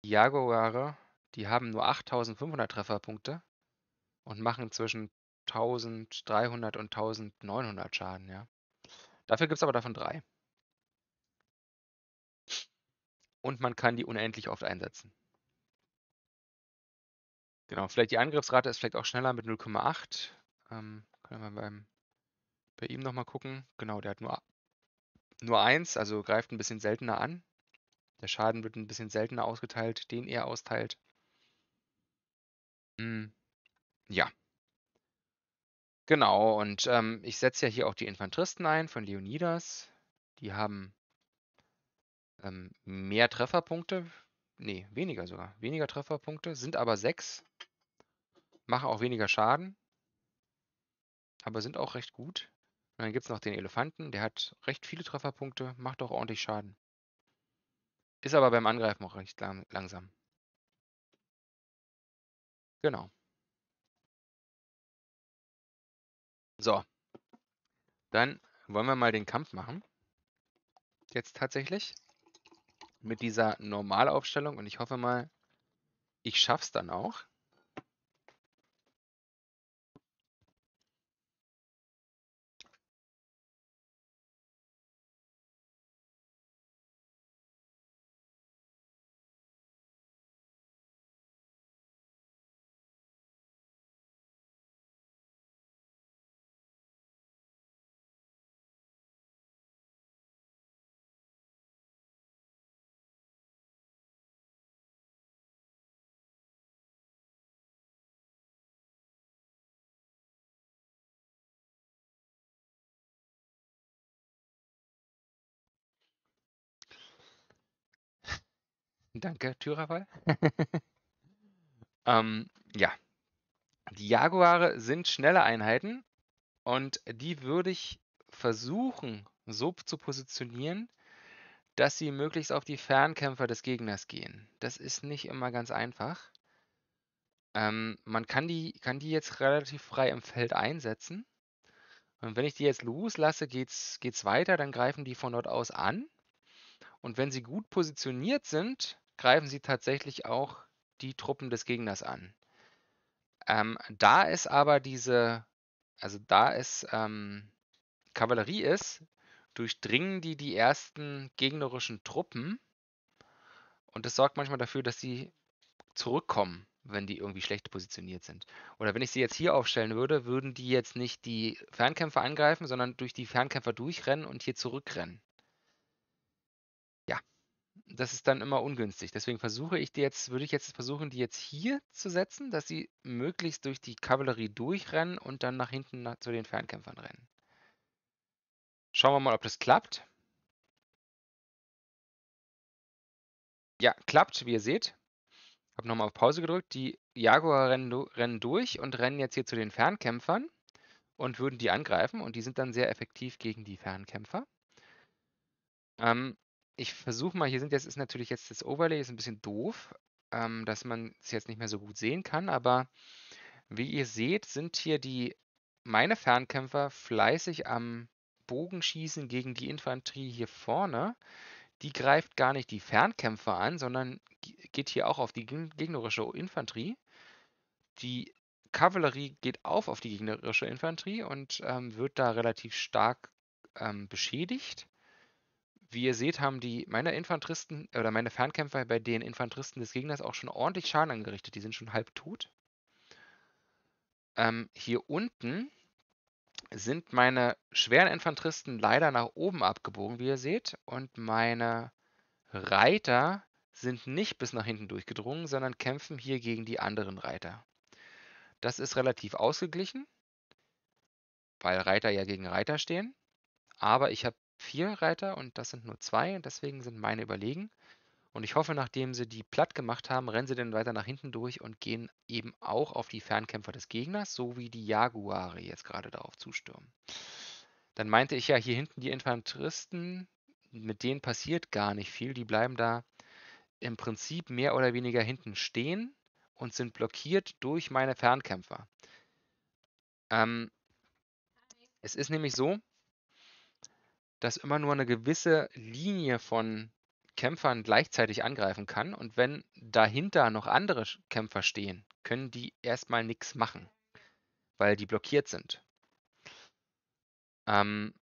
die Jaguare, die haben nur 8500 Trefferpunkte und machen zwischen 1300 und 1900 Schaden, ja. Dafür gibt es aber davon drei. Und man kann die unendlich oft einsetzen. Genau, vielleicht die Angriffsrate ist vielleicht auch schneller mit 0,8. Ähm, können wir beim, bei ihm nochmal gucken. Genau, der hat nur nur eins, also greift ein bisschen seltener an. Der Schaden wird ein bisschen seltener ausgeteilt, den er austeilt. Hm. Ja. Genau, und ähm, ich setze ja hier auch die Infanteristen ein von Leonidas. Die haben ähm, mehr Trefferpunkte. Nee, weniger sogar. Weniger Trefferpunkte, sind aber sechs. Machen auch weniger Schaden. Aber sind auch recht gut. Und dann gibt es noch den Elefanten, der hat recht viele Trefferpunkte, macht auch ordentlich Schaden. Ist aber beim Angreifen auch recht lang langsam. Genau. So. Dann wollen wir mal den Kampf machen. Jetzt tatsächlich. Mit dieser Normalaufstellung. Und ich hoffe mal, ich schaff's dann auch. Danke, Tyrawal. ähm, ja. Die Jaguare sind schnelle Einheiten und die würde ich versuchen, so zu positionieren, dass sie möglichst auf die Fernkämpfer des Gegners gehen. Das ist nicht immer ganz einfach. Ähm, man kann die, kann die jetzt relativ frei im Feld einsetzen. Und wenn ich die jetzt loslasse, geht's, geht's weiter, dann greifen die von dort aus an. Und wenn sie gut positioniert sind, greifen sie tatsächlich auch die Truppen des Gegners an. Ähm, da es aber diese, also da es ähm, Kavallerie ist, durchdringen die die ersten gegnerischen Truppen und das sorgt manchmal dafür, dass sie zurückkommen, wenn die irgendwie schlecht positioniert sind. Oder wenn ich sie jetzt hier aufstellen würde, würden die jetzt nicht die Fernkämpfer angreifen, sondern durch die Fernkämpfer durchrennen und hier zurückrennen. Das ist dann immer ungünstig. Deswegen versuche ich die jetzt würde ich jetzt versuchen, die jetzt hier zu setzen, dass sie möglichst durch die Kavallerie durchrennen und dann nach hinten nach, zu den Fernkämpfern rennen. Schauen wir mal, ob das klappt. Ja, klappt, wie ihr seht. Ich habe nochmal auf Pause gedrückt. Die Jaguar rennen, rennen durch und rennen jetzt hier zu den Fernkämpfern und würden die angreifen. Und die sind dann sehr effektiv gegen die Fernkämpfer. Ähm, ich versuche mal, hier sind jetzt, ist natürlich jetzt das Overlay, ist ein bisschen doof, ähm, dass man es jetzt nicht mehr so gut sehen kann, aber wie ihr seht, sind hier die, meine Fernkämpfer fleißig am Bogenschießen gegen die Infanterie hier vorne. Die greift gar nicht die Fernkämpfer an, sondern geht hier auch auf die gegnerische Infanterie. Die Kavallerie geht auf auf die gegnerische Infanterie und ähm, wird da relativ stark ähm, beschädigt. Wie ihr seht, haben die meine Infanteristen oder meine Fernkämpfer bei den Infanteristen des Gegners auch schon ordentlich Schaden angerichtet. Die sind schon halb tot. Ähm, hier unten sind meine schweren Infanteristen leider nach oben abgebogen, wie ihr seht. Und meine Reiter sind nicht bis nach hinten durchgedrungen, sondern kämpfen hier gegen die anderen Reiter. Das ist relativ ausgeglichen, weil Reiter ja gegen Reiter stehen. Aber ich habe vier Reiter und das sind nur zwei und deswegen sind meine überlegen. Und ich hoffe, nachdem sie die platt gemacht haben, rennen sie dann weiter nach hinten durch und gehen eben auch auf die Fernkämpfer des Gegners, so wie die Jaguare jetzt gerade darauf zustürmen. Dann meinte ich ja, hier hinten die Infanteristen, mit denen passiert gar nicht viel. Die bleiben da im Prinzip mehr oder weniger hinten stehen und sind blockiert durch meine Fernkämpfer. Ähm, es ist nämlich so, dass immer nur eine gewisse Linie von Kämpfern gleichzeitig angreifen kann und wenn dahinter noch andere Kämpfer stehen, können die erstmal nichts machen, weil die blockiert sind. Ähm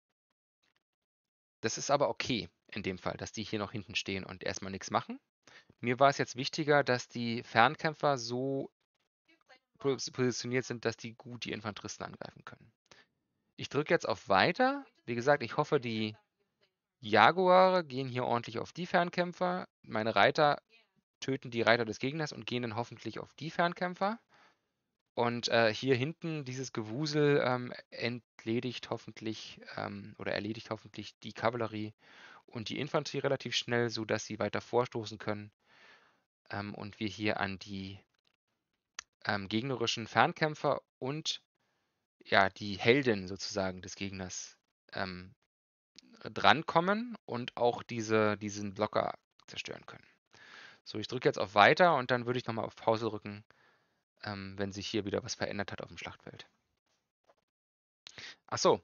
das ist aber okay in dem Fall, dass die hier noch hinten stehen und erstmal nichts machen. Mir war es jetzt wichtiger, dass die Fernkämpfer so positioniert sind, dass die gut die Infanteristen angreifen können. Ich drücke jetzt auf Weiter. Wie gesagt, ich hoffe, die Jaguare gehen hier ordentlich auf die Fernkämpfer. Meine Reiter töten die Reiter des Gegners und gehen dann hoffentlich auf die Fernkämpfer. Und äh, hier hinten dieses Gewusel ähm, entledigt hoffentlich ähm, oder erledigt hoffentlich die Kavallerie und die Infanterie relativ schnell, sodass sie weiter vorstoßen können ähm, und wir hier an die ähm, gegnerischen Fernkämpfer und ja, die Heldin sozusagen des Gegners ähm, drankommen und auch diese, diesen Blocker zerstören können. So, ich drücke jetzt auf Weiter und dann würde ich nochmal auf Pause drücken, ähm, wenn sich hier wieder was verändert hat auf dem Schlachtfeld. Achso,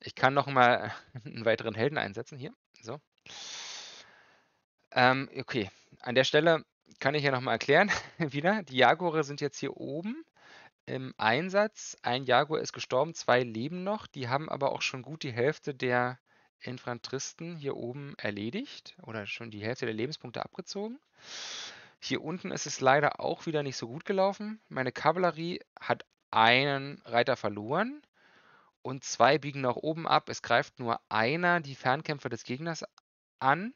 ich kann nochmal einen weiteren Helden einsetzen hier. So. Ähm, okay, an der Stelle kann ich ja nochmal erklären, wieder, die Jagore sind jetzt hier oben im Einsatz. Ein Jaguar ist gestorben, zwei leben noch. Die haben aber auch schon gut die Hälfte der Infanteristen hier oben erledigt oder schon die Hälfte der Lebenspunkte abgezogen. Hier unten ist es leider auch wieder nicht so gut gelaufen. Meine Kavallerie hat einen Reiter verloren und zwei biegen nach oben ab. Es greift nur einer die Fernkämpfer des Gegners an.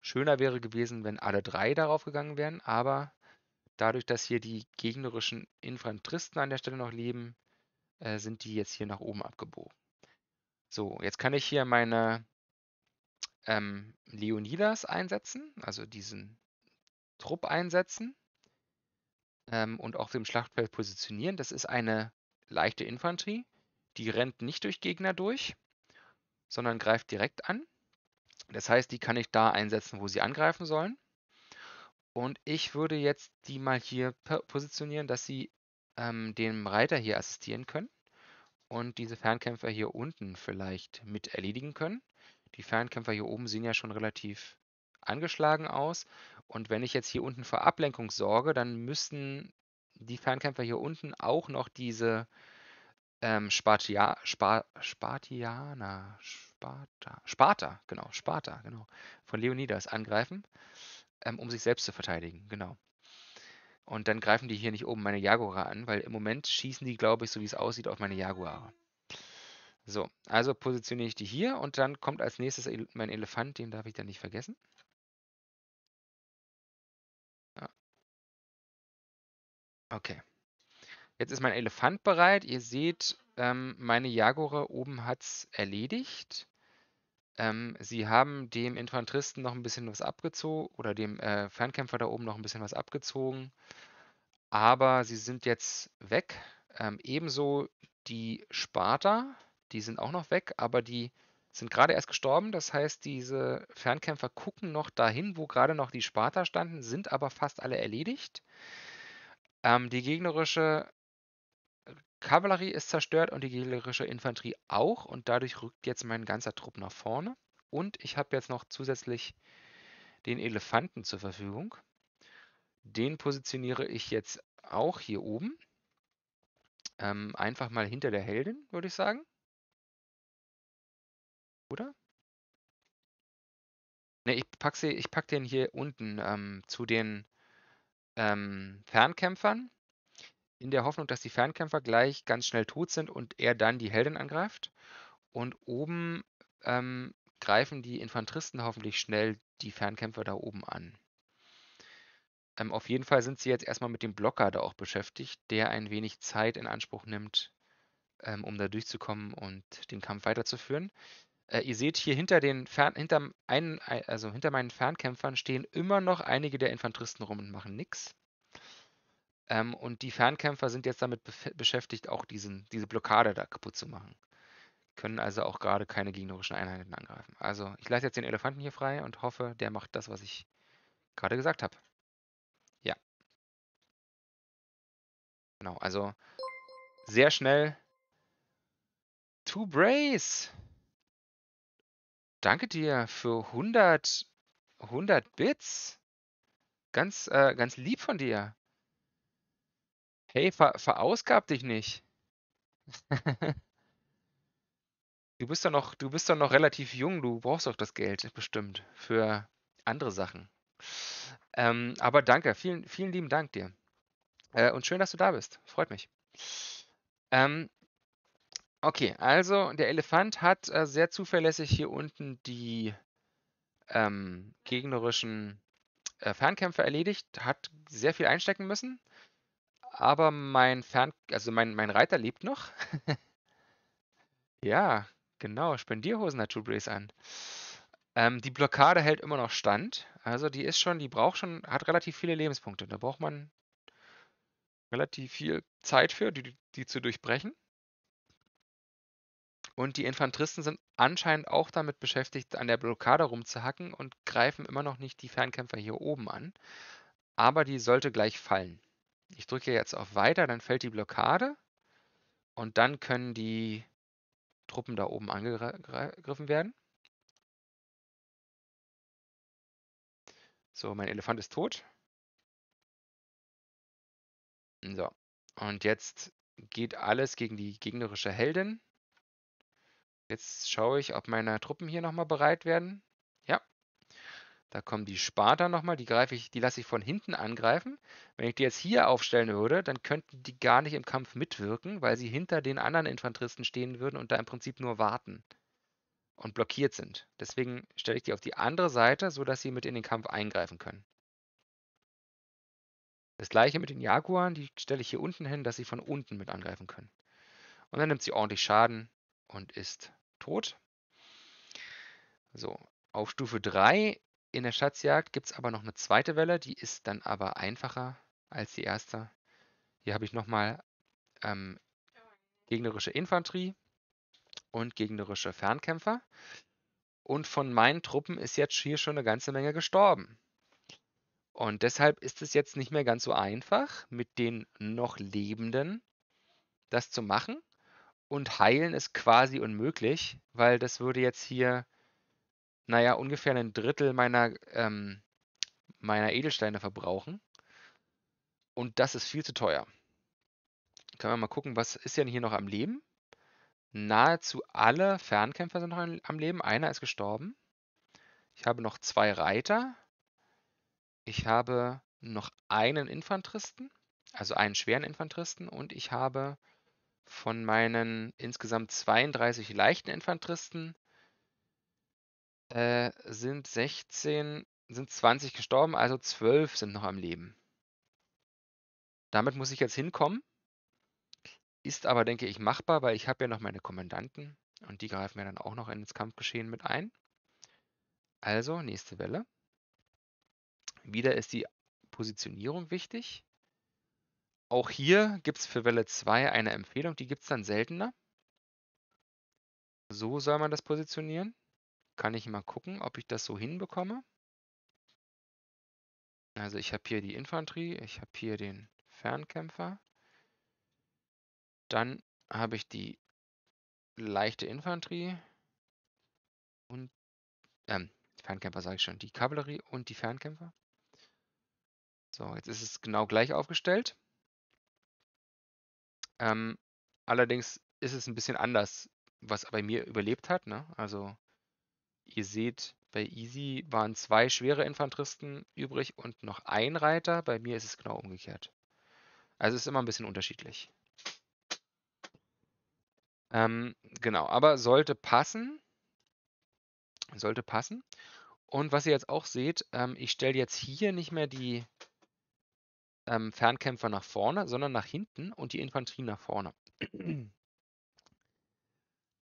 Schöner wäre gewesen, wenn alle drei darauf gegangen wären, aber Dadurch, dass hier die gegnerischen Infanteristen an der Stelle noch leben, äh, sind die jetzt hier nach oben abgebogen. So, jetzt kann ich hier meine ähm, Leonidas einsetzen, also diesen Trupp einsetzen ähm, und auf dem Schlachtfeld positionieren. Das ist eine leichte Infanterie, die rennt nicht durch Gegner durch, sondern greift direkt an. Das heißt, die kann ich da einsetzen, wo sie angreifen sollen. Und ich würde jetzt die mal hier positionieren, dass sie ähm, dem Reiter hier assistieren können und diese Fernkämpfer hier unten vielleicht mit erledigen können. Die Fernkämpfer hier oben sehen ja schon relativ angeschlagen aus. Und wenn ich jetzt hier unten vor Ablenkung sorge, dann müssten die Fernkämpfer hier unten auch noch diese ähm, Spartia, Spar, Spartianer, Sparta, Sparta, genau, Sparta, genau, von Leonidas angreifen ähm, um sich selbst zu verteidigen, genau. Und dann greifen die hier nicht oben meine Jaguar an, weil im Moment schießen die, glaube ich, so wie es aussieht, auf meine Jaguare. So, also positioniere ich die hier und dann kommt als nächstes mein Elefant, den darf ich dann nicht vergessen. Okay. Jetzt ist mein Elefant bereit. Ihr seht, ähm, meine Jaguar oben hat es erledigt. Ähm, sie haben dem Infanteristen noch ein bisschen was abgezogen oder dem äh, Fernkämpfer da oben noch ein bisschen was abgezogen. Aber sie sind jetzt weg. Ähm, ebenso die Sparta, die sind auch noch weg, aber die sind gerade erst gestorben. Das heißt, diese Fernkämpfer gucken noch dahin, wo gerade noch die Sparta standen, sind aber fast alle erledigt. Ähm, die gegnerische Kavallerie ist zerstört und die gegnerische Infanterie auch und dadurch rückt jetzt mein ganzer Trupp nach vorne. Und ich habe jetzt noch zusätzlich den Elefanten zur Verfügung. Den positioniere ich jetzt auch hier oben. Ähm, einfach mal hinter der Heldin, würde ich sagen. Oder? Ne, ich packe pack den hier unten ähm, zu den ähm, Fernkämpfern in der Hoffnung, dass die Fernkämpfer gleich ganz schnell tot sind und er dann die Heldin angreift. Und oben ähm, greifen die Infanteristen hoffentlich schnell die Fernkämpfer da oben an. Ähm, auf jeden Fall sind sie jetzt erstmal mit dem Blocker da auch beschäftigt, der ein wenig Zeit in Anspruch nimmt, ähm, um da durchzukommen und den Kampf weiterzuführen. Äh, ihr seht hier hinter den Fern hinterm einen, also hinter meinen Fernkämpfern stehen immer noch einige der Infanteristen rum und machen nichts. Ähm, und die Fernkämpfer sind jetzt damit beschäftigt, auch diesen, diese Blockade da kaputt zu machen. Können also auch gerade keine gegnerischen Einheiten angreifen. Also ich lasse jetzt den Elefanten hier frei und hoffe, der macht das, was ich gerade gesagt habe. Ja. Genau, also sehr schnell. Two Brace. Danke dir für 100, 100 Bits. Ganz, äh, ganz lieb von dir. Hey, ver verausgab dich nicht. du bist doch noch, du bist doch noch relativ jung, du brauchst doch das Geld bestimmt für andere Sachen. Ähm, aber danke, vielen, vielen lieben Dank dir. Äh, und schön, dass du da bist. Freut mich. Ähm, okay, also der Elefant hat äh, sehr zuverlässig hier unten die ähm, gegnerischen äh, Fernkämpfe erledigt, hat sehr viel einstecken müssen. Aber mein Fern, also mein, mein Reiter lebt noch. ja, genau. Spendierhosen hat Drew Brees an. Ähm, die Blockade hält immer noch stand. Also die ist schon, die braucht schon, hat relativ viele Lebenspunkte. Da braucht man relativ viel Zeit für, die, die zu durchbrechen. Und die Infanteristen sind anscheinend auch damit beschäftigt, an der Blockade rumzuhacken und greifen immer noch nicht die Fernkämpfer hier oben an. Aber die sollte gleich fallen. Ich drücke jetzt auf Weiter, dann fällt die Blockade und dann können die Truppen da oben angegriffen werden. So, mein Elefant ist tot. So, und jetzt geht alles gegen die gegnerische Heldin. Jetzt schaue ich, ob meine Truppen hier nochmal bereit werden. Da kommen die Sparta nochmal, die greife ich, die lasse ich von hinten angreifen. Wenn ich die jetzt hier aufstellen würde, dann könnten die gar nicht im Kampf mitwirken, weil sie hinter den anderen Infanteristen stehen würden und da im Prinzip nur warten und blockiert sind. Deswegen stelle ich die auf die andere Seite, sodass sie mit in den Kampf eingreifen können. Das gleiche mit den Jaguaren, die stelle ich hier unten hin, dass sie von unten mit angreifen können. Und dann nimmt sie ordentlich Schaden und ist tot. So, auf Stufe 3 in der Schatzjagd gibt es aber noch eine zweite Welle, die ist dann aber einfacher als die erste. Hier habe ich nochmal ähm, gegnerische Infanterie und gegnerische Fernkämpfer. Und von meinen Truppen ist jetzt hier schon eine ganze Menge gestorben. Und deshalb ist es jetzt nicht mehr ganz so einfach, mit den noch Lebenden das zu machen. Und heilen ist quasi unmöglich, weil das würde jetzt hier naja, ungefähr ein Drittel meiner, ähm, meiner Edelsteine verbrauchen. Und das ist viel zu teuer. Können wir mal gucken, was ist denn hier noch am Leben? Nahezu alle Fernkämpfer sind noch am Leben. Einer ist gestorben. Ich habe noch zwei Reiter. Ich habe noch einen Infanteristen, also einen schweren Infanteristen. Und ich habe von meinen insgesamt 32 leichten Infanteristen äh, sind 16 sind 20 gestorben, also 12 sind noch am Leben. Damit muss ich jetzt hinkommen. Ist aber, denke ich, machbar, weil ich habe ja noch meine Kommandanten und die greifen ja dann auch noch ins Kampfgeschehen mit ein. Also, nächste Welle. Wieder ist die Positionierung wichtig. Auch hier gibt es für Welle 2 eine Empfehlung, die gibt es dann seltener. So soll man das positionieren kann ich mal gucken, ob ich das so hinbekomme. Also ich habe hier die Infanterie, ich habe hier den Fernkämpfer. Dann habe ich die leichte Infanterie und ähm, Fernkämpfer sage ich schon, die Kavallerie und die Fernkämpfer. So, jetzt ist es genau gleich aufgestellt. Ähm, allerdings ist es ein bisschen anders, was bei mir überlebt hat. Ne? Also Ihr seht, bei Easy waren zwei schwere Infanteristen übrig und noch ein Reiter. Bei mir ist es genau umgekehrt. Also es ist immer ein bisschen unterschiedlich. Ähm, genau, aber sollte passen. Sollte passen. Und was ihr jetzt auch seht, ähm, ich stelle jetzt hier nicht mehr die ähm, Fernkämpfer nach vorne, sondern nach hinten und die Infanterie nach vorne.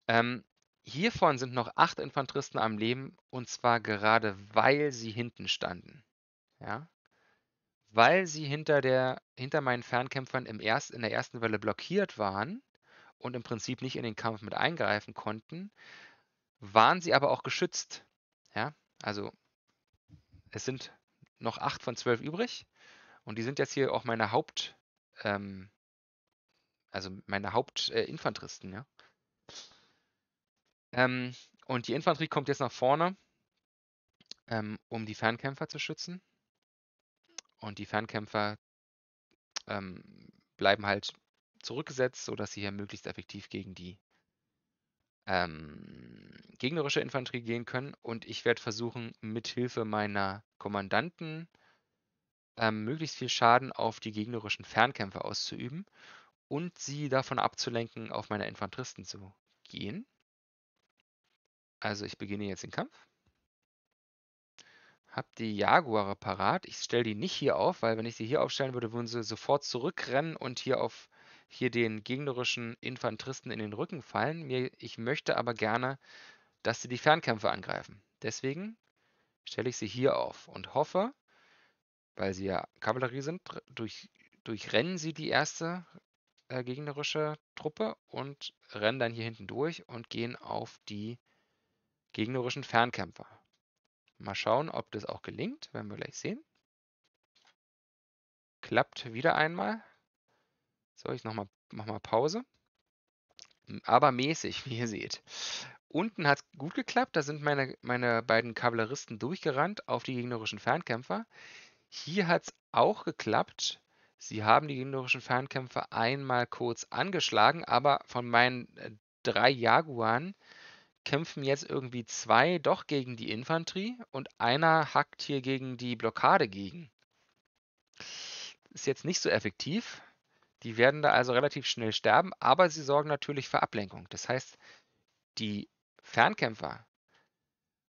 ähm, Hiervon sind noch acht Infanteristen am Leben und zwar gerade weil sie hinten standen. Ja? Weil sie hinter, der, hinter meinen Fernkämpfern im erst, in der ersten Welle blockiert waren und im Prinzip nicht in den Kampf mit eingreifen konnten, waren sie aber auch geschützt. Ja? Also es sind noch acht von zwölf übrig und die sind jetzt hier auch meine Haupt, ähm, also meine Hauptinfanteristen. Äh, ja? Ähm, und die Infanterie kommt jetzt nach vorne, ähm, um die Fernkämpfer zu schützen. Und die Fernkämpfer ähm, bleiben halt zurückgesetzt, sodass sie hier möglichst effektiv gegen die ähm, gegnerische Infanterie gehen können. Und ich werde versuchen, mithilfe meiner Kommandanten ähm, möglichst viel Schaden auf die gegnerischen Fernkämpfer auszuüben und sie davon abzulenken, auf meine Infanteristen zu gehen. Also ich beginne jetzt den Kampf. Hab die Jaguare parat. Ich stelle die nicht hier auf, weil wenn ich sie hier aufstellen würde, würden sie sofort zurückrennen und hier auf hier den gegnerischen Infanteristen in den Rücken fallen. ich möchte aber gerne, dass sie die Fernkämpfe angreifen. Deswegen stelle ich sie hier auf und hoffe, weil sie ja Kavallerie sind, durch, durchrennen sie die erste äh, gegnerische Truppe und rennen dann hier hinten durch und gehen auf die gegnerischen Fernkämpfer. Mal schauen, ob das auch gelingt, werden wir gleich sehen. Klappt wieder einmal. So, ich noch mal, mach mal Pause. Aber mäßig, wie ihr seht. Unten hat es gut geklappt, da sind meine, meine beiden Kavalleristen durchgerannt auf die gegnerischen Fernkämpfer. Hier hat es auch geklappt. Sie haben die gegnerischen Fernkämpfer einmal kurz angeschlagen, aber von meinen äh, drei Jaguaren kämpfen jetzt irgendwie zwei doch gegen die Infanterie und einer hackt hier gegen die Blockade gegen. Ist jetzt nicht so effektiv. Die werden da also relativ schnell sterben, aber sie sorgen natürlich für Ablenkung. Das heißt, die Fernkämpfer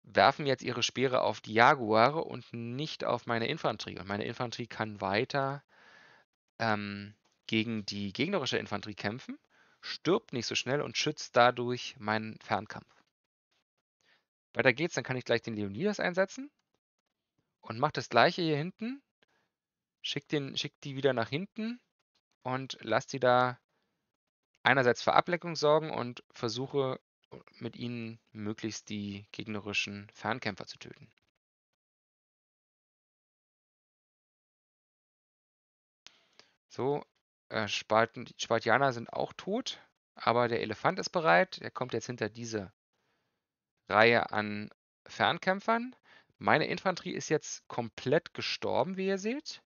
werfen jetzt ihre Speere auf die Jaguare und nicht auf meine Infanterie. Und meine Infanterie kann weiter ähm, gegen die gegnerische Infanterie kämpfen stirbt nicht so schnell und schützt dadurch meinen Fernkampf. Weiter geht's, dann kann ich gleich den Leonidas einsetzen und mache das gleiche hier hinten. Schick, den, schick die wieder nach hinten und lasse die da einerseits für Ableckung sorgen und versuche mit ihnen möglichst die gegnerischen Fernkämpfer zu töten. So, äh, Spartan, Spartianer sind auch tot, aber der Elefant ist bereit. Er kommt jetzt hinter diese Reihe an Fernkämpfern. Meine Infanterie ist jetzt komplett gestorben, wie ihr seht.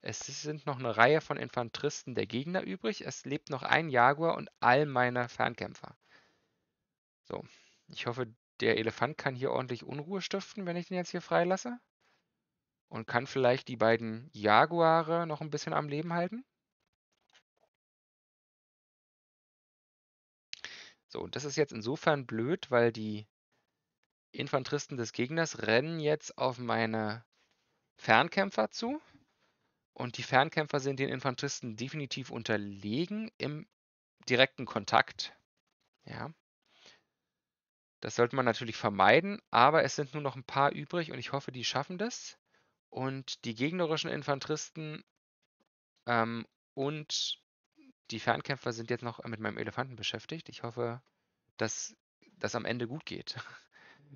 Es sind noch eine Reihe von Infanteristen der Gegner übrig. Es lebt noch ein Jaguar und all meine Fernkämpfer. So, ich hoffe, der Elefant kann hier ordentlich Unruhe stiften, wenn ich den jetzt hier freilasse. Und kann vielleicht die beiden Jaguare noch ein bisschen am Leben halten. So, und das ist jetzt insofern blöd, weil die Infanteristen des Gegners rennen jetzt auf meine Fernkämpfer zu. Und die Fernkämpfer sind den Infanteristen definitiv unterlegen im direkten Kontakt. Ja. Das sollte man natürlich vermeiden, aber es sind nur noch ein paar übrig und ich hoffe, die schaffen das. Und die gegnerischen Infanteristen ähm, und die Fernkämpfer sind jetzt noch mit meinem Elefanten beschäftigt. Ich hoffe, dass das am Ende gut geht.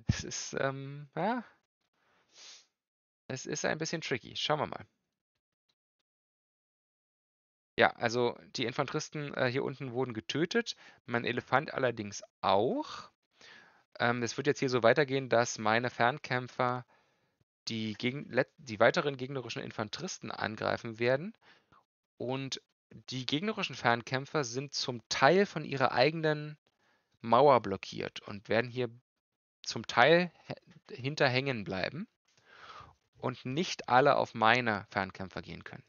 Es ist, ähm, ja, es ist ein bisschen tricky. Schauen wir mal. Ja, also die Infanteristen äh, hier unten wurden getötet, mein Elefant allerdings auch. Ähm, wird jetzt hier so weitergehen, dass meine Fernkämpfer die, gegen, die weiteren gegnerischen Infanteristen angreifen werden und die gegnerischen Fernkämpfer sind zum Teil von ihrer eigenen Mauer blockiert und werden hier zum Teil hinter hängen bleiben und nicht alle auf meine Fernkämpfer gehen können.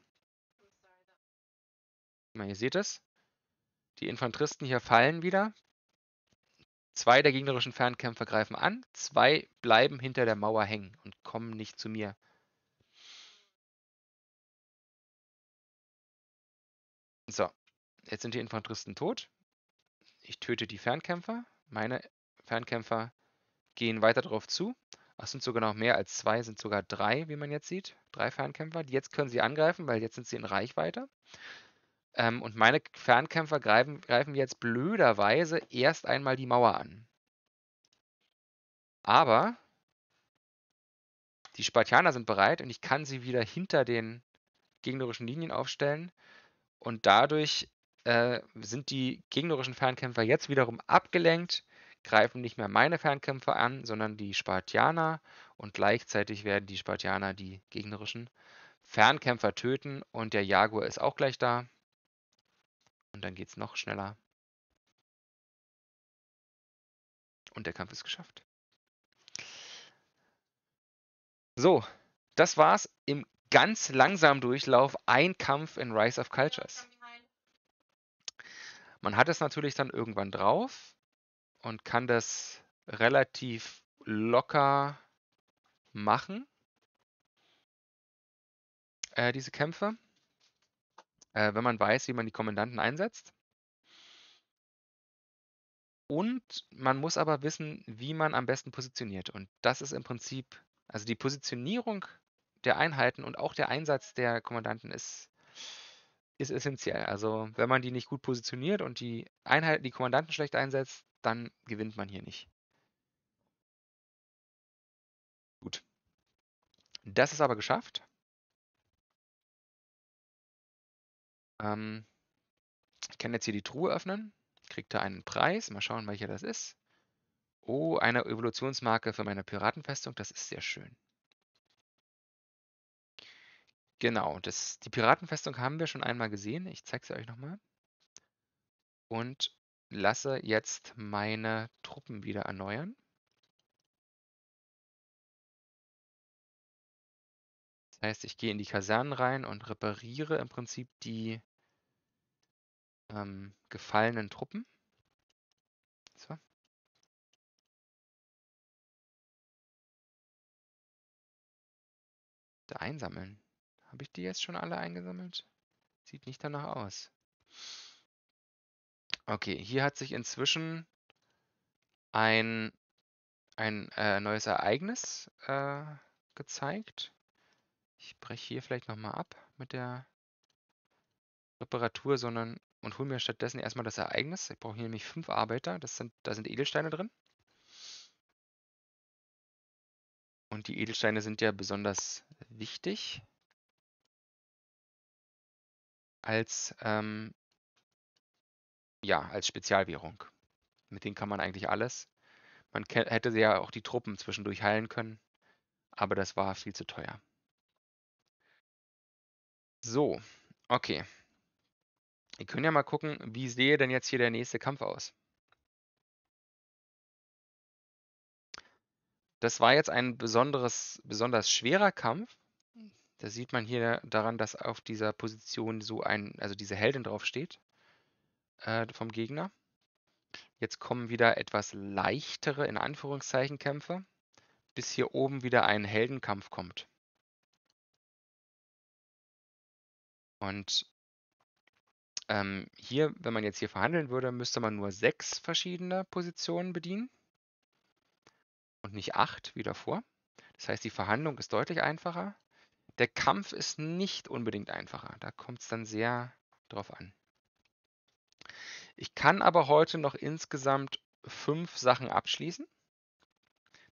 Meine, ihr seht es. Die Infanteristen hier fallen wieder. Zwei der gegnerischen Fernkämpfer greifen an, zwei bleiben hinter der Mauer hängen und kommen nicht zu mir Jetzt sind die Infanteristen tot. Ich töte die Fernkämpfer. Meine Fernkämpfer gehen weiter darauf zu. Es sind sogar noch mehr als zwei, sind sogar drei, wie man jetzt sieht. Drei Fernkämpfer. Jetzt können sie angreifen, weil jetzt sind sie in Reichweite. Ähm, und meine Fernkämpfer greifen, greifen jetzt blöderweise erst einmal die Mauer an. Aber die Spartianer sind bereit und ich kann sie wieder hinter den gegnerischen Linien aufstellen. Und dadurch äh, sind die gegnerischen Fernkämpfer jetzt wiederum abgelenkt, greifen nicht mehr meine Fernkämpfer an, sondern die Spartianer und gleichzeitig werden die Spartianer die gegnerischen Fernkämpfer töten und der Jaguar ist auch gleich da. Und dann geht es noch schneller. Und der Kampf ist geschafft. So, das war's im ganz langsamen Durchlauf. Ein Kampf in Rise of Cultures. Man hat es natürlich dann irgendwann drauf und kann das relativ locker machen, äh, diese Kämpfe, äh, wenn man weiß, wie man die Kommandanten einsetzt. Und man muss aber wissen, wie man am besten positioniert. Und das ist im Prinzip, also die Positionierung der Einheiten und auch der Einsatz der Kommandanten ist ist essentiell. Also wenn man die nicht gut positioniert und die Einheiten, die Kommandanten schlecht einsetzt, dann gewinnt man hier nicht. Gut. Das ist aber geschafft. Ähm, ich kann jetzt hier die Truhe öffnen, kriegt da einen Preis. Mal schauen, welcher das ist. Oh, eine Evolutionsmarke für meine Piratenfestung, das ist sehr schön. Genau, das die Piratenfestung haben wir schon einmal gesehen. Ich zeige sie euch nochmal. Und lasse jetzt meine Truppen wieder erneuern. Das heißt, ich gehe in die Kasernen rein und repariere im Prinzip die ähm, gefallenen Truppen. So. Da einsammeln. Habe ich die jetzt schon alle eingesammelt? Sieht nicht danach aus. Okay, hier hat sich inzwischen ein, ein äh, neues Ereignis äh, gezeigt. Ich breche hier vielleicht nochmal ab mit der Reparatur, sondern und hole mir stattdessen erstmal das Ereignis. Ich brauche hier nämlich fünf Arbeiter. Das sind, da sind Edelsteine drin. Und die Edelsteine sind ja besonders wichtig als, ähm, ja, als Spezialwährung. Mit denen kann man eigentlich alles. Man hätte ja auch die Truppen zwischendurch heilen können, aber das war viel zu teuer. So, okay. Wir können ja mal gucken, wie sehe denn jetzt hier der nächste Kampf aus? Das war jetzt ein besonderes, besonders schwerer Kampf. Das sieht man hier daran, dass auf dieser Position so ein, also diese Heldin draufsteht äh, vom Gegner. Jetzt kommen wieder etwas leichtere, in Anführungszeichen, Kämpfe, bis hier oben wieder ein Heldenkampf kommt. Und ähm, hier, wenn man jetzt hier verhandeln würde, müsste man nur sechs verschiedene Positionen bedienen und nicht acht wie davor. Das heißt, die Verhandlung ist deutlich einfacher. Der Kampf ist nicht unbedingt einfacher. Da kommt es dann sehr drauf an. Ich kann aber heute noch insgesamt fünf Sachen abschließen,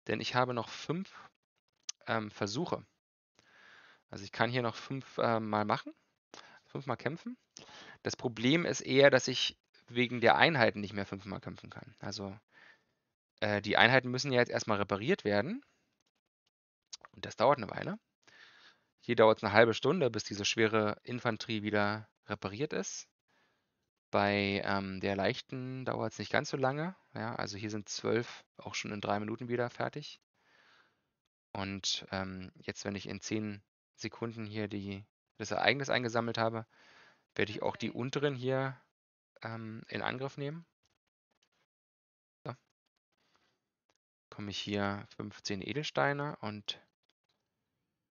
denn ich habe noch fünf ähm, Versuche. Also ich kann hier noch fünf äh, Mal machen, fünfmal kämpfen. Das Problem ist eher, dass ich wegen der Einheiten nicht mehr fünfmal kämpfen kann. Also äh, die Einheiten müssen ja jetzt erstmal repariert werden. Und das dauert eine Weile. Hier dauert es eine halbe Stunde, bis diese schwere Infanterie wieder repariert ist. Bei ähm, der leichten dauert es nicht ganz so lange. Ja, also hier sind zwölf auch schon in drei Minuten wieder fertig. Und ähm, jetzt, wenn ich in zehn Sekunden hier die, das Ereignis eingesammelt habe, werde ich auch die unteren hier ähm, in Angriff nehmen. So. Komme ich hier 15 Edelsteine und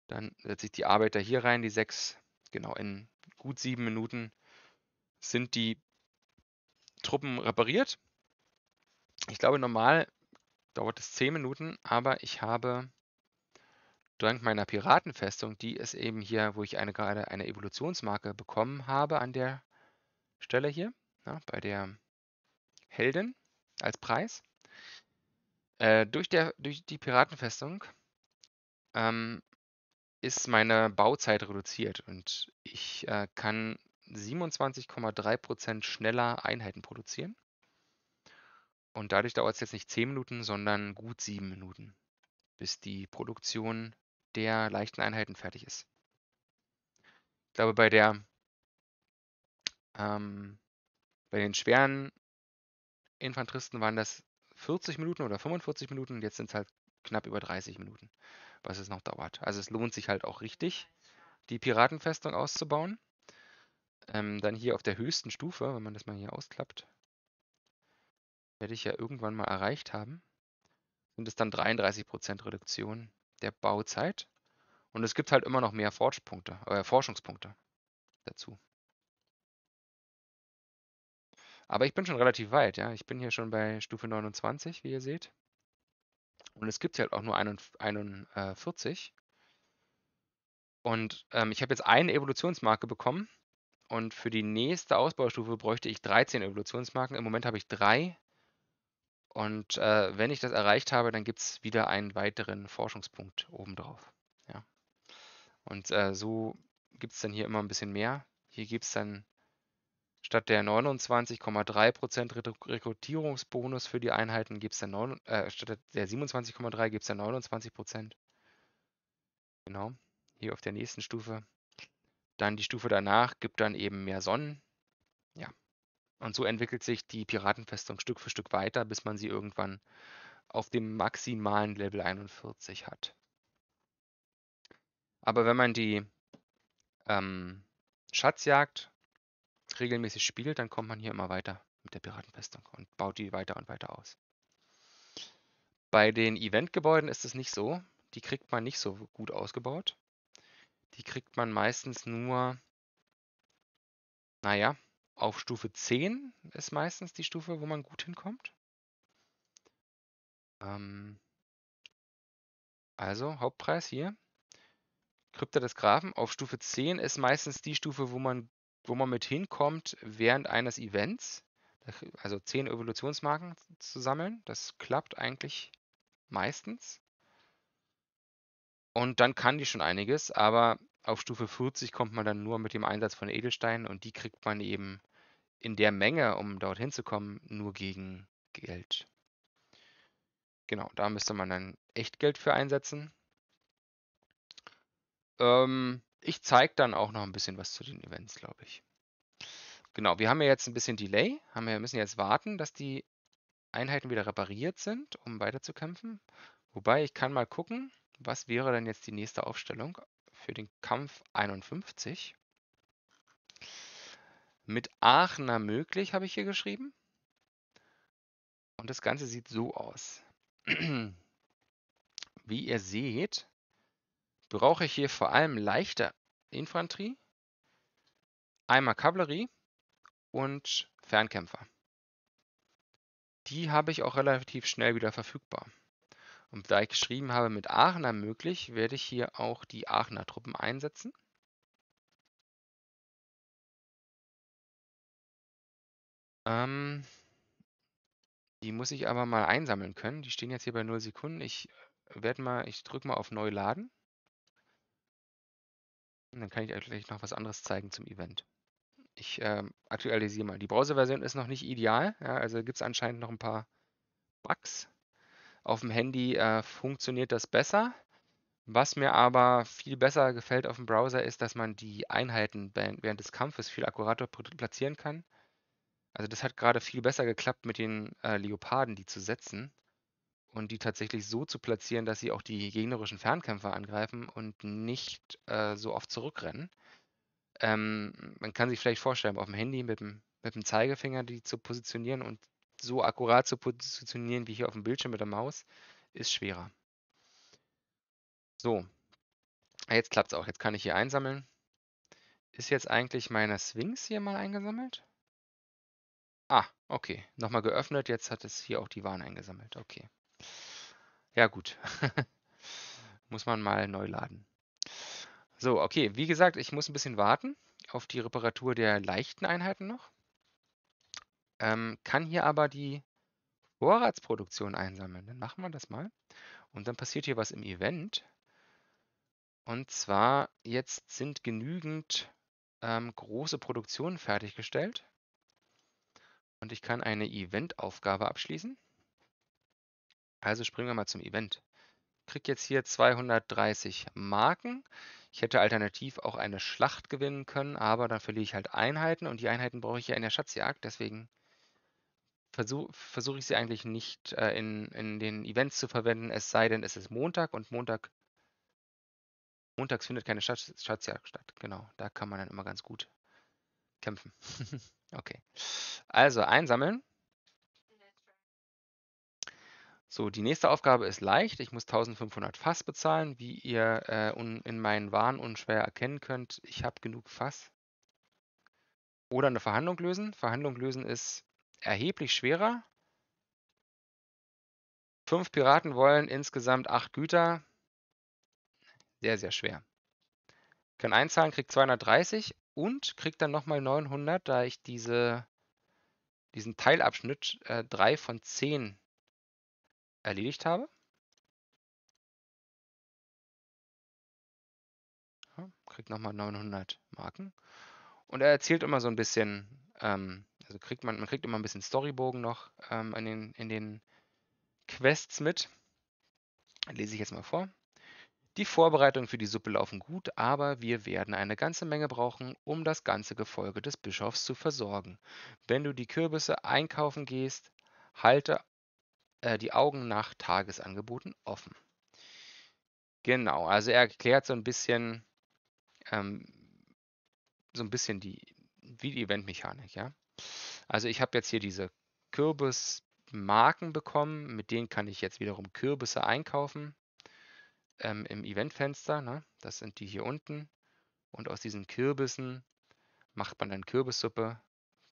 dann setze ich die Arbeiter hier rein, die sechs. Genau, in gut sieben Minuten sind die Truppen repariert. Ich glaube, normal dauert es zehn Minuten, aber ich habe dank meiner Piratenfestung, die ist eben hier, wo ich eine, gerade eine Evolutionsmarke bekommen habe an der Stelle hier, na, ne, bei der Heldin als Preis. Äh, durch, der, durch die Piratenfestung ähm, ist meine Bauzeit reduziert und ich äh, kann 27,3% schneller Einheiten produzieren. Und dadurch dauert es jetzt nicht 10 Minuten, sondern gut 7 Minuten, bis die Produktion der leichten Einheiten fertig ist. Ich glaube, bei der ähm, bei den schweren Infanteristen waren das 40 Minuten oder 45 Minuten und jetzt sind es halt knapp über 30 Minuten was es noch dauert. Also es lohnt sich halt auch richtig, die Piratenfestung auszubauen. Ähm, dann hier auf der höchsten Stufe, wenn man das mal hier ausklappt, werde ich ja irgendwann mal erreicht haben, sind es dann 33% Reduktion der Bauzeit. Und es gibt halt immer noch mehr Forschpunkte, äh, Forschungspunkte dazu. Aber ich bin schon relativ weit, ja. Ich bin hier schon bei Stufe 29, wie ihr seht. Und es gibt halt auch nur 41. Und ähm, ich habe jetzt eine Evolutionsmarke bekommen. Und für die nächste Ausbaustufe bräuchte ich 13 Evolutionsmarken. Im Moment habe ich drei. Und äh, wenn ich das erreicht habe, dann gibt es wieder einen weiteren Forschungspunkt obendrauf. Ja. Und äh, so gibt es dann hier immer ein bisschen mehr. Hier gibt es dann Statt der 29,3% Rekrutierungsbonus für die Einheiten gibt es dann äh, der 27,3 gibt es dann 29%. Genau, hier auf der nächsten Stufe. Dann die Stufe danach gibt dann eben mehr Sonnen. Ja. Und so entwickelt sich die Piratenfestung Stück für Stück weiter, bis man sie irgendwann auf dem maximalen Level 41 hat. Aber wenn man die ähm, Schatzjagd regelmäßig spielt, dann kommt man hier immer weiter mit der Piratenfestung und baut die weiter und weiter aus. Bei den Eventgebäuden ist es nicht so. Die kriegt man nicht so gut ausgebaut. Die kriegt man meistens nur, naja, auf Stufe 10 ist meistens die Stufe, wo man gut hinkommt. Ähm also, Hauptpreis hier. Krypta des Grafen. Auf Stufe 10 ist meistens die Stufe, wo man wo man mit hinkommt während eines Events, also zehn Evolutionsmarken zu sammeln. Das klappt eigentlich meistens. Und dann kann die schon einiges, aber auf Stufe 40 kommt man dann nur mit dem Einsatz von Edelsteinen und die kriegt man eben in der Menge, um dorthin zu kommen, nur gegen Geld. Genau, da müsste man dann echt Geld für einsetzen. Ähm, ich zeige dann auch noch ein bisschen was zu den Events, glaube ich. Genau, wir haben ja jetzt ein bisschen Delay, haben ja, müssen jetzt warten, dass die Einheiten wieder repariert sind, um weiterzukämpfen. Wobei ich kann mal gucken, was wäre denn jetzt die nächste Aufstellung für den Kampf 51. Mit Aachener möglich, habe ich hier geschrieben. Und das Ganze sieht so aus. Wie ihr seht, brauche ich hier vor allem leichte Infanterie, einmal Kavallerie und Fernkämpfer. Die habe ich auch relativ schnell wieder verfügbar. Und da ich geschrieben habe, mit Aachener möglich, werde ich hier auch die Aachener Truppen einsetzen. Ähm, die muss ich aber mal einsammeln können. Die stehen jetzt hier bei 0 Sekunden. Ich äh, mal, ich drücke mal auf Neu laden. Und dann kann ich euch gleich noch was anderes zeigen zum Event. Ich äh, aktualisiere mal. Die Browser-Version ist noch nicht ideal. Ja, also gibt es anscheinend noch ein paar Bugs. Auf dem Handy äh, funktioniert das besser. Was mir aber viel besser gefällt auf dem Browser ist, dass man die Einheiten während des Kampfes viel akkurater platzieren kann. Also das hat gerade viel besser geklappt mit den äh, Leoparden, die zu setzen und die tatsächlich so zu platzieren, dass sie auch die gegnerischen Fernkämpfer angreifen und nicht äh, so oft zurückrennen. Ähm, man kann sich vielleicht vorstellen, auf dem Handy mit dem, mit dem Zeigefinger die zu positionieren und so akkurat zu positionieren wie hier auf dem Bildschirm mit der Maus, ist schwerer. So, jetzt klappt es auch. Jetzt kann ich hier einsammeln. Ist jetzt eigentlich meine Sphinx hier mal eingesammelt? Ah, okay. Nochmal geöffnet. Jetzt hat es hier auch die Waren eingesammelt. Okay. Ja, gut. Muss man mal neu laden. So, okay. Wie gesagt, ich muss ein bisschen warten auf die Reparatur der leichten Einheiten noch. Ähm, kann hier aber die Vorratsproduktion einsammeln. Dann machen wir das mal. Und dann passiert hier was im Event. Und zwar jetzt sind genügend, ähm, große Produktionen fertiggestellt. Und ich kann eine Event-Aufgabe abschließen. Also springen wir mal zum Event. Krieg jetzt hier 230 Marken. Ich hätte alternativ auch eine Schlacht gewinnen können, aber dann verliere ich halt Einheiten und die Einheiten brauche ich ja in der Schatzjagd, deswegen versuche versuch ich sie eigentlich nicht äh, in, in den Events zu verwenden, es sei denn, es ist Montag und Montag montags findet keine Schatz, Schatzjagd statt. Genau, da kann man dann immer ganz gut kämpfen. okay. Also einsammeln. So, die nächste Aufgabe ist leicht. Ich muss 1500 Fass bezahlen. Wie ihr äh, un, in meinen Waren unschwer erkennen könnt, ich habe genug Fass. Oder eine Verhandlung lösen. Verhandlung lösen ist erheblich schwerer. Fünf Piraten wollen insgesamt acht Güter. Sehr, sehr schwer. Kann einzahlen, kriegt 230 und kriegt dann nochmal 900, da ich diese, diesen Teilabschnitt äh, 3 von zehn erledigt habe. Kriegt nochmal 900 Marken. Und er erzählt immer so ein bisschen, ähm, also kriegt man, man kriegt immer ein bisschen Storybogen noch ähm, in, den, in den Quests mit. Lese ich jetzt mal vor. Die Vorbereitungen für die Suppe laufen gut, aber wir werden eine ganze Menge brauchen, um das ganze Gefolge des Bischofs zu versorgen. Wenn du die Kürbisse einkaufen gehst, halte äh, die Augen nach Tagesangeboten offen. Genau, also er erklärt so ein bisschen, ähm, so ein bisschen die, wie die Eventmechanik, ja. Also ich habe jetzt hier diese Kürbismarken bekommen, mit denen kann ich jetzt wiederum Kürbisse einkaufen ähm, im Eventfenster. Ne? Das sind die hier unten. Und aus diesen Kürbissen macht man dann Kürbissuppe.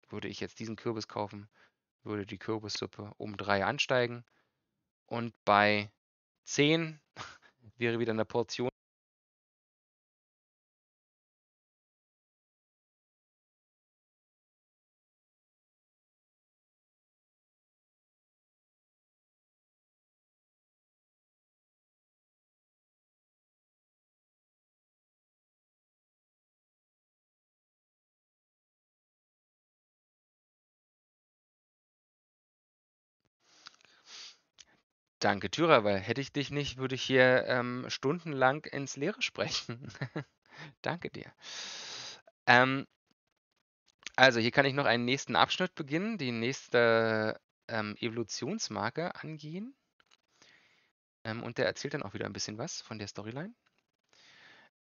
Würde ich jetzt diesen Kürbis kaufen, würde die Kürbissuppe um 3 ansteigen. Und bei 10 wäre wieder eine Portion Danke, Thürer, weil hätte ich dich nicht, würde ich hier, ähm, stundenlang ins Leere sprechen. Danke dir. Ähm, also hier kann ich noch einen nächsten Abschnitt beginnen, die nächste ähm, Evolutionsmarke angehen. Ähm, und der erzählt dann auch wieder ein bisschen was von der Storyline.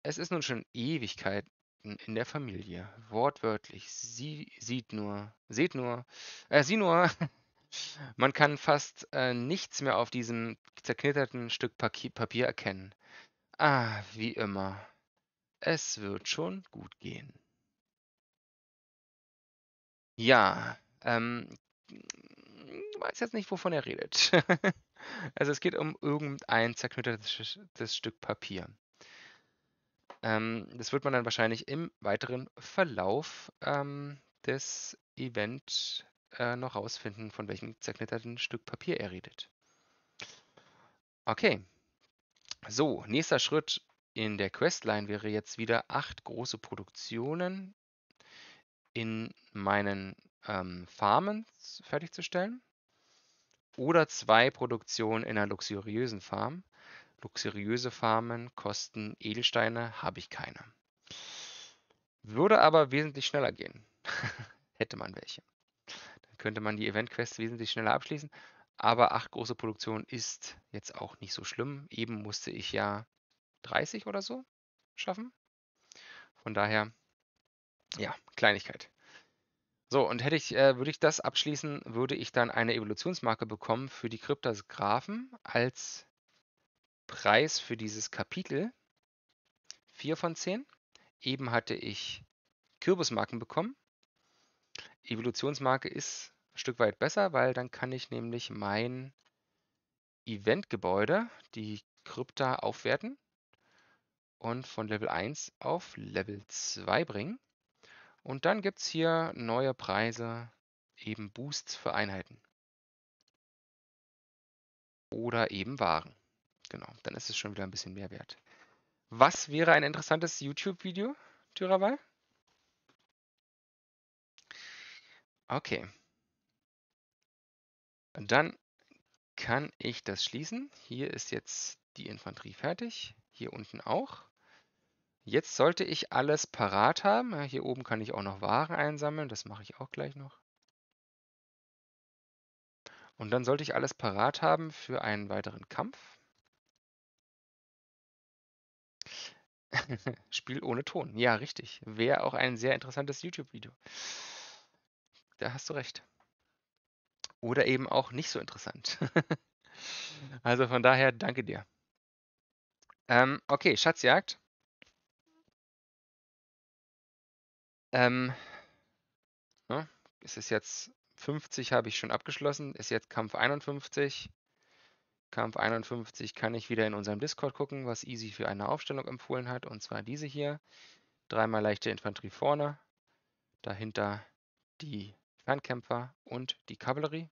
Es ist nun schon Ewigkeiten in der Familie. Wortwörtlich. Sie sieht nur, seht nur, äh, sie nur, Man kann fast, äh, nichts mehr auf diesem zerknitterten Stück Papier erkennen. Ah, wie immer. Es wird schon gut gehen. Ja, ähm, weiß jetzt nicht, wovon er redet. also es geht um irgendein zerknittertes Stück Papier. Ähm, das wird man dann wahrscheinlich im weiteren Verlauf ähm, des Event äh, noch rausfinden, von welchem zerknitterten Stück Papier er redet. Okay. So, nächster Schritt in der Questline wäre jetzt wieder acht große Produktionen in meinen ähm, Farmen fertigzustellen oder zwei Produktionen in einer luxuriösen Farm. Luxuriöse Farmen kosten Edelsteine, habe ich keine. Würde aber wesentlich schneller gehen, hätte man welche könnte man die Event-Quests wesentlich schneller abschließen. Aber acht große Produktionen ist jetzt auch nicht so schlimm. Eben musste ich ja 30 oder so schaffen. Von daher, ja, Kleinigkeit. So, und hätte ich, äh, würde ich das abschließen, würde ich dann eine Evolutionsmarke bekommen für die Kryptas Graphen als Preis für dieses Kapitel. 4 von 10. Eben hatte ich Kürbismarken bekommen. Evolutionsmarke ist ein Stück weit besser, weil dann kann ich nämlich mein Eventgebäude, die Krypta, aufwerten und von Level 1 auf Level 2 bringen. Und dann gibt es hier neue Preise, eben Boosts für Einheiten. Oder eben Waren. Genau, dann ist es schon wieder ein bisschen mehr wert. Was wäre ein interessantes YouTube-Video, Tyrawal? Okay. Dann kann ich das schließen. Hier ist jetzt die Infanterie fertig. Hier unten auch. Jetzt sollte ich alles parat haben. hier oben kann ich auch noch Waren einsammeln. Das mache ich auch gleich noch. Und dann sollte ich alles parat haben für einen weiteren Kampf. Spiel ohne Ton. Ja, richtig. Wäre auch ein sehr interessantes YouTube-Video da hast du recht. Oder eben auch nicht so interessant. also von daher, danke dir. Ähm, okay, Schatzjagd. Ähm, ne, es ist jetzt 50 habe ich schon abgeschlossen, ist jetzt Kampf 51. Kampf 51 kann ich wieder in unserem Discord gucken, was Easy für eine Aufstellung empfohlen hat, und zwar diese hier. Dreimal leichte Infanterie vorne, dahinter die Fernkämpfer und die Kavallerie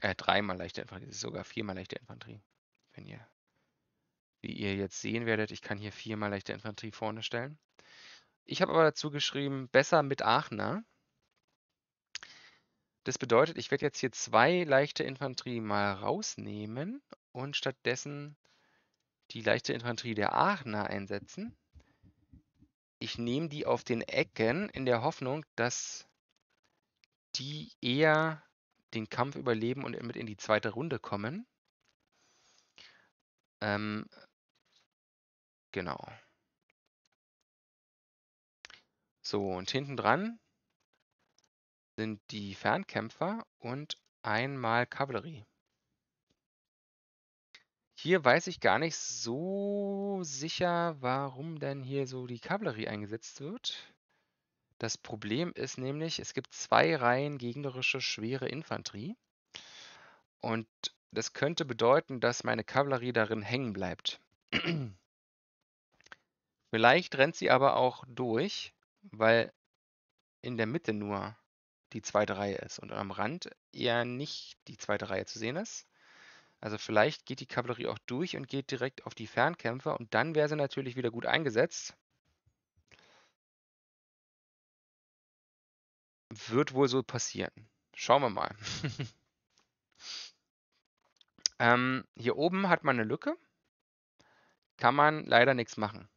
Äh, dreimal leichte Infanterie, sogar viermal leichte Infanterie. Wenn ihr, wie ihr jetzt sehen werdet, ich kann hier viermal leichte Infanterie vorne stellen. Ich habe aber dazu geschrieben, besser mit Aachener. Das bedeutet, ich werde jetzt hier zwei leichte Infanterie mal rausnehmen und stattdessen die leichte Infanterie der Aachener einsetzen. Ich nehme die auf den Ecken in der Hoffnung, dass die eher den Kampf überleben und mit in die zweite Runde kommen. Ähm, genau. So, und hinten dran sind die Fernkämpfer und einmal Kavallerie. Hier weiß ich gar nicht so sicher, warum denn hier so die Kavallerie eingesetzt wird. Das Problem ist nämlich, es gibt zwei Reihen gegnerische schwere Infanterie und das könnte bedeuten, dass meine Kavallerie darin hängen bleibt. Vielleicht rennt sie aber auch durch, weil in der Mitte nur die zweite Reihe ist und am Rand eher nicht die zweite Reihe zu sehen ist. Also vielleicht geht die Kavallerie auch durch und geht direkt auf die Fernkämpfer und dann wäre sie natürlich wieder gut eingesetzt. Wird wohl so passieren. Schauen wir mal. ähm, hier oben hat man eine Lücke. Kann man leider nichts machen.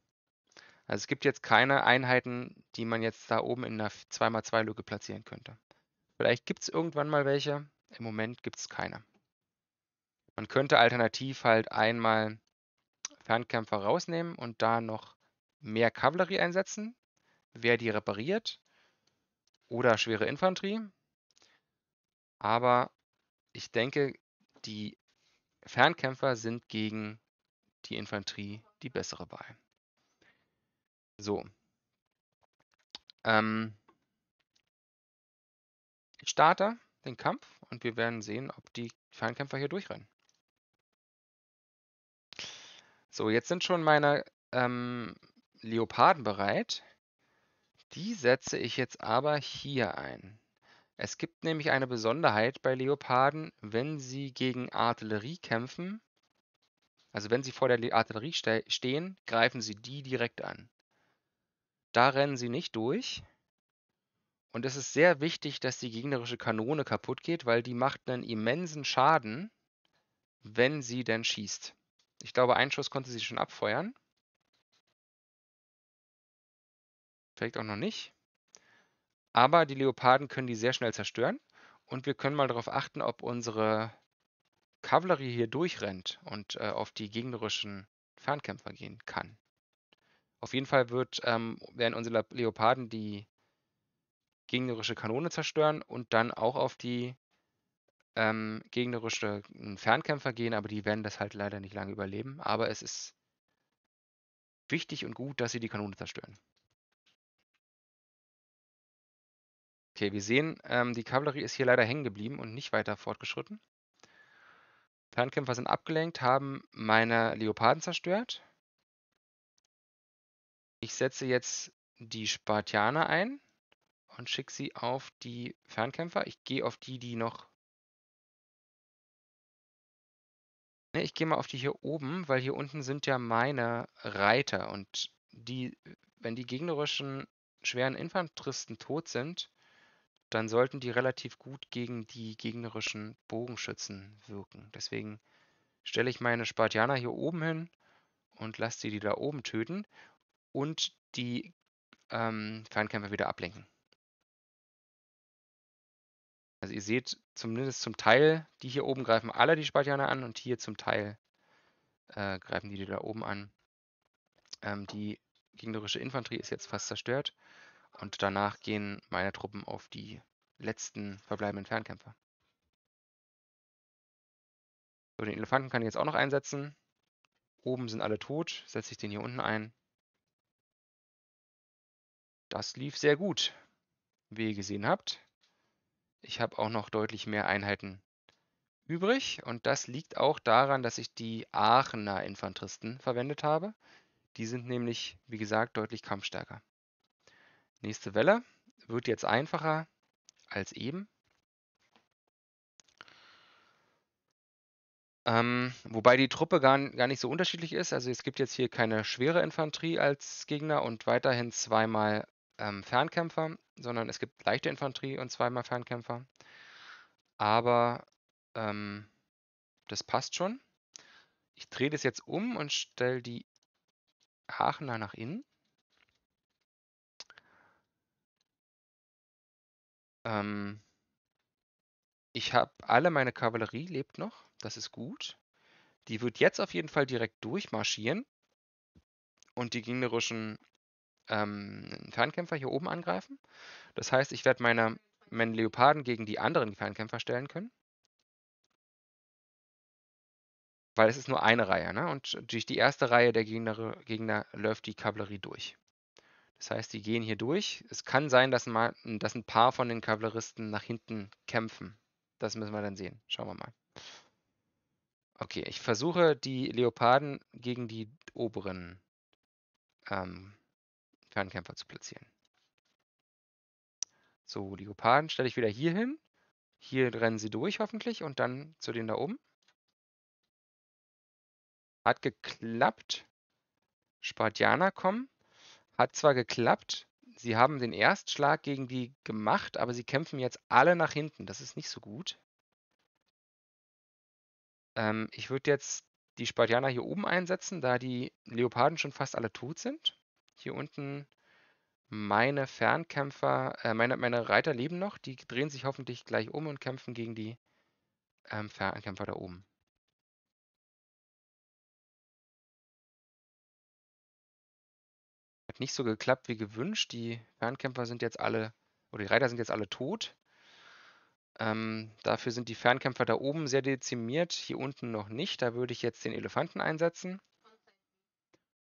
Also es gibt jetzt keine Einheiten, die man jetzt da oben in einer 2x2-Lücke platzieren könnte. Vielleicht gibt es irgendwann mal welche. Im Moment gibt es keine. Man könnte alternativ halt einmal Fernkämpfer rausnehmen und da noch mehr Kavallerie einsetzen, wer die repariert oder schwere Infanterie. Aber ich denke, die Fernkämpfer sind gegen die Infanterie die bessere Wahl. So. Ähm, ich starte den Kampf und wir werden sehen, ob die Fernkämpfer hier durchrennen. So, jetzt sind schon meine ähm, Leoparden bereit. Die setze ich jetzt aber hier ein. Es gibt nämlich eine Besonderheit bei Leoparden, wenn sie gegen Artillerie kämpfen, also wenn sie vor der Artillerie ste stehen, greifen sie die direkt an. Da rennen sie nicht durch. Und es ist sehr wichtig, dass die gegnerische Kanone kaputt geht, weil die macht einen immensen Schaden, wenn sie denn schießt. Ich glaube, ein Schuss konnte sie schon abfeuern. Vielleicht auch noch nicht. Aber die Leoparden können die sehr schnell zerstören. Und wir können mal darauf achten, ob unsere Kavallerie hier durchrennt und äh, auf die gegnerischen Fernkämpfer gehen kann. Auf jeden Fall wird, ähm, werden unsere Leoparden die gegnerische Kanone zerstören und dann auch auf die ähm, gegnerische Fernkämpfer gehen, aber die werden das halt leider nicht lange überleben. Aber es ist wichtig und gut, dass sie die Kanone zerstören. Okay, wir sehen, ähm, die Kavallerie ist hier leider hängen geblieben und nicht weiter fortgeschritten. Fernkämpfer sind abgelenkt, haben meine Leoparden zerstört. Ich setze jetzt die Spartianer ein und schicke sie auf die Fernkämpfer. Ich gehe auf die, die noch Ne, ich gehe mal auf die hier oben, weil hier unten sind ja meine Reiter und die, wenn die gegnerischen schweren Infanteristen tot sind, dann sollten die relativ gut gegen die gegnerischen Bogenschützen wirken. Deswegen stelle ich meine Spartianer hier oben hin und lasse die, die da oben töten und die ähm, Feinkämpfer wieder ablenken. Also ihr seht zumindest zum Teil, die hier oben greifen alle die Spartianer an und hier zum Teil äh, greifen die, die da oben an. Ähm, die gegnerische Infanterie ist jetzt fast zerstört und danach gehen meine Truppen auf die letzten verbleibenden Fernkämpfer. So, den Elefanten kann ich jetzt auch noch einsetzen. Oben sind alle tot, setze ich den hier unten ein. Das lief sehr gut, wie ihr gesehen habt. Ich habe auch noch deutlich mehr Einheiten übrig und das liegt auch daran, dass ich die Aachener Infanteristen verwendet habe. Die sind nämlich, wie gesagt, deutlich kampfstärker. Nächste Welle wird jetzt einfacher als eben. Ähm, wobei die Truppe gar, gar nicht so unterschiedlich ist. Also es gibt jetzt hier keine schwere Infanterie als Gegner und weiterhin zweimal ähm, Fernkämpfer, sondern es gibt leichte Infanterie und zweimal Fernkämpfer. Aber ähm, das passt schon. Ich drehe das jetzt um und stelle die Aachener nach innen. Ähm, ich habe alle meine Kavallerie lebt noch, das ist gut. Die wird jetzt auf jeden Fall direkt durchmarschieren und die gegnerischen ähm, Fernkämpfer hier oben angreifen. Das heißt, ich werde meine, meinen Leoparden gegen die anderen Fernkämpfer stellen können. Weil es ist nur eine Reihe, ne? Und durch die erste Reihe der Gegner, Gegner läuft die Kavallerie durch. Das heißt, die gehen hier durch. Es kann sein, dass, mal, dass ein paar von den Kavalleristen nach hinten kämpfen. Das müssen wir dann sehen. Schauen wir mal. Okay, ich versuche die Leoparden gegen die oberen ähm, Fernkämpfer zu platzieren. So, die Geparden stelle ich wieder hier hin. Hier rennen sie durch hoffentlich und dann zu denen da oben. Hat geklappt. Spartianer kommen. Hat zwar geklappt, sie haben den Erstschlag gegen die gemacht, aber sie kämpfen jetzt alle nach hinten. Das ist nicht so gut. Ähm, ich würde jetzt die Spartianer hier oben einsetzen, da die Leoparden schon fast alle tot sind. Hier unten meine Fernkämpfer, äh, meine, meine Reiter leben noch. Die drehen sich hoffentlich gleich um und kämpfen gegen die ähm, Fernkämpfer da oben. Hat nicht so geklappt wie gewünscht. Die Fernkämpfer sind jetzt alle, oder die Reiter sind jetzt alle tot. Ähm, dafür sind die Fernkämpfer da oben sehr dezimiert, hier unten noch nicht. Da würde ich jetzt den Elefanten einsetzen.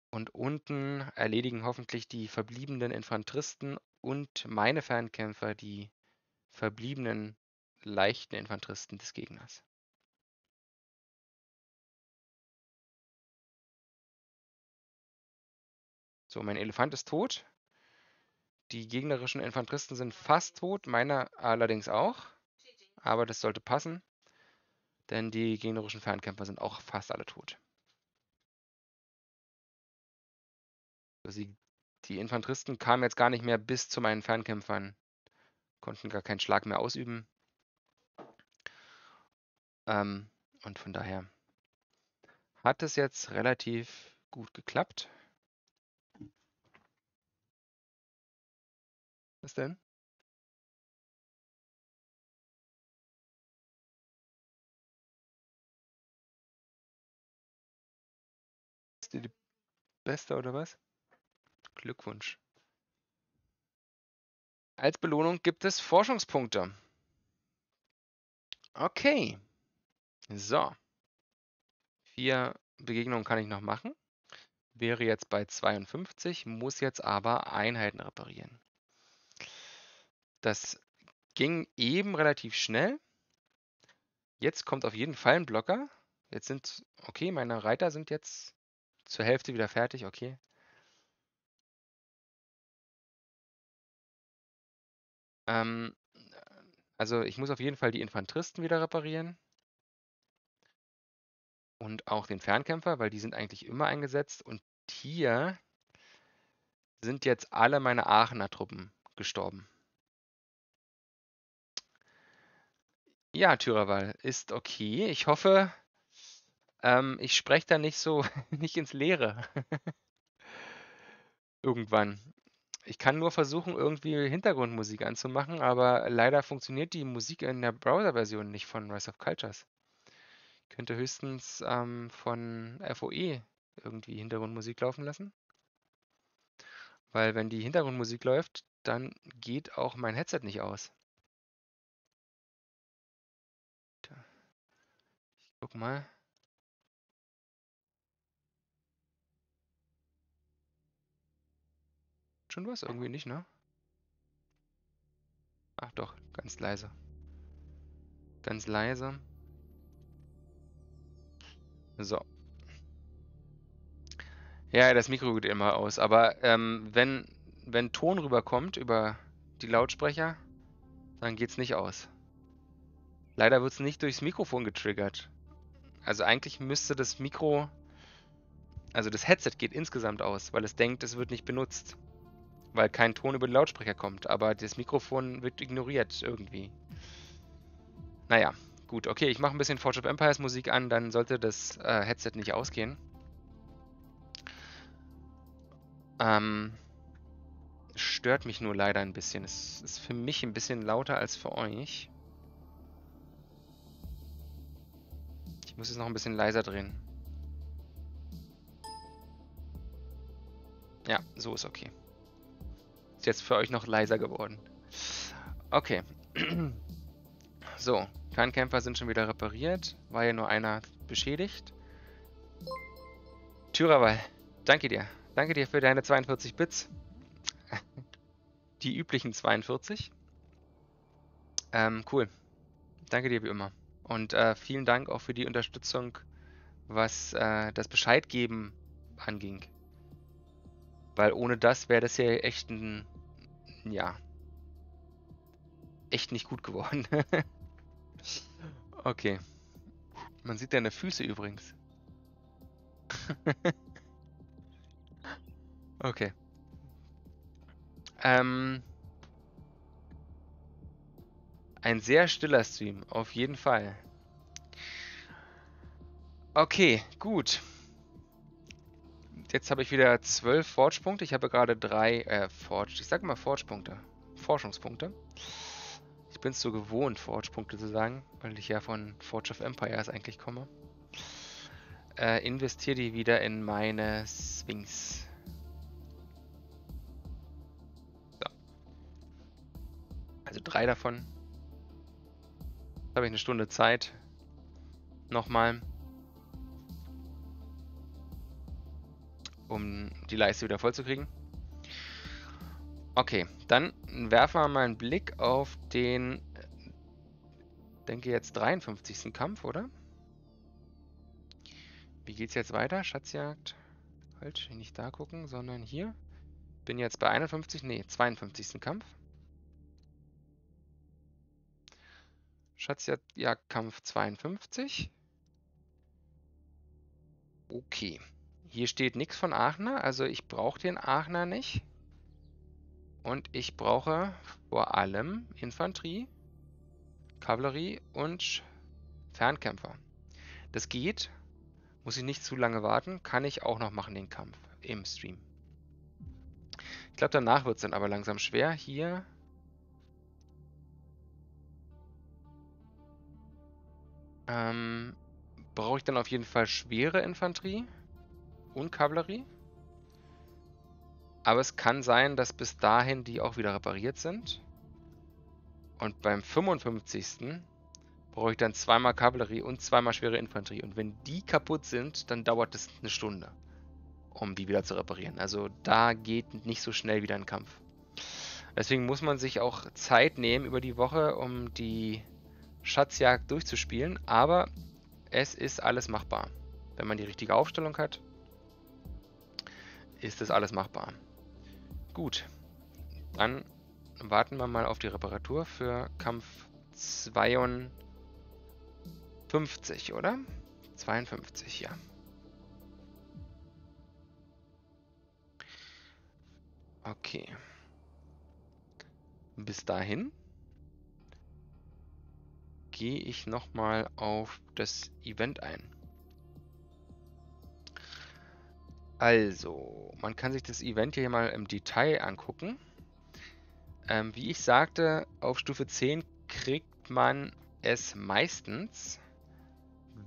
Und unten erledigen hoffentlich die verbliebenen Infanteristen und meine Fernkämpfer die verbliebenen leichten Infanteristen des Gegners. So, mein Elefant ist tot. Die gegnerischen Infanteristen sind fast tot, meiner allerdings auch. Aber das sollte passen, denn die gegnerischen Fernkämpfer sind auch fast alle tot. Also die Infanteristen kamen jetzt gar nicht mehr bis zu meinen Fernkämpfern, konnten gar keinen Schlag mehr ausüben. Ähm, und von daher hat es jetzt relativ gut geklappt. Was denn? Ist die, die beste oder was? Glückwunsch. Als Belohnung gibt es Forschungspunkte. Okay. So. Vier Begegnungen kann ich noch machen. Wäre jetzt bei 52, muss jetzt aber Einheiten reparieren. Das ging eben relativ schnell. Jetzt kommt auf jeden Fall ein Blocker. Jetzt sind, okay, meine Reiter sind jetzt zur Hälfte wieder fertig. Okay, Ähm, also ich muss auf jeden Fall die Infanteristen wieder reparieren und auch den Fernkämpfer, weil die sind eigentlich immer eingesetzt. Und hier sind jetzt alle meine Aachener Truppen gestorben. Ja, Thürerwall ist okay. Ich hoffe, ähm, ich spreche da nicht so, nicht ins Leere. Irgendwann. Ich kann nur versuchen, irgendwie Hintergrundmusik anzumachen, aber leider funktioniert die Musik in der Browser-Version nicht von Rise of Cultures. Ich könnte höchstens ähm, von FOE irgendwie Hintergrundmusik laufen lassen. Weil wenn die Hintergrundmusik läuft, dann geht auch mein Headset nicht aus. Ich guck mal. schon was? Irgendwie nicht, ne? Ach doch, ganz leise. Ganz leise. So. Ja, das Mikro geht immer aus, aber ähm, wenn, wenn Ton rüberkommt über die Lautsprecher, dann geht es nicht aus. Leider wird es nicht durchs Mikrofon getriggert. Also eigentlich müsste das Mikro, also das Headset geht insgesamt aus, weil es denkt, es wird nicht benutzt weil kein Ton über den Lautsprecher kommt, aber das Mikrofon wird ignoriert irgendwie. Naja, gut, okay, ich mache ein bisschen Forge of Empires Musik an, dann sollte das äh, Headset nicht ausgehen. Ähm, stört mich nur leider ein bisschen. Es ist für mich ein bisschen lauter als für euch. Ich muss es noch ein bisschen leiser drehen. Ja, so ist okay jetzt für euch noch leiser geworden. Okay. So, Kernkämpfer sind schon wieder repariert. War ja nur einer beschädigt. Tyrawal, danke dir. Danke dir für deine 42 Bits. Die üblichen 42. Ähm, cool. Danke dir wie immer. Und äh, vielen Dank auch für die Unterstützung, was äh, das Bescheidgeben anging. Weil ohne das wäre das hier echt ein ja, echt nicht gut geworden. okay. Man sieht deine Füße übrigens. okay. Ähm, ein sehr stiller Stream, auf jeden Fall. Okay, gut. Jetzt habe ich wieder zwölf Forge-Punkte. Ich habe gerade drei äh, Forge. Ich sage mal Forge-Punkte. Forschungspunkte. Ich bin es so gewohnt, Forge-Punkte zu sagen, weil ich ja von Forge of Empires eigentlich komme. Äh, investiere die wieder in meine Sphinx. So. Also drei davon. Jetzt habe ich eine Stunde Zeit. Nochmal. um die Leiste wieder vollzukriegen. Okay, dann werfen wir mal einen Blick auf den, denke jetzt 53. Kampf, oder? Wie geht's jetzt weiter? Schatzjagd. Falsch, halt, nicht da gucken, sondern hier. Bin jetzt bei 51, nee, 52. Kampf. Schatzjagdkampf 52. Okay. Hier steht nichts von Aachener, also ich brauche den Aachener nicht. Und ich brauche vor allem Infanterie, Kavallerie und Fernkämpfer. Das geht, muss ich nicht zu lange warten, kann ich auch noch machen den Kampf im Stream. Ich glaube, danach wird es dann aber langsam schwer. Hier Ähm, brauche ich dann auf jeden Fall schwere Infanterie und Kavallerie. Aber es kann sein, dass bis dahin die auch wieder repariert sind. Und beim 55. brauche ich dann zweimal Kavallerie und zweimal schwere Infanterie. Und wenn die kaputt sind, dann dauert es eine Stunde, um die wieder zu reparieren. Also da geht nicht so schnell wieder ein Kampf. Deswegen muss man sich auch Zeit nehmen über die Woche, um die Schatzjagd durchzuspielen. Aber es ist alles machbar, wenn man die richtige Aufstellung hat ist das alles machbar. Gut, dann warten wir mal auf die Reparatur für Kampf 52, oder? 52, ja. Okay. Bis dahin gehe ich nochmal auf das Event ein. Also, man kann sich das Event hier mal im Detail angucken. Ähm, wie ich sagte, auf Stufe 10 kriegt man es meistens,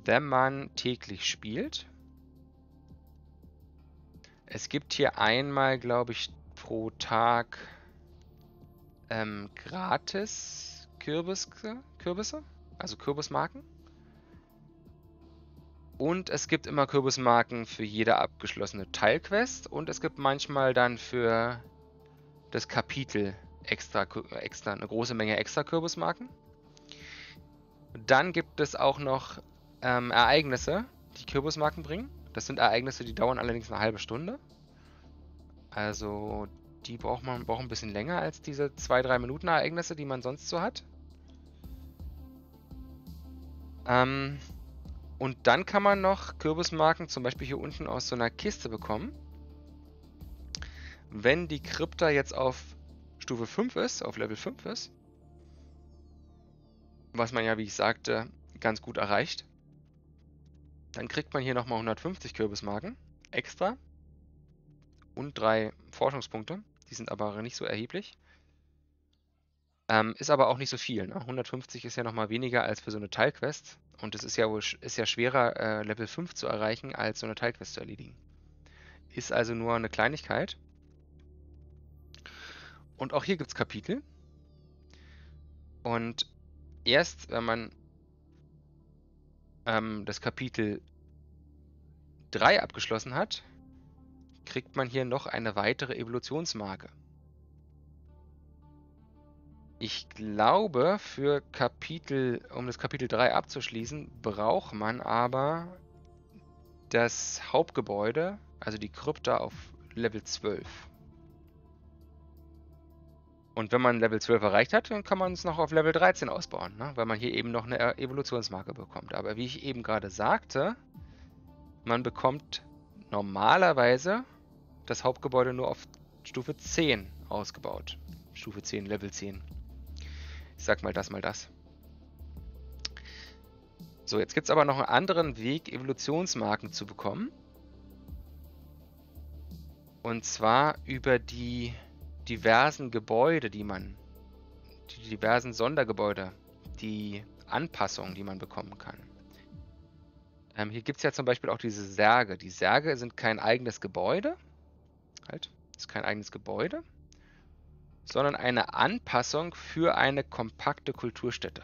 wenn man täglich spielt. Es gibt hier einmal, glaube ich, pro Tag ähm, gratis Kürbisse, Kürbisse, also Kürbismarken. Und es gibt immer Kürbismarken für jede abgeschlossene Teilquest und es gibt manchmal dann für das Kapitel extra, extra eine große Menge extra Kürbismarken. Dann gibt es auch noch ähm, Ereignisse, die Kürbismarken bringen. Das sind Ereignisse, die dauern allerdings eine halbe Stunde. Also die braucht man braucht ein bisschen länger als diese 2-3 Minuten Ereignisse, die man sonst so hat. Ähm, und dann kann man noch Kürbismarken zum Beispiel hier unten aus so einer Kiste bekommen. Wenn die Krypta jetzt auf Stufe 5 ist, auf Level 5 ist, was man ja, wie ich sagte, ganz gut erreicht, dann kriegt man hier nochmal 150 Kürbismarken extra und drei Forschungspunkte. Die sind aber nicht so erheblich. Ähm, ist aber auch nicht so viel. Ne? 150 ist ja nochmal weniger als für so eine Teilquest. Und es ist ja wohl ist ja schwerer, äh, Level 5 zu erreichen, als so eine Teilquest zu erledigen. Ist also nur eine Kleinigkeit. Und auch hier gibt es Kapitel. Und erst, wenn man ähm, das Kapitel 3 abgeschlossen hat, kriegt man hier noch eine weitere Evolutionsmarke. Ich glaube, für Kapitel, um das Kapitel 3 abzuschließen, braucht man aber das Hauptgebäude, also die Krypta auf Level 12. Und wenn man Level 12 erreicht hat, dann kann man es noch auf Level 13 ausbauen, ne? weil man hier eben noch eine e-, Evolutionsmarke bekommt. Aber wie ich eben gerade sagte, man bekommt normalerweise das Hauptgebäude nur auf Stufe 10 ausgebaut. Stufe 10, Level 10 ich sag mal das, mal das. So, jetzt gibt es aber noch einen anderen Weg, Evolutionsmarken zu bekommen. Und zwar über die diversen Gebäude, die man, die diversen Sondergebäude, die Anpassungen, die man bekommen kann. Ähm, hier gibt es ja zum Beispiel auch diese Särge. Die Särge sind kein eigenes Gebäude. Halt, ist kein eigenes Gebäude, sondern eine Anpassung für eine kompakte Kulturstätte.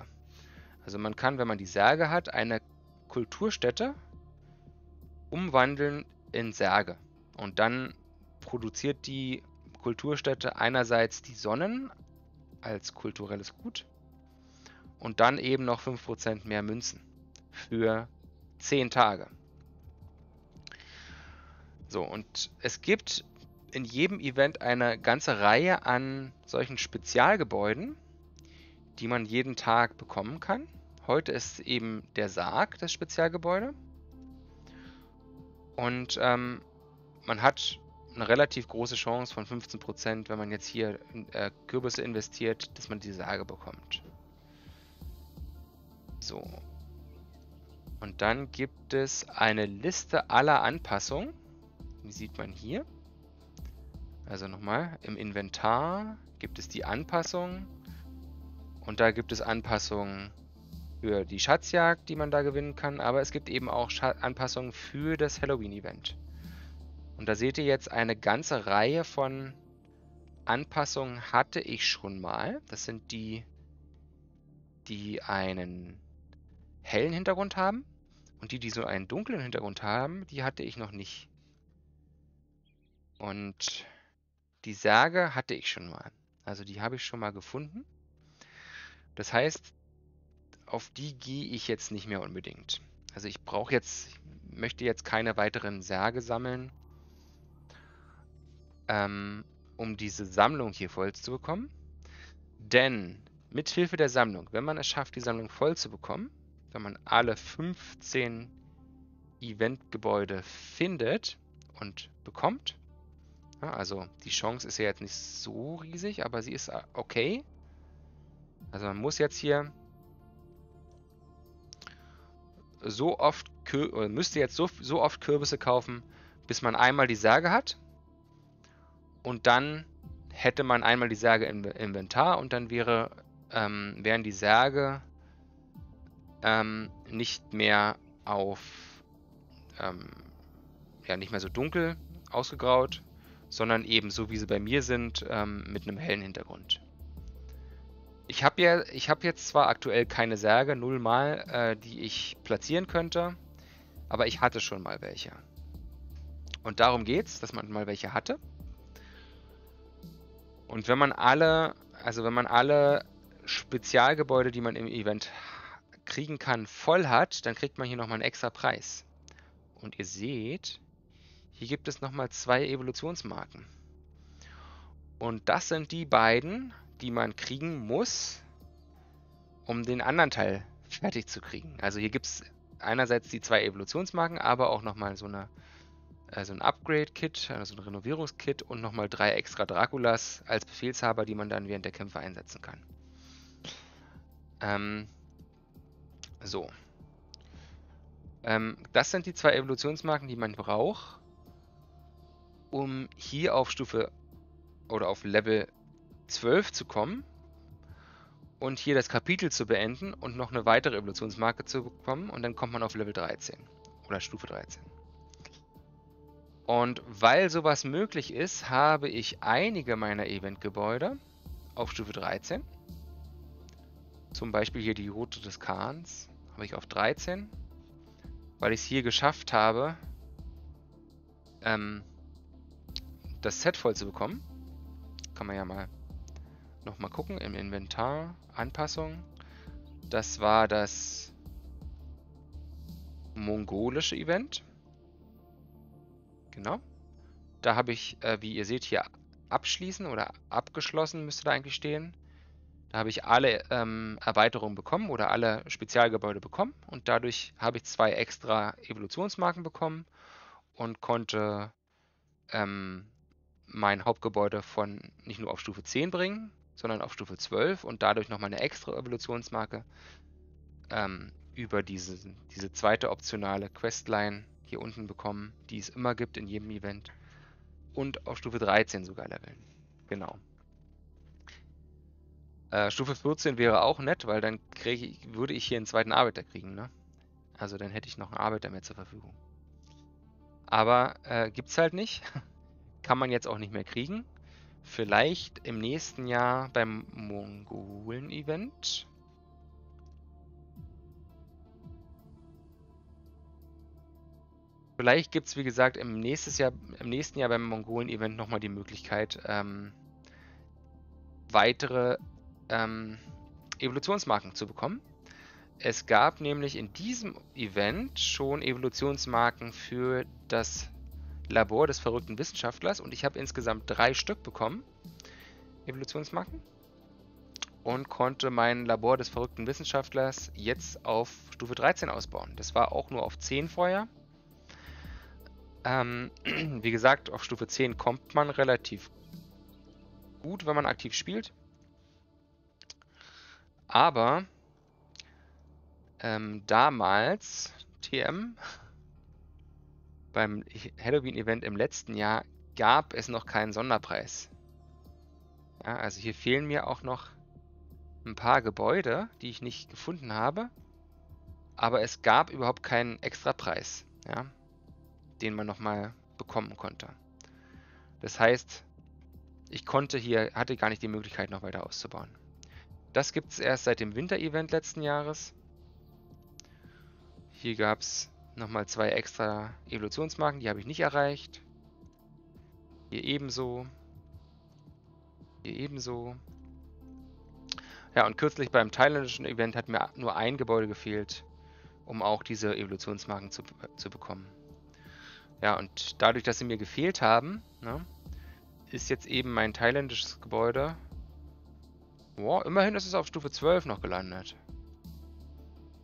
Also man kann, wenn man die Särge hat, eine Kulturstätte umwandeln in Särge. Und dann produziert die Kulturstätte einerseits die Sonnen als kulturelles Gut und dann eben noch 5% mehr Münzen für 10 Tage. So, und es gibt in jedem Event eine ganze Reihe an solchen Spezialgebäuden, die man jeden Tag bekommen kann. Heute ist eben der Sarg, das Spezialgebäude. Und ähm, man hat eine relativ große Chance von 15%, wenn man jetzt hier äh, Kürbisse investiert, dass man die Sage bekommt. So. Und dann gibt es eine Liste aller Anpassungen. Die sieht man hier. Also nochmal, im Inventar gibt es die Anpassung und da gibt es Anpassungen für die Schatzjagd, die man da gewinnen kann, aber es gibt eben auch Anpassungen für das Halloween-Event. Und da seht ihr jetzt eine ganze Reihe von Anpassungen hatte ich schon mal. Das sind die, die einen hellen Hintergrund haben. Und die, die so einen dunklen Hintergrund haben, die hatte ich noch nicht. Und die Särge hatte ich schon mal. Also die habe ich schon mal gefunden. Das heißt, auf die gehe ich jetzt nicht mehr unbedingt. Also ich brauche jetzt, ich möchte jetzt keine weiteren Särge sammeln, ähm, um diese Sammlung hier voll zu bekommen. Denn mit Hilfe der Sammlung, wenn man es schafft, die Sammlung voll zu bekommen, wenn man alle 15 Eventgebäude findet und bekommt, ja, ah, also die Chance ist ja jetzt nicht so riesig, aber sie ist äh, okay. Also man muss jetzt hier so oft äh, müsste jetzt so, so oft Kürbisse kaufen, bis man einmal die Sage hat. Und dann hätte man einmal die Sage im Inventar und dann wäre, ähm, wären die Särge ähm, nicht mehr auf ähm, ja nicht mehr so dunkel ausgegraut, sondern eben so wie sie bei mir sind, ähm, mit einem hellen Hintergrund. Ich habe ja, hab jetzt zwar aktuell keine Särge, null mal, äh, die ich platzieren könnte, aber ich hatte schon mal welche. Und darum geht es, dass man mal welche hatte. Und wenn man alle, also wenn man alle Spezialgebäude, die man im Event kriegen kann, voll hat, dann kriegt man hier nochmal einen extra Preis. Und ihr seht, hier gibt es nochmal zwei Evolutionsmarken. Und das sind die beiden, die man kriegen muss, um den anderen Teil fertig zu kriegen. Also hier gibt es einerseits die zwei Evolutionsmarken, aber auch nochmal so eine also ein Upgrade-Kit, also ein Renovierungskit und nochmal drei extra Draculas als Befehlshaber, die man dann während der Kämpfe einsetzen kann. Ähm, so. Ähm, das sind die zwei Evolutionsmarken, die man braucht, um hier auf Stufe oder auf Level 12 zu kommen und hier das Kapitel zu beenden und noch eine weitere Evolutionsmarke zu bekommen und dann kommt man auf Level 13 oder Stufe 13. Und weil sowas möglich ist, habe ich einige meiner Eventgebäude auf Stufe 13. Zum Beispiel hier die Route des Kahns habe ich auf 13, weil ich es hier geschafft habe, ähm, das Set voll zu bekommen. Kann man ja mal nochmal gucken im Inventar, Anpassung. Das war das mongolische Event. Genau. Da habe ich, äh, wie ihr seht, hier abschließen oder abgeschlossen müsste da eigentlich stehen. Da habe ich alle ähm, Erweiterungen bekommen oder alle Spezialgebäude bekommen und dadurch habe ich zwei extra Evolutionsmarken bekommen und konnte ähm, mein Hauptgebäude von nicht nur auf Stufe 10 bringen, sondern auf Stufe 12 und dadurch nochmal eine extra Evolutionsmarke ähm, über diese, diese zweite optionale Questline hier unten bekommen, die es immer gibt in jedem Event. Und auf Stufe 13 sogar leveln. Genau. Äh, Stufe 14 wäre auch nett, weil dann ich, würde ich hier einen zweiten Arbeiter kriegen. Ne? Also dann hätte ich noch einen Arbeiter mehr zur Verfügung. Aber äh, es halt nicht. Kann man jetzt auch nicht mehr kriegen. Vielleicht im nächsten Jahr beim Mongolen-Event. Vielleicht gibt es, wie gesagt, im, nächstes Jahr, im nächsten Jahr beim Mongolen-Event nochmal die Möglichkeit, ähm, weitere ähm, Evolutionsmarken zu bekommen. Es gab nämlich in diesem Event schon Evolutionsmarken für das Labor des verrückten Wissenschaftlers und ich habe insgesamt drei Stück bekommen, Evolutionsmarken, und konnte mein Labor des verrückten Wissenschaftlers jetzt auf Stufe 13 ausbauen. Das war auch nur auf 10 vorher. Ähm, wie gesagt, auf Stufe 10 kommt man relativ gut, wenn man aktiv spielt. Aber ähm, damals, TM, beim Halloween-Event im letzten Jahr gab es noch keinen Sonderpreis. Ja, also hier fehlen mir auch noch ein paar Gebäude, die ich nicht gefunden habe. Aber es gab überhaupt keinen Extrapreis, ja, den man nochmal bekommen konnte. Das heißt, ich konnte hier, hatte gar nicht die Möglichkeit, noch weiter auszubauen. Das gibt es erst seit dem Winter-Event letzten Jahres. Hier gab es Nochmal zwei extra Evolutionsmarken, die habe ich nicht erreicht. Hier ebenso. Hier ebenso. Ja, und kürzlich beim thailändischen Event hat mir nur ein Gebäude gefehlt, um auch diese Evolutionsmarken zu, zu bekommen. Ja, und dadurch, dass sie mir gefehlt haben, ne, ist jetzt eben mein thailändisches Gebäude. Boah, immerhin ist es auf Stufe 12 noch gelandet.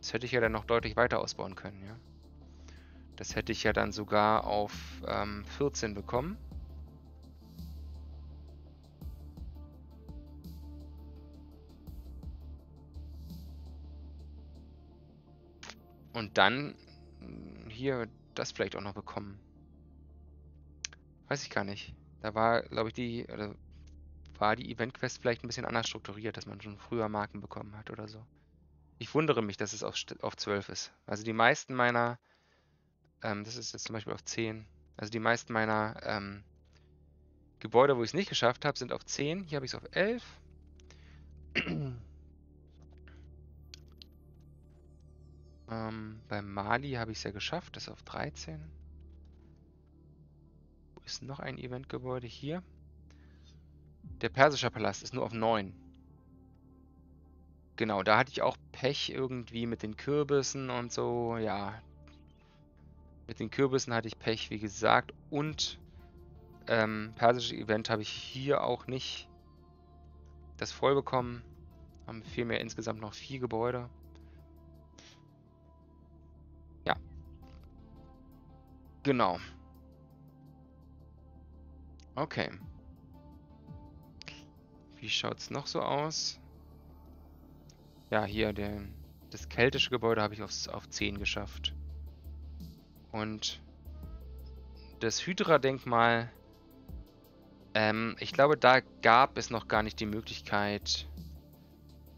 Das hätte ich ja dann noch deutlich weiter ausbauen können, ja. Das hätte ich ja dann sogar auf ähm, 14 bekommen. Und dann hm, hier das vielleicht auch noch bekommen. Weiß ich gar nicht. Da war, glaube ich, die, oder war die Event-Quest vielleicht ein bisschen anders strukturiert, dass man schon früher Marken bekommen hat oder so. Ich wundere mich, dass es auf, auf 12 ist. Also die meisten meiner ähm, das ist jetzt zum Beispiel auf 10. Also die meisten meiner ähm, Gebäude, wo ich es nicht geschafft habe, sind auf 10. Hier habe ich es auf 11. ähm, bei Mali habe ich es ja geschafft, das ist auf 13. Wo ist noch ein Eventgebäude? Hier. Der persische Palast ist nur auf 9. Genau, da hatte ich auch Pech irgendwie mit den Kürbissen und so. Ja, mit den Kürbissen hatte ich Pech, wie gesagt. Und ähm, persische Event habe ich hier auch nicht das voll bekommen. Haben vielmehr insgesamt noch vier Gebäude. Ja. Genau. Okay. Wie schaut es noch so aus? Ja, hier den, das keltische Gebäude habe ich aufs, auf 10 geschafft. Und das Hydra-Denkmal, ähm, ich glaube, da gab es noch gar nicht die Möglichkeit,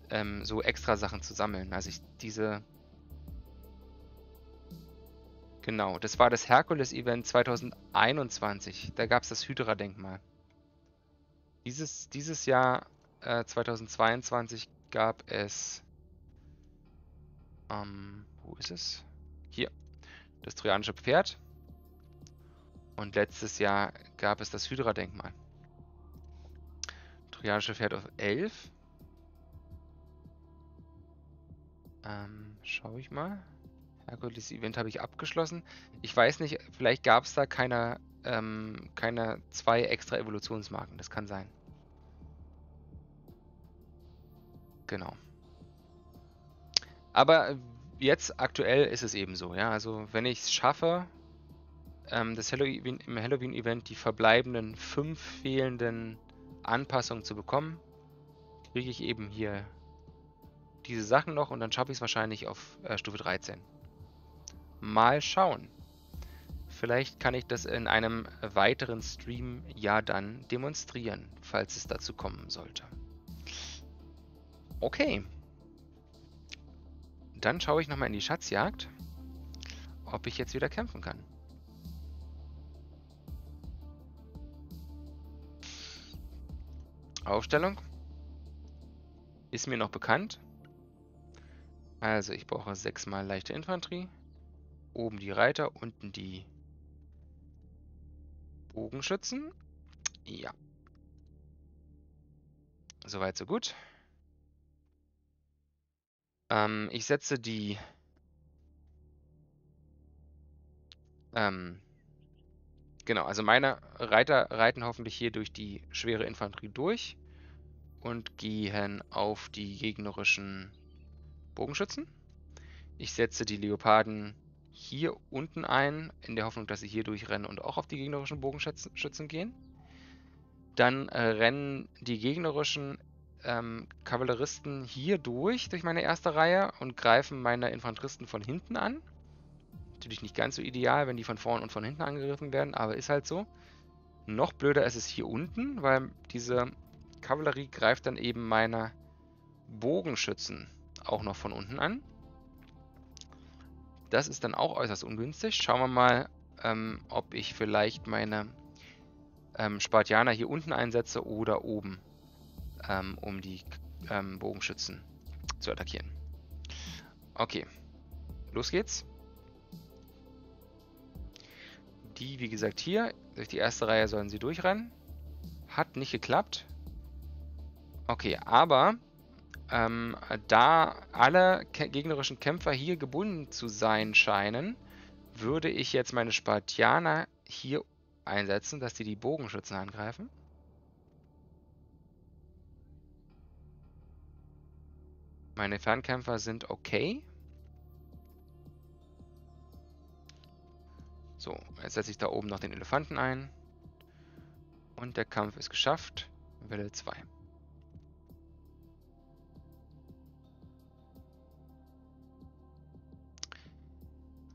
ähm, so extra Sachen zu sammeln. Also ich, diese... Genau, das war das Herkules-Event 2021. Da gab es das Hydra-Denkmal. Dieses, dieses Jahr, äh, 2022, gab es... Ähm, wo ist es? Hier, das trojanische Pferd. Und letztes Jahr gab es das Hydra-Denkmal. Trojanische Pferd auf 11. Ähm, schau ich mal. Herkules Event habe ich abgeschlossen. Ich weiß nicht, vielleicht gab es da keine, ähm, keine zwei extra Evolutionsmarken. Das kann sein. Genau. Aber jetzt aktuell ist es eben so, ja. Also wenn ich es schaffe, ähm, das Halloween, im Halloween-Event die verbleibenden fünf fehlenden Anpassungen zu bekommen, kriege ich eben hier diese Sachen noch und dann schaffe ich es wahrscheinlich auf äh, Stufe 13. Mal schauen. Vielleicht kann ich das in einem weiteren Stream ja dann demonstrieren, falls es dazu kommen sollte. Okay dann schaue ich nochmal in die Schatzjagd, ob ich jetzt wieder kämpfen kann. Aufstellung ist mir noch bekannt. Also ich brauche sechsmal leichte Infanterie, oben die Reiter, unten die Bogenschützen. Ja. Soweit, so gut. Ähm, ich setze die... Ähm, genau, also meine Reiter reiten hoffentlich hier durch die schwere Infanterie durch und gehen auf die gegnerischen Bogenschützen. Ich setze die Leoparden hier unten ein, in der Hoffnung, dass sie hier durchrennen und auch auf die gegnerischen Bogenschützen gehen. Dann äh, rennen die gegnerischen ähm, Kavalleristen hier durch, durch meine erste Reihe und greifen meine Infanteristen von hinten an. Natürlich nicht ganz so ideal, wenn die von vorn und von hinten angegriffen werden, aber ist halt so. Noch blöder ist es hier unten, weil diese Kavallerie greift dann eben meine Bogenschützen auch noch von unten an. Das ist dann auch äußerst ungünstig. Schauen wir mal, ähm, ob ich vielleicht meine ähm, Spartianer hier unten einsetze oder oben ähm, um die ähm, Bogenschützen zu attackieren. Okay, los geht's. Die, wie gesagt, hier, durch die erste Reihe sollen sie durchrennen. Hat nicht geklappt. Okay, aber ähm, da alle gegnerischen Kämpfer hier gebunden zu sein scheinen, würde ich jetzt meine Spartianer hier einsetzen, dass die die Bogenschützen angreifen. Meine Fernkämpfer sind okay. So, jetzt setze ich da oben noch den Elefanten ein. Und der Kampf ist geschafft. Welle 2.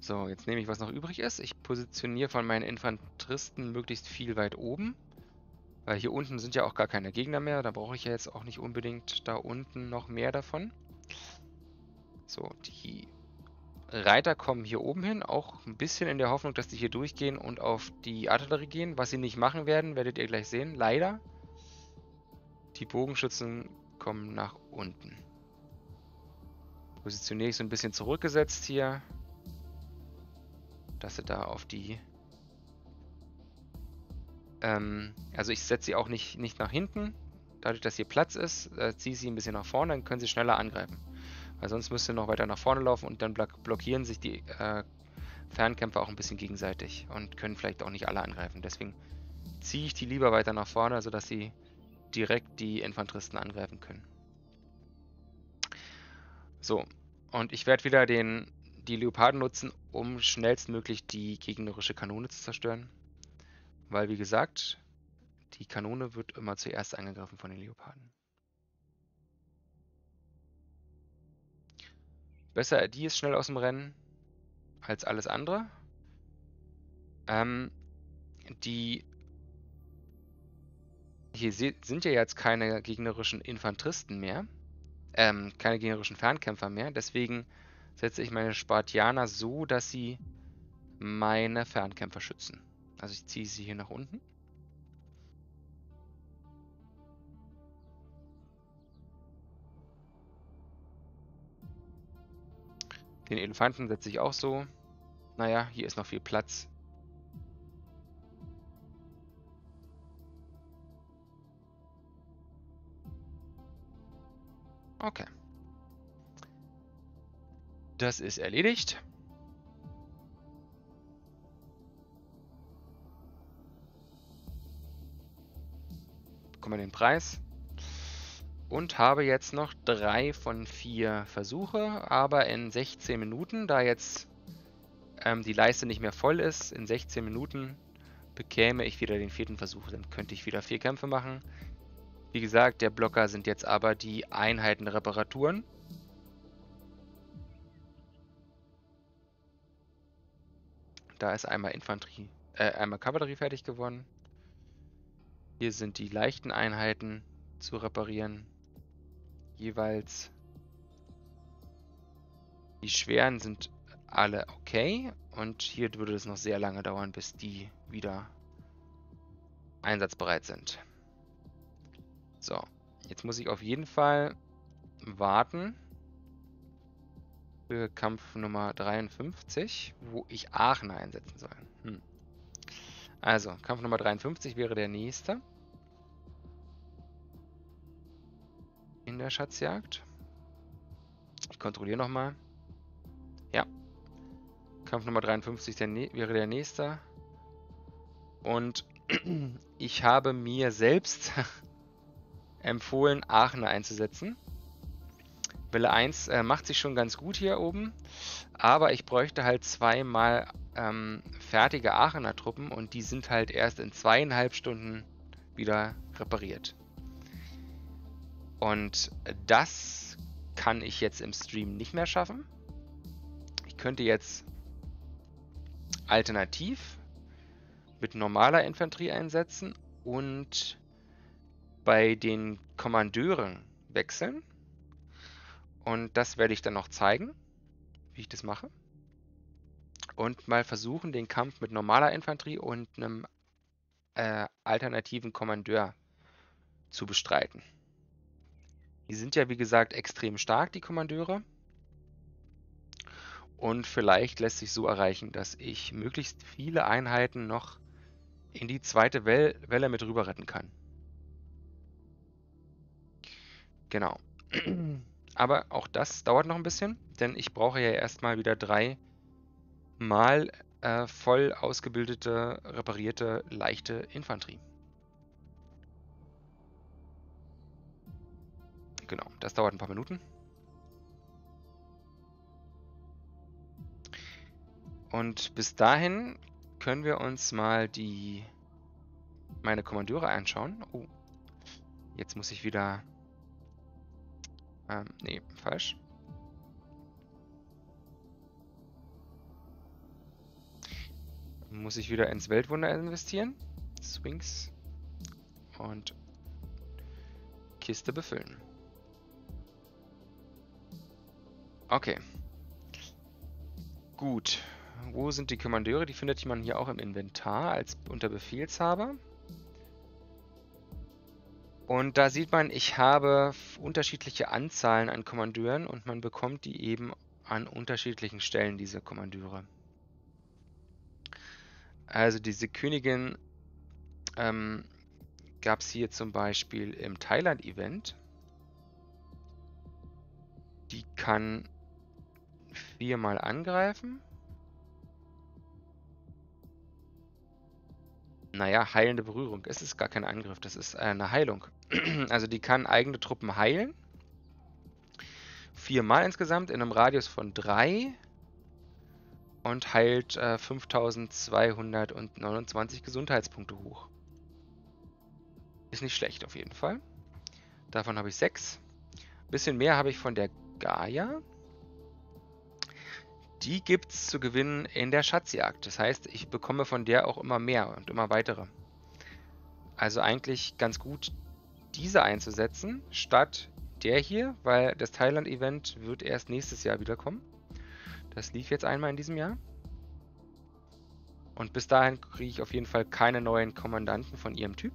So, jetzt nehme ich, was noch übrig ist. Ich positioniere von meinen Infanteristen möglichst viel weit oben. Weil hier unten sind ja auch gar keine Gegner mehr. Da brauche ich ja jetzt auch nicht unbedingt da unten noch mehr davon. So, die Reiter kommen hier oben hin, auch ein bisschen in der Hoffnung, dass die hier durchgehen und auf die Artillerie gehen. Was sie nicht machen werden, werdet ihr gleich sehen, leider. Die Bogenschützen kommen nach unten. Positioniere ich so ein bisschen zurückgesetzt hier, dass sie da auf die... Ähm, also ich setze sie auch nicht, nicht nach hinten. Dadurch, dass hier Platz ist, äh, ziehe ich sie ein bisschen nach vorne, dann können sie schneller angreifen. Weil sonst müsst ihr noch weiter nach vorne laufen und dann blockieren sich die äh, Fernkämpfer auch ein bisschen gegenseitig und können vielleicht auch nicht alle angreifen. Deswegen ziehe ich die lieber weiter nach vorne, sodass sie direkt die Infanteristen angreifen können. So, und ich werde wieder den, die Leoparden nutzen, um schnellstmöglich die gegnerische Kanone zu zerstören. Weil, wie gesagt, die Kanone wird immer zuerst angegriffen von den Leoparden. Besser, die ist schnell aus dem Rennen als alles andere. Ähm, die hier sind ja jetzt keine gegnerischen Infanteristen mehr, ähm, keine gegnerischen Fernkämpfer mehr. Deswegen setze ich meine Spartianer so, dass sie meine Fernkämpfer schützen. Also ich ziehe sie hier nach unten. Den Elefanten setze ich auch so. Naja, hier ist noch viel Platz. Okay. Das ist erledigt. Bekommen wir den Preis und habe jetzt noch drei von vier Versuche, aber in 16 Minuten, da jetzt ähm, die Leiste nicht mehr voll ist, in 16 Minuten bekäme ich wieder den vierten Versuch, dann könnte ich wieder vier Kämpfe machen. Wie gesagt, der Blocker sind jetzt aber die Einheitenreparaturen. Da ist einmal Infanterie, äh, einmal Kavallerie fertig geworden. Hier sind die leichten Einheiten zu reparieren jeweils. Die schweren sind alle okay. Und hier würde es noch sehr lange dauern, bis die wieder einsatzbereit sind. So, jetzt muss ich auf jeden Fall warten für Kampf Nummer 53, wo ich Aachen einsetzen soll. Hm. Also, Kampf Nummer 53 wäre der nächste. in der Schatzjagd. Ich kontrolliere nochmal. Ja. Kampf Nummer 53 der wäre der nächste. Und ich habe mir selbst empfohlen, Aachener einzusetzen. Welle 1 äh, macht sich schon ganz gut hier oben, aber ich bräuchte halt zweimal ähm, fertige Aachener Truppen und die sind halt erst in zweieinhalb Stunden wieder repariert. Und das kann ich jetzt im Stream nicht mehr schaffen. Ich könnte jetzt alternativ mit normaler Infanterie einsetzen und bei den Kommandeuren wechseln. Und das werde ich dann noch zeigen, wie ich das mache. Und mal versuchen, den Kampf mit normaler Infanterie und einem äh, alternativen Kommandeur zu bestreiten. Die sind ja, wie gesagt, extrem stark, die Kommandeure. Und vielleicht lässt sich so erreichen, dass ich möglichst viele Einheiten noch in die zweite Welle mit rüber retten kann. Genau. Aber auch das dauert noch ein bisschen, denn ich brauche ja erstmal wieder drei mal äh, voll ausgebildete, reparierte, leichte Infanterie. Genau, das dauert ein paar Minuten. Und bis dahin können wir uns mal die meine Kommandeure anschauen. Oh, jetzt muss ich wieder... Ähm, nee, falsch. Muss ich wieder ins Weltwunder investieren. Swings. Und Kiste befüllen. Okay. Gut. Wo sind die Kommandeure? Die findet man hier auch im Inventar als unter Befehlshaber. Und da sieht man, ich habe unterschiedliche Anzahlen an Kommandeuren und man bekommt die eben an unterschiedlichen Stellen, diese Kommandeure. Also diese Königin ähm, gab es hier zum Beispiel im Thailand-Event. Die kann wir mal angreifen. Naja, heilende Berührung. Es ist gar kein Angriff, das ist äh, eine Heilung. also die kann eigene Truppen heilen. Viermal insgesamt in einem Radius von drei und heilt äh, 5229 Gesundheitspunkte hoch. Ist nicht schlecht auf jeden Fall. Davon habe ich sechs. Bisschen mehr habe ich von der Gaia die gibt es zu gewinnen in der Schatzjagd. Das heißt, ich bekomme von der auch immer mehr und immer weitere. Also eigentlich ganz gut, diese einzusetzen, statt der hier, weil das Thailand-Event wird erst nächstes Jahr wiederkommen. Das lief jetzt einmal in diesem Jahr. Und bis dahin kriege ich auf jeden Fall keine neuen Kommandanten von ihrem Typ.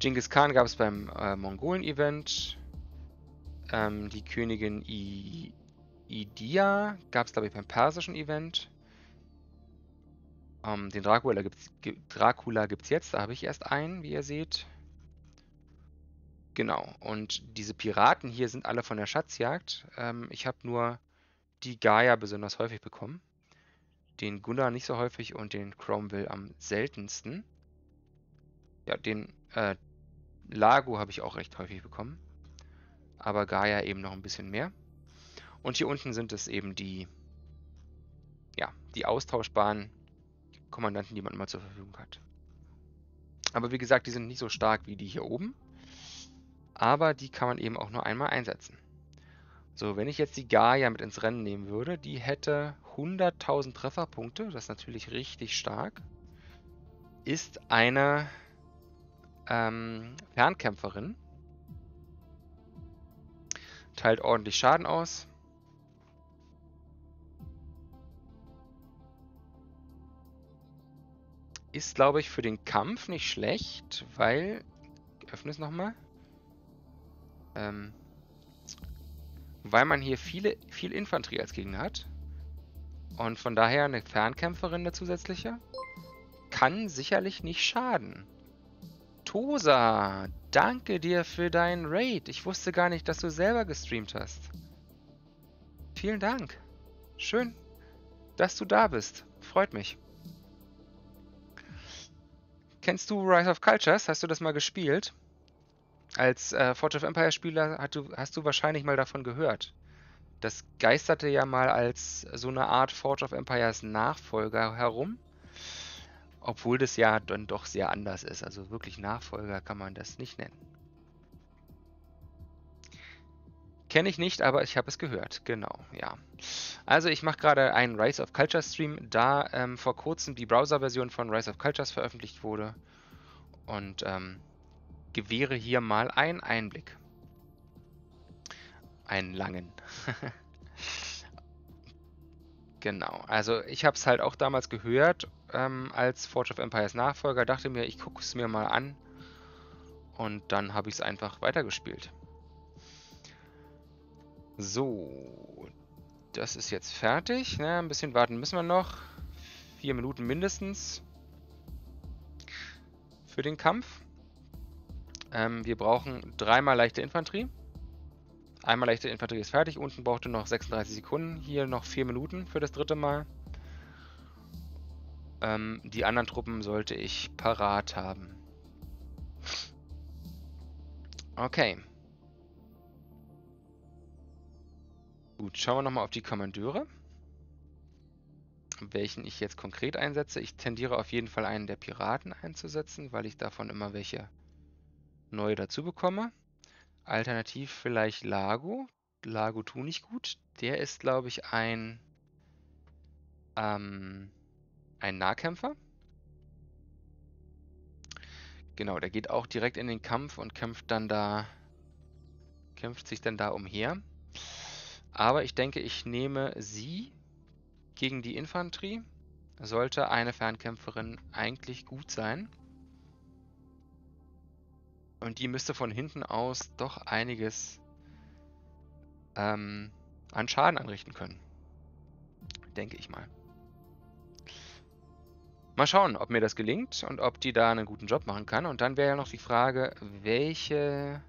Genghis Khan gab es beim äh, Mongolen-Event. Ähm, die Königin I Idia gab es, glaube ich, beim persischen Event. Ähm, den Dracula gibt es Dracula gibt's jetzt, da habe ich erst einen, wie ihr seht. Genau, und diese Piraten hier sind alle von der Schatzjagd. Ähm, ich habe nur die Gaia besonders häufig bekommen. Den Gunnar nicht so häufig und den Cromwell am seltensten. Ja, den äh, Lago habe ich auch recht häufig bekommen aber Gaia eben noch ein bisschen mehr. Und hier unten sind es eben die, ja, die austauschbaren Kommandanten, die man mal zur Verfügung hat. Aber wie gesagt, die sind nicht so stark wie die hier oben. Aber die kann man eben auch nur einmal einsetzen. So, wenn ich jetzt die Gaia mit ins Rennen nehmen würde, die hätte 100.000 Trefferpunkte, das ist natürlich richtig stark, ist eine ähm, Fernkämpferin Teilt ordentlich Schaden aus. Ist, glaube ich, für den Kampf nicht schlecht, weil... Öffne es nochmal. Ähm, weil man hier viele, viel Infanterie als Gegner hat. Und von daher eine Fernkämpferin der zusätzliche kann sicherlich nicht schaden. Tosa, Danke dir für deinen Raid. Ich wusste gar nicht, dass du selber gestreamt hast. Vielen Dank. Schön, dass du da bist. Freut mich. Kennst du Rise of Cultures? Hast du das mal gespielt? Als äh, Forge of Empire Spieler hast du, hast du wahrscheinlich mal davon gehört. Das geisterte ja mal als so eine Art Forge of Empires Nachfolger herum. Obwohl das ja dann doch sehr anders ist. Also wirklich Nachfolger kann man das nicht nennen. Kenne ich nicht, aber ich habe es gehört. Genau, ja. Also ich mache gerade einen Rise of Culture Stream, da ähm, vor kurzem die Browser-Version von Rise of Cultures veröffentlicht wurde. Und ähm, gewähre hier mal einen Einblick. Einen langen. genau, also ich habe es halt auch damals gehört ähm, als Forge of Empires Nachfolger, dachte mir, ich gucke es mir mal an und dann habe ich es einfach weitergespielt. So, das ist jetzt fertig. Na, ne? ein bisschen warten müssen wir noch. Vier Minuten mindestens für den Kampf. Ähm, wir brauchen dreimal leichte Infanterie. Einmal leichte Infanterie ist fertig. Unten brauchte noch 36 Sekunden. Hier noch vier Minuten für das dritte Mal. Ähm, die anderen Truppen sollte ich parat haben. Okay. Gut, schauen wir nochmal auf die Kommandeure. Welchen ich jetzt konkret einsetze. Ich tendiere auf jeden Fall einen der Piraten einzusetzen, weil ich davon immer welche neue dazu bekomme. Alternativ vielleicht Lago. Lago tu nicht gut. Der ist, glaube ich, ein ähm, ein Nahkämpfer. Genau, der geht auch direkt in den Kampf und kämpft dann da, kämpft sich dann da umher. Aber ich denke, ich nehme sie gegen die Infanterie. Sollte eine Fernkämpferin eigentlich gut sein. Und die müsste von hinten aus doch einiges ähm, an Schaden anrichten können. Denke ich mal. Mal schauen, ob mir das gelingt und ob die da einen guten Job machen kann. Und dann wäre ja noch die Frage, welche,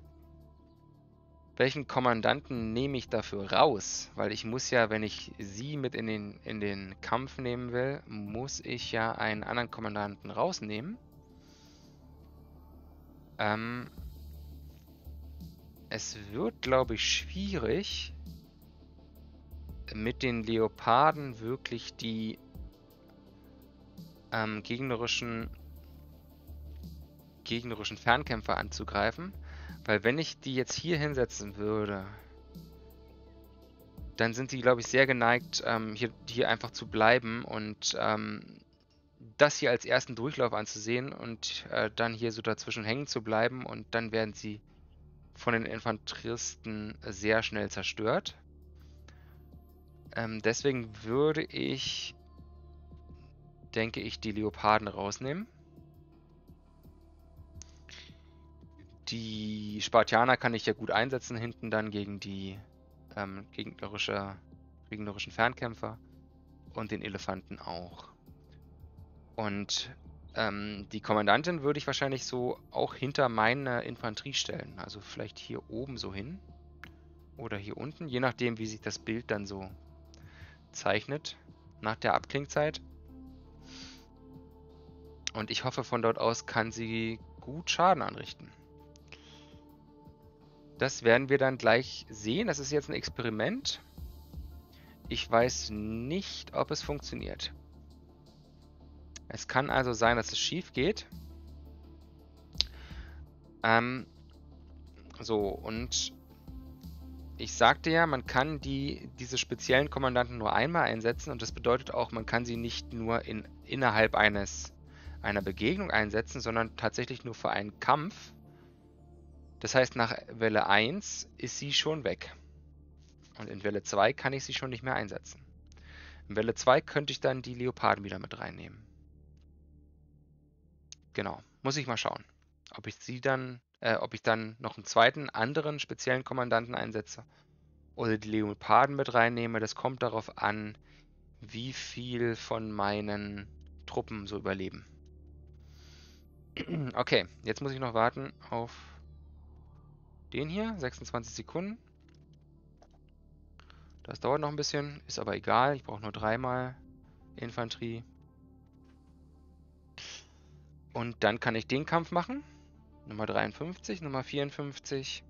welchen Kommandanten nehme ich dafür raus? Weil ich muss ja, wenn ich sie mit in den, in den Kampf nehmen will, muss ich ja einen anderen Kommandanten rausnehmen. Ähm, es wird, glaube ich, schwierig, mit den Leoparden wirklich die ähm, gegnerischen, gegnerischen Fernkämpfer anzugreifen. Weil wenn ich die jetzt hier hinsetzen würde, dann sind sie, glaube ich, sehr geneigt, ähm, hier, hier einfach zu bleiben und ähm, das hier als ersten Durchlauf anzusehen und äh, dann hier so dazwischen hängen zu bleiben und dann werden sie von den Infanteristen sehr schnell zerstört. Ähm, deswegen würde ich denke ich, die Leoparden rausnehmen. Die Spartianer kann ich ja gut einsetzen hinten dann gegen die ähm, gegnerische, gegnerischen Fernkämpfer und den Elefanten auch. Und ähm, die Kommandantin würde ich wahrscheinlich so auch hinter meine Infanterie stellen. Also vielleicht hier oben so hin oder hier unten, je nachdem, wie sich das Bild dann so zeichnet nach der Abklingzeit. Und ich hoffe, von dort aus kann sie gut Schaden anrichten. Das werden wir dann gleich sehen. Das ist jetzt ein Experiment. Ich weiß nicht, ob es funktioniert. Es kann also sein, dass es schief geht. Ähm, so, und ich sagte ja, man kann die, diese speziellen Kommandanten nur einmal einsetzen und das bedeutet auch, man kann sie nicht nur in, innerhalb eines einer Begegnung einsetzen, sondern tatsächlich nur für einen Kampf. Das heißt, nach Welle 1 ist sie schon weg. Und in Welle 2 kann ich sie schon nicht mehr einsetzen. In Welle 2 könnte ich dann die Leoparden wieder mit reinnehmen. Genau, muss ich mal schauen, ob ich sie dann, äh, ob ich dann noch einen zweiten, anderen speziellen Kommandanten einsetze oder die Leoparden mit reinnehme. Das kommt darauf an, wie viel von meinen Truppen so überleben. Okay, jetzt muss ich noch warten auf den hier. 26 Sekunden. Das dauert noch ein bisschen, ist aber egal. Ich brauche nur dreimal Infanterie. Und dann kann ich den Kampf machen. Nummer 53, Nummer 54.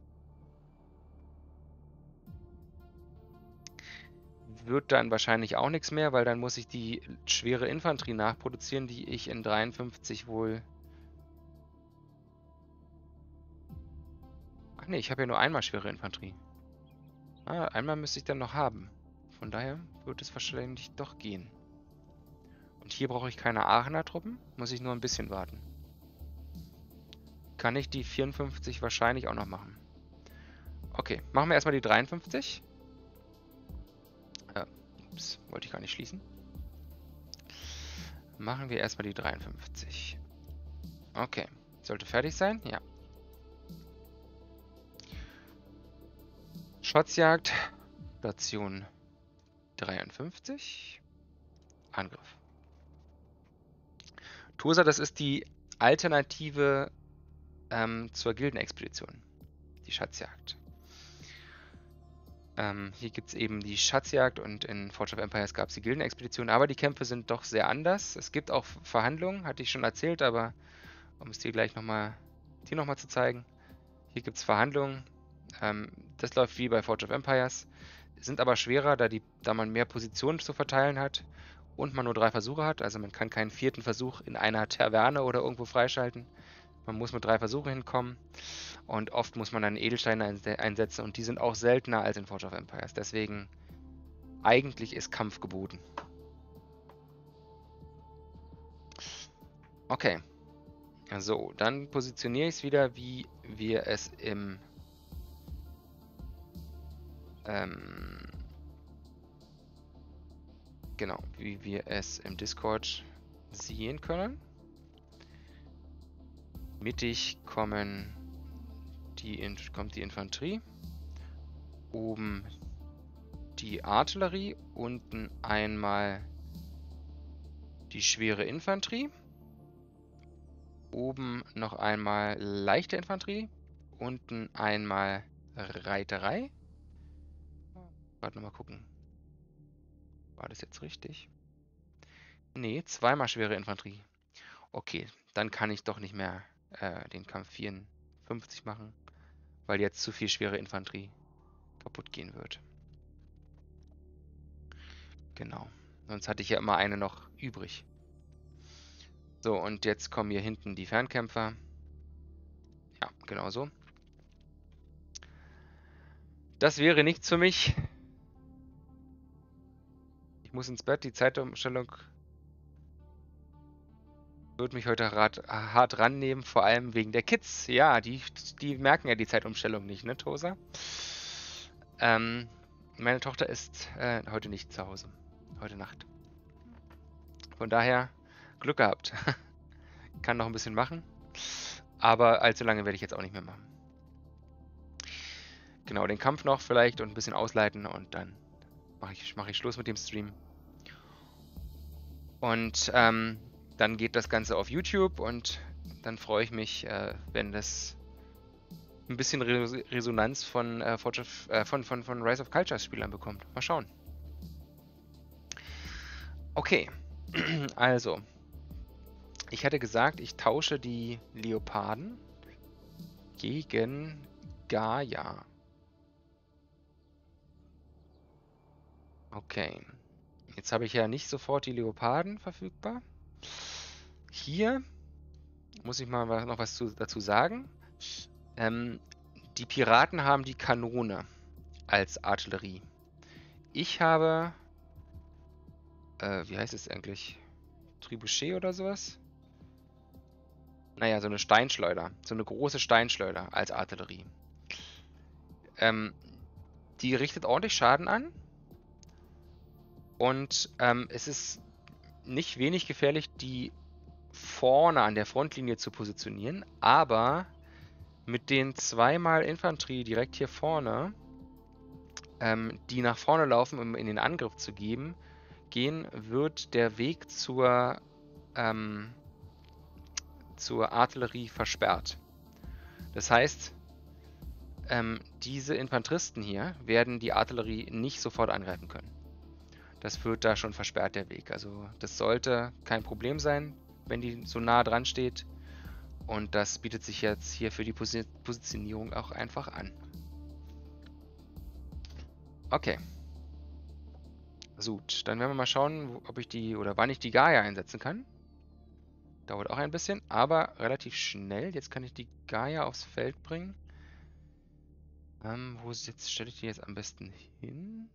Wird dann wahrscheinlich auch nichts mehr, weil dann muss ich die schwere Infanterie nachproduzieren, die ich in 53 wohl Ach nee, ich habe ja nur einmal schwere Infanterie. Ah, einmal müsste ich dann noch haben. Von daher wird es wahrscheinlich doch gehen. Und hier brauche ich keine Aachener Truppen, muss ich nur ein bisschen warten. Kann ich die 54 wahrscheinlich auch noch machen. Okay, machen wir erstmal die 53. Äh, ups, wollte ich gar nicht schließen. Machen wir erstmal die 53. Okay, sollte fertig sein, ja. Schatzjagd, Station 53, Angriff. Tosa, das ist die Alternative ähm, zur Gildenexpedition, die Schatzjagd. Ähm, hier gibt es eben die Schatzjagd und in Forge of Empires gab es die Gildenexpedition, aber die Kämpfe sind doch sehr anders. Es gibt auch Verhandlungen, hatte ich schon erzählt, aber um es dir gleich nochmal noch, zu zeigen. Hier gibt es Verhandlungen. Ähm, das läuft wie bei Forge of Empires, sind aber schwerer, da, die, da man mehr Positionen zu verteilen hat und man nur drei Versuche hat. Also man kann keinen vierten Versuch in einer Taverne oder irgendwo freischalten. Man muss mit drei Versuchen hinkommen und oft muss man dann Edelsteine einsetzen und die sind auch seltener als in Forge of Empires. Deswegen eigentlich ist Kampf geboten. Okay. So, dann positioniere ich es wieder, wie wir es im ähm, genau, wie wir es im Discord sehen können. Mittig kommen die, kommt die Infanterie, oben die Artillerie, unten einmal die schwere Infanterie, oben noch einmal leichte Infanterie, unten einmal Reiterei gerade nochmal gucken. War das jetzt richtig? Nee, zweimal schwere Infanterie. Okay, dann kann ich doch nicht mehr äh, den Kampf 54 machen, weil jetzt zu viel schwere Infanterie kaputt gehen wird. Genau. Sonst hatte ich ja immer eine noch übrig. So, und jetzt kommen hier hinten die Fernkämpfer. Ja, genau so. Das wäre nichts für mich. Ich muss ins Bett, die Zeitumstellung wird mich heute hart, hart rannehmen, vor allem wegen der Kids. Ja, die, die merken ja die Zeitumstellung nicht, ne, Tosa? Ähm, meine Tochter ist äh, heute nicht zu Hause. Heute Nacht. Von daher, Glück gehabt. Kann noch ein bisschen machen. Aber allzu lange werde ich jetzt auch nicht mehr machen. Genau, den Kampf noch vielleicht und ein bisschen ausleiten und dann mache ich, mach ich Schluss mit dem Stream. Und ähm, dann geht das Ganze auf YouTube und dann freue ich mich, äh, wenn das ein bisschen Resonanz von, äh, äh, von, von, von Rise of Cultures Spielern bekommt. Mal schauen. Okay, also. Ich hatte gesagt, ich tausche die Leoparden gegen Gaia. Okay. Jetzt habe ich ja nicht sofort die Leoparden verfügbar. Hier muss ich mal noch was zu, dazu sagen. Ähm, die Piraten haben die Kanone als Artillerie. Ich habe... Äh, wie heißt es eigentlich? Tribuchet oder sowas? Naja, so eine Steinschleuder. So eine große Steinschleuder als Artillerie. Ähm, die richtet ordentlich Schaden an. Und ähm, es ist nicht wenig gefährlich, die vorne an der Frontlinie zu positionieren, aber mit den zweimal Infanterie direkt hier vorne, ähm, die nach vorne laufen, um in den Angriff zu geben, gehen, wird der Weg zur, ähm, zur Artillerie versperrt. Das heißt, ähm, diese Infanteristen hier werden die Artillerie nicht sofort angreifen können das führt da schon versperrt der Weg. Also das sollte kein Problem sein, wenn die so nah dran steht. Und das bietet sich jetzt hier für die Positionierung auch einfach an. Okay. Gut, dann werden wir mal schauen, ob ich die oder wann ich die Gaia einsetzen kann. Dauert auch ein bisschen, aber relativ schnell. Jetzt kann ich die Gaia aufs Feld bringen. Ähm, wo jetzt stelle ich die jetzt am besten hin?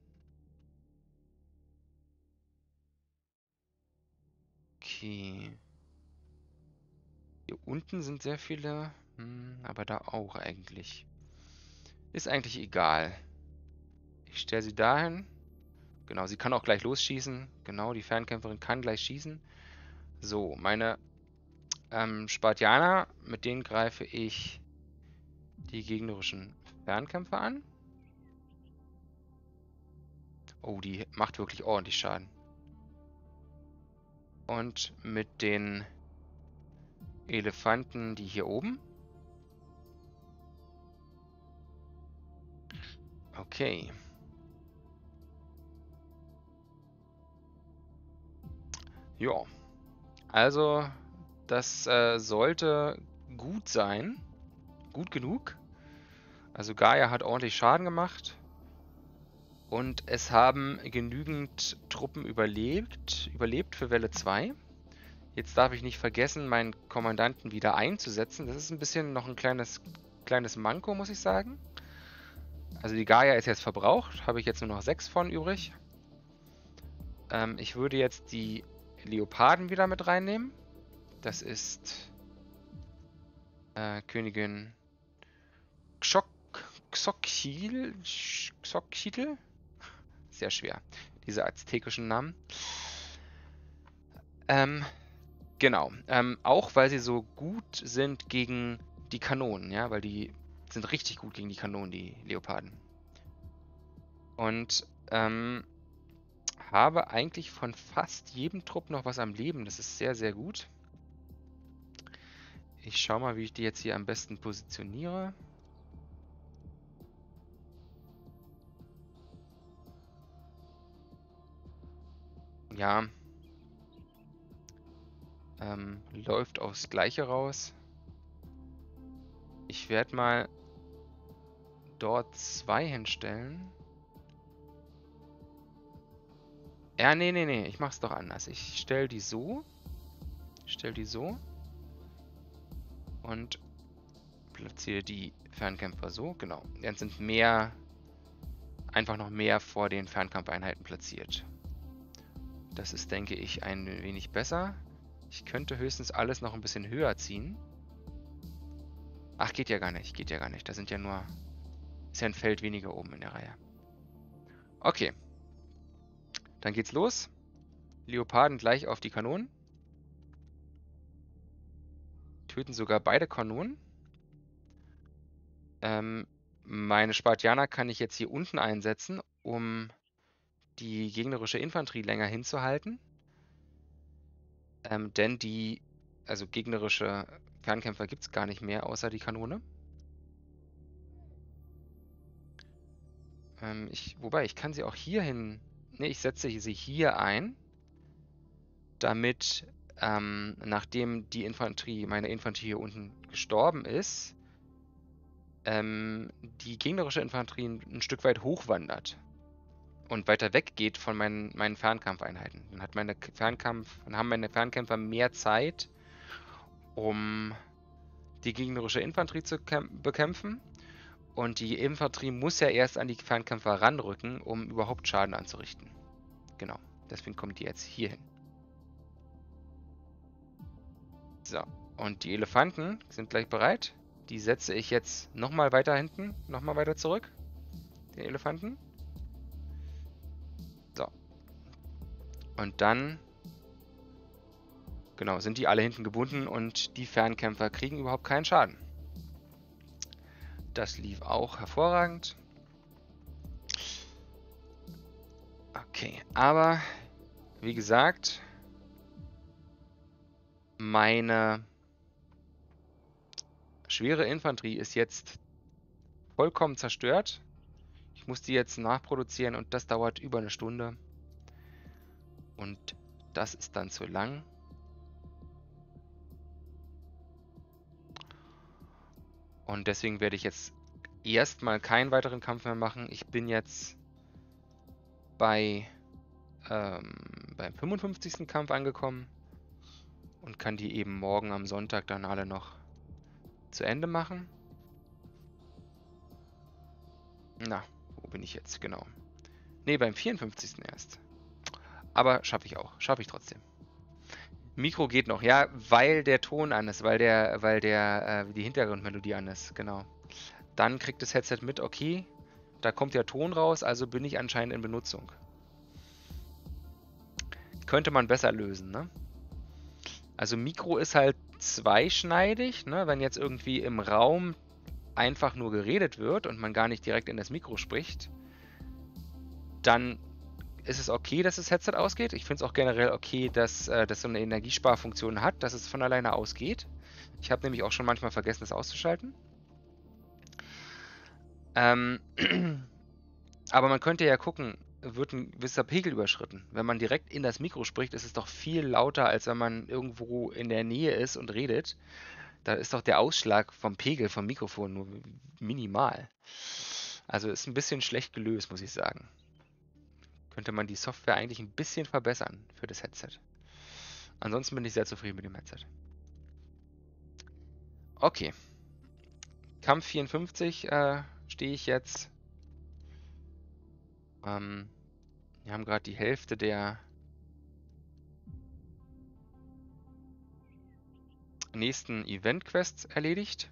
Okay. Hier unten sind sehr viele, hm, aber da auch eigentlich. Ist eigentlich egal. Ich stelle sie dahin. Genau, sie kann auch gleich losschießen. Genau, die Fernkämpferin kann gleich schießen. So, meine ähm, Spartianer, mit denen greife ich die gegnerischen Fernkämpfer an. Oh, die macht wirklich ordentlich Schaden und mit den Elefanten, die hier oben. Okay. Ja. Also, das äh, sollte gut sein. Gut genug. Also Gaia hat ordentlich Schaden gemacht. Und es haben genügend Truppen überlebt, überlebt für Welle 2. Jetzt darf ich nicht vergessen, meinen Kommandanten wieder einzusetzen. Das ist ein bisschen noch ein kleines, kleines Manko, muss ich sagen. Also die Gaia ist jetzt verbraucht, habe ich jetzt nur noch 6 von übrig. Ähm, ich würde jetzt die Leoparden wieder mit reinnehmen. Das ist äh, Königin Xok Xochitl. Xochitl? sehr schwer, diese aztekischen Namen. Ähm, genau. Ähm, auch weil sie so gut sind gegen die Kanonen, ja, weil die sind richtig gut gegen die Kanonen, die Leoparden. Und ähm, habe eigentlich von fast jedem Trupp noch was am Leben. Das ist sehr, sehr gut. Ich schaue mal, wie ich die jetzt hier am besten positioniere. Ja. Ähm, läuft aufs Gleiche raus. Ich werde mal dort zwei hinstellen. Ja, nee, nee, nee. Ich mach's doch anders. Ich stell die so. Ich stell die so. Und platziere die Fernkämpfer so. Genau. Dann sind mehr einfach noch mehr vor den Fernkampfeinheiten platziert. Das ist, denke ich, ein wenig besser. Ich könnte höchstens alles noch ein bisschen höher ziehen. Ach, geht ja gar nicht, geht ja gar nicht. Da sind ja nur... Ist ja ein Feld weniger oben in der Reihe. Okay. Dann geht's los. Leoparden gleich auf die Kanonen. Töten sogar beide Kanonen. Ähm, meine Spartianer kann ich jetzt hier unten einsetzen, um die gegnerische Infanterie länger hinzuhalten. Ähm, denn die, also gegnerische Fernkämpfer gibt es gar nicht mehr, außer die Kanone. Ähm, ich, wobei, ich kann sie auch hierhin. Ne, ich setze sie hier ein, damit, ähm, nachdem die Infanterie, meine Infanterie hier unten gestorben ist, ähm, die gegnerische Infanterie ein Stück weit hochwandert und weiter weg geht von meinen, meinen Fernkampfeinheiten. Dann hat meine Fernkampf, dann haben meine Fernkämpfer mehr Zeit, um die gegnerische Infanterie zu bekämpfen. Und die Infanterie muss ja erst an die Fernkämpfer ranrücken, um überhaupt Schaden anzurichten. Genau, deswegen kommt die jetzt hier hin. So, und die Elefanten sind gleich bereit. Die setze ich jetzt nochmal weiter hinten, nochmal weiter zurück. Den Elefanten. Und dann genau, sind die alle hinten gebunden und die Fernkämpfer kriegen überhaupt keinen Schaden. Das lief auch hervorragend. Okay, aber wie gesagt, meine schwere Infanterie ist jetzt vollkommen zerstört. Ich muss die jetzt nachproduzieren und das dauert über eine Stunde und das ist dann zu lang. Und deswegen werde ich jetzt erstmal keinen weiteren Kampf mehr machen. Ich bin jetzt bei ähm, beim 55. Kampf angekommen und kann die eben morgen am Sonntag dann alle noch zu Ende machen. Na, wo bin ich jetzt? Genau. Ne, beim 54. erst. Aber schaffe ich auch. Schaffe ich trotzdem. Mikro geht noch, ja, weil der Ton an ist, weil der, weil der, äh, die Hintergrundmelodie an ist, genau. Dann kriegt das Headset mit, okay, da kommt der Ton raus, also bin ich anscheinend in Benutzung. Könnte man besser lösen, ne? Also Mikro ist halt zweischneidig, ne? Wenn jetzt irgendwie im Raum einfach nur geredet wird und man gar nicht direkt in das Mikro spricht, dann ist es okay, dass das Headset ausgeht. Ich finde es auch generell okay, dass äh, das so eine Energiesparfunktion hat, dass es von alleine ausgeht. Ich habe nämlich auch schon manchmal vergessen, das auszuschalten. Ähm, aber man könnte ja gucken, wird ein gewisser Pegel überschritten. Wenn man direkt in das Mikro spricht, ist es doch viel lauter, als wenn man irgendwo in der Nähe ist und redet. Da ist doch der Ausschlag vom Pegel vom Mikrofon nur minimal. Also ist ein bisschen schlecht gelöst, muss ich sagen könnte man die Software eigentlich ein bisschen verbessern für das Headset. Ansonsten bin ich sehr zufrieden mit dem Headset. Okay. Kampf 54 äh, stehe ich jetzt. Ähm, wir haben gerade die Hälfte der nächsten Event-Quests erledigt.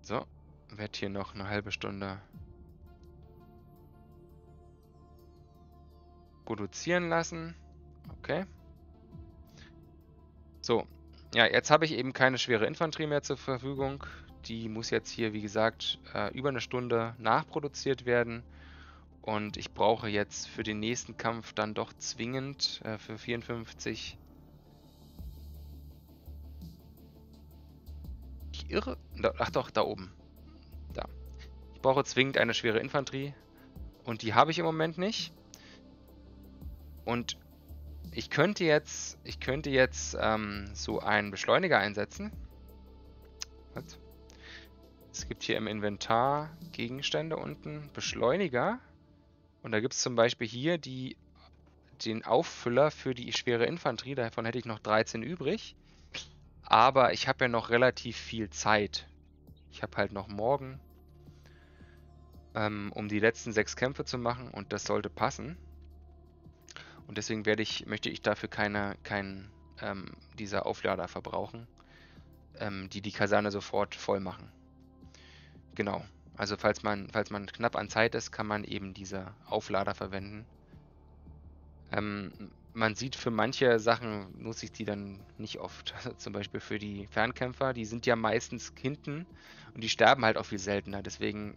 So, werde hier noch eine halbe Stunde produzieren lassen. Okay. So, ja, jetzt habe ich eben keine schwere Infanterie mehr zur Verfügung. Die muss jetzt hier, wie gesagt, äh, über eine Stunde nachproduziert werden. Und ich brauche jetzt für den nächsten Kampf dann doch zwingend äh, für 54... Ich irre? Ach doch, da oben. Da. Ich brauche zwingend eine schwere Infanterie. Und die habe ich im Moment nicht. Und ich könnte jetzt, ich könnte jetzt ähm, so einen Beschleuniger einsetzen. Was? Es gibt hier im Inventar Gegenstände unten, Beschleuniger. Und da gibt es zum Beispiel hier die, den Auffüller für die schwere Infanterie. Davon hätte ich noch 13 übrig. Aber ich habe ja noch relativ viel Zeit. Ich habe halt noch morgen, ähm, um die letzten sechs Kämpfe zu machen. Und das sollte passen. Und deswegen werde ich, möchte ich dafür keine, keinen ähm, dieser Auflader verbrauchen, ähm, die die Kaserne sofort voll machen. Genau. Also falls man, falls man knapp an Zeit ist, kann man eben diese Auflader verwenden. Ähm, man sieht, für manche Sachen nutze ich die dann nicht oft. Also zum Beispiel für die Fernkämpfer, die sind ja meistens hinten und die sterben halt auch viel seltener. Deswegen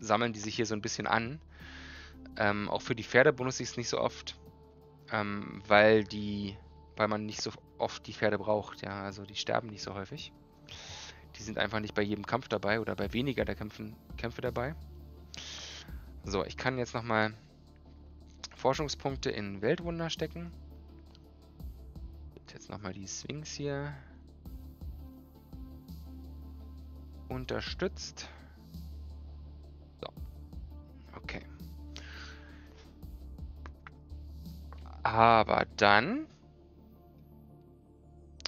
sammeln die sich hier so ein bisschen an. Ähm, auch für die Pferde benutze ich es nicht so oft. Ähm, weil die, weil man nicht so oft die Pferde braucht, ja. Also die sterben nicht so häufig. Die sind einfach nicht bei jedem Kampf dabei oder bei weniger der Kämpfen, Kämpfe dabei. So, ich kann jetzt nochmal Forschungspunkte in Weltwunder stecken. Jetzt nochmal die Sphinx hier. Unterstützt. Aber dann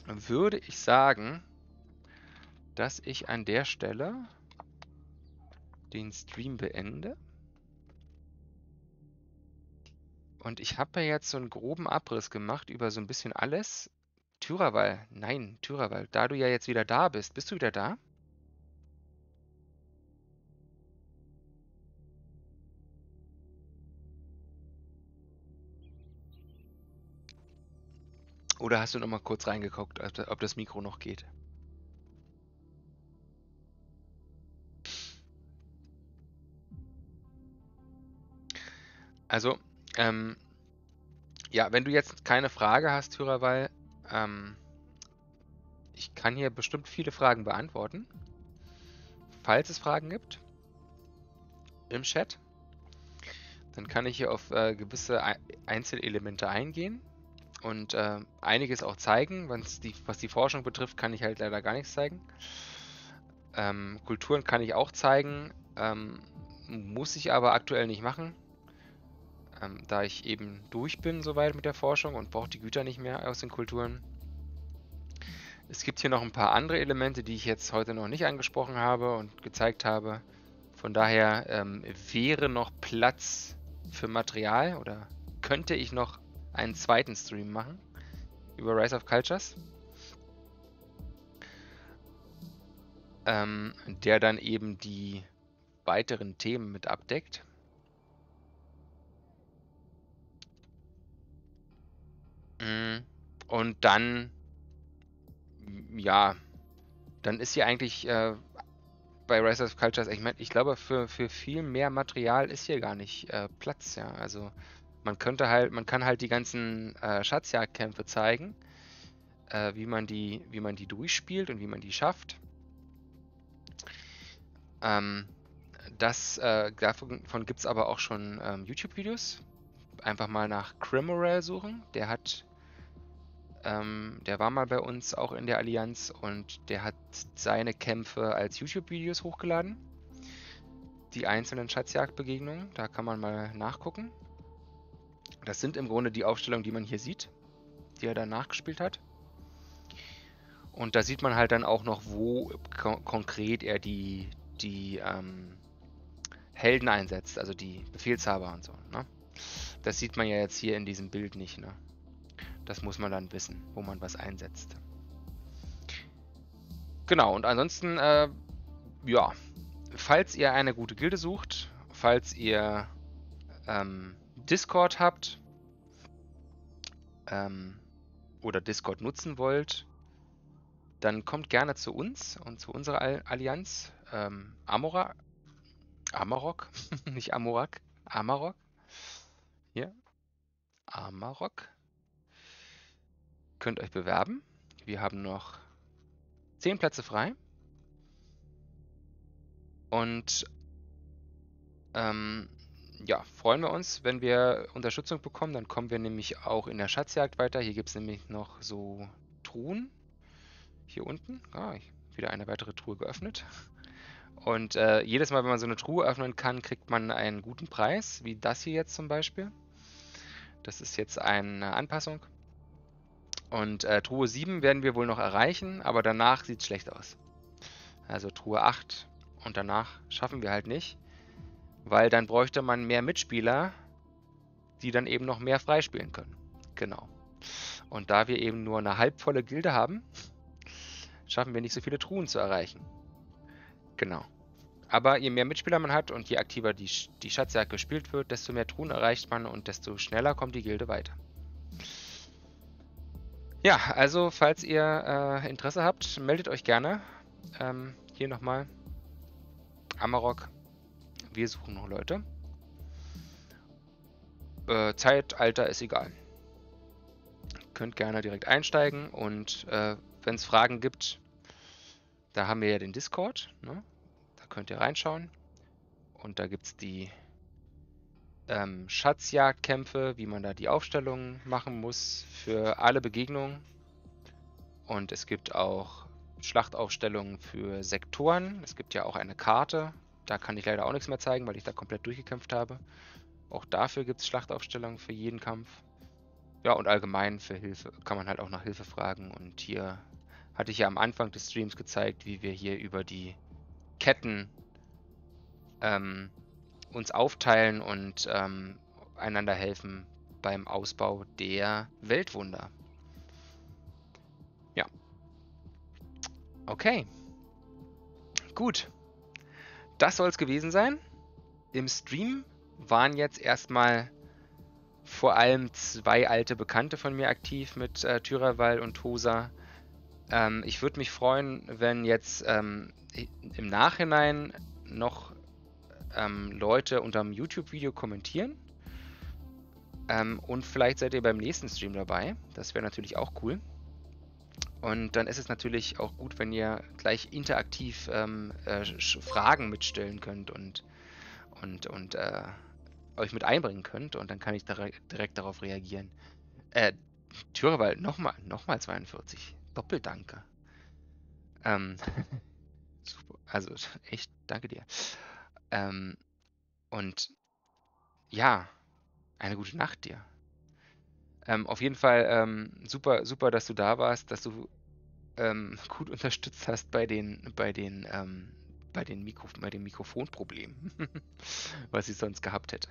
würde ich sagen, dass ich an der Stelle den Stream beende. Und ich habe ja jetzt so einen groben Abriss gemacht über so ein bisschen alles. Tyrawal, nein, Tyrawal, da du ja jetzt wieder da bist, bist du wieder da? Oder hast du noch mal kurz reingeguckt, ob das Mikro noch geht? Also, ähm, ja, wenn du jetzt keine Frage hast, Hyrerwall, ähm, ich kann hier bestimmt viele Fragen beantworten. Falls es Fragen gibt im Chat, dann kann ich hier auf äh, gewisse Einzelelemente eingehen und äh, einiges auch zeigen. Die, was die Forschung betrifft, kann ich halt leider gar nichts zeigen. Ähm, Kulturen kann ich auch zeigen, ähm, muss ich aber aktuell nicht machen, ähm, da ich eben durch bin soweit mit der Forschung und brauche die Güter nicht mehr aus den Kulturen. Es gibt hier noch ein paar andere Elemente, die ich jetzt heute noch nicht angesprochen habe und gezeigt habe. Von daher ähm, wäre noch Platz für Material oder könnte ich noch einen zweiten Stream machen über Rise of Cultures. Ähm, der dann eben die weiteren Themen mit abdeckt. Mm, und dann, ja, dann ist hier eigentlich äh, bei Rise of Cultures, ich meine, ich glaube, für, für viel mehr Material ist hier gar nicht äh, Platz, ja. Also man könnte halt, man kann halt die ganzen äh, Schatzjagdkämpfe zeigen, äh, wie, man die, wie man die durchspielt und wie man die schafft. Ähm, das, äh, davon gibt es aber auch schon ähm, YouTube-Videos. Einfach mal nach Crimorel suchen. Der hat, ähm, der war mal bei uns auch in der Allianz und der hat seine Kämpfe als YouTube-Videos hochgeladen. Die einzelnen Schatzjagdbegegnungen, da kann man mal nachgucken. Das sind im Grunde die Aufstellungen, die man hier sieht, die er danach nachgespielt hat. Und da sieht man halt dann auch noch, wo kon konkret er die, die ähm, Helden einsetzt, also die Befehlshaber und so. Ne? Das sieht man ja jetzt hier in diesem Bild nicht. Ne? Das muss man dann wissen, wo man was einsetzt. Genau, und ansonsten, äh, ja, falls ihr eine gute Gilde sucht, falls ihr ähm, Discord habt ähm, oder Discord nutzen wollt, dann kommt gerne zu uns und zu unserer Allianz ähm, Amora, Amarok, nicht Amorak, Amarok. Hier, Amarok. Könnt euch bewerben. Wir haben noch zehn Plätze frei. Und ähm, ja, freuen wir uns, wenn wir Unterstützung bekommen. Dann kommen wir nämlich auch in der Schatzjagd weiter. Hier gibt es nämlich noch so Truhen. Hier unten. Ah, wieder eine weitere Truhe geöffnet. Und äh, jedes Mal, wenn man so eine Truhe öffnen kann, kriegt man einen guten Preis, wie das hier jetzt zum Beispiel. Das ist jetzt eine Anpassung. Und äh, Truhe 7 werden wir wohl noch erreichen, aber danach sieht es schlecht aus. Also Truhe 8 und danach schaffen wir halt nicht. Weil dann bräuchte man mehr Mitspieler, die dann eben noch mehr freispielen können. Genau. Und da wir eben nur eine halbvolle Gilde haben, schaffen wir nicht so viele Truhen zu erreichen. Genau. Aber je mehr Mitspieler man hat und je aktiver die, die Schatzjagd gespielt wird, desto mehr Truhen erreicht man und desto schneller kommt die Gilde weiter. Ja, also falls ihr äh, Interesse habt, meldet euch gerne. Ähm, hier nochmal. Amarok wir suchen noch Leute. Äh, Zeitalter ist egal. Könnt gerne direkt einsteigen und äh, wenn es Fragen gibt, da haben wir ja den Discord. Ne? Da könnt ihr reinschauen. Und da gibt es die ähm, Schatzjagdkämpfe, wie man da die Aufstellungen machen muss für alle Begegnungen. Und es gibt auch Schlachtaufstellungen für Sektoren. Es gibt ja auch eine Karte, da kann ich leider auch nichts mehr zeigen, weil ich da komplett durchgekämpft habe. Auch dafür gibt es Schlachtaufstellungen für jeden Kampf. Ja, und allgemein für Hilfe kann man halt auch nach Hilfe fragen. Und hier hatte ich ja am Anfang des Streams gezeigt, wie wir hier über die Ketten ähm, uns aufteilen und ähm, einander helfen beim Ausbau der Weltwunder. Ja. Okay. Gut das soll es gewesen sein. Im Stream waren jetzt erstmal vor allem zwei alte Bekannte von mir aktiv mit äh, Thürawal und Tosa. Ähm, ich würde mich freuen, wenn jetzt ähm, im Nachhinein noch ähm, Leute unter dem YouTube-Video kommentieren. Ähm, und vielleicht seid ihr beim nächsten Stream dabei. Das wäre natürlich auch cool. Und dann ist es natürlich auch gut, wenn ihr gleich interaktiv ähm, äh, Fragen mitstellen könnt und, und, und äh, euch mit einbringen könnt. Und dann kann ich direkt darauf reagieren. Äh, Thürewald, nochmal, nochmal 42. Doppeldanke. Ähm, super, also echt, danke dir. Ähm, und ja, eine gute Nacht dir. Ähm, auf jeden Fall ähm, super, super, dass du da warst, dass du ähm, gut unterstützt hast bei den, bei den, ähm, bei den Mikro bei dem Mikrofonproblem, was ich sonst gehabt hätte.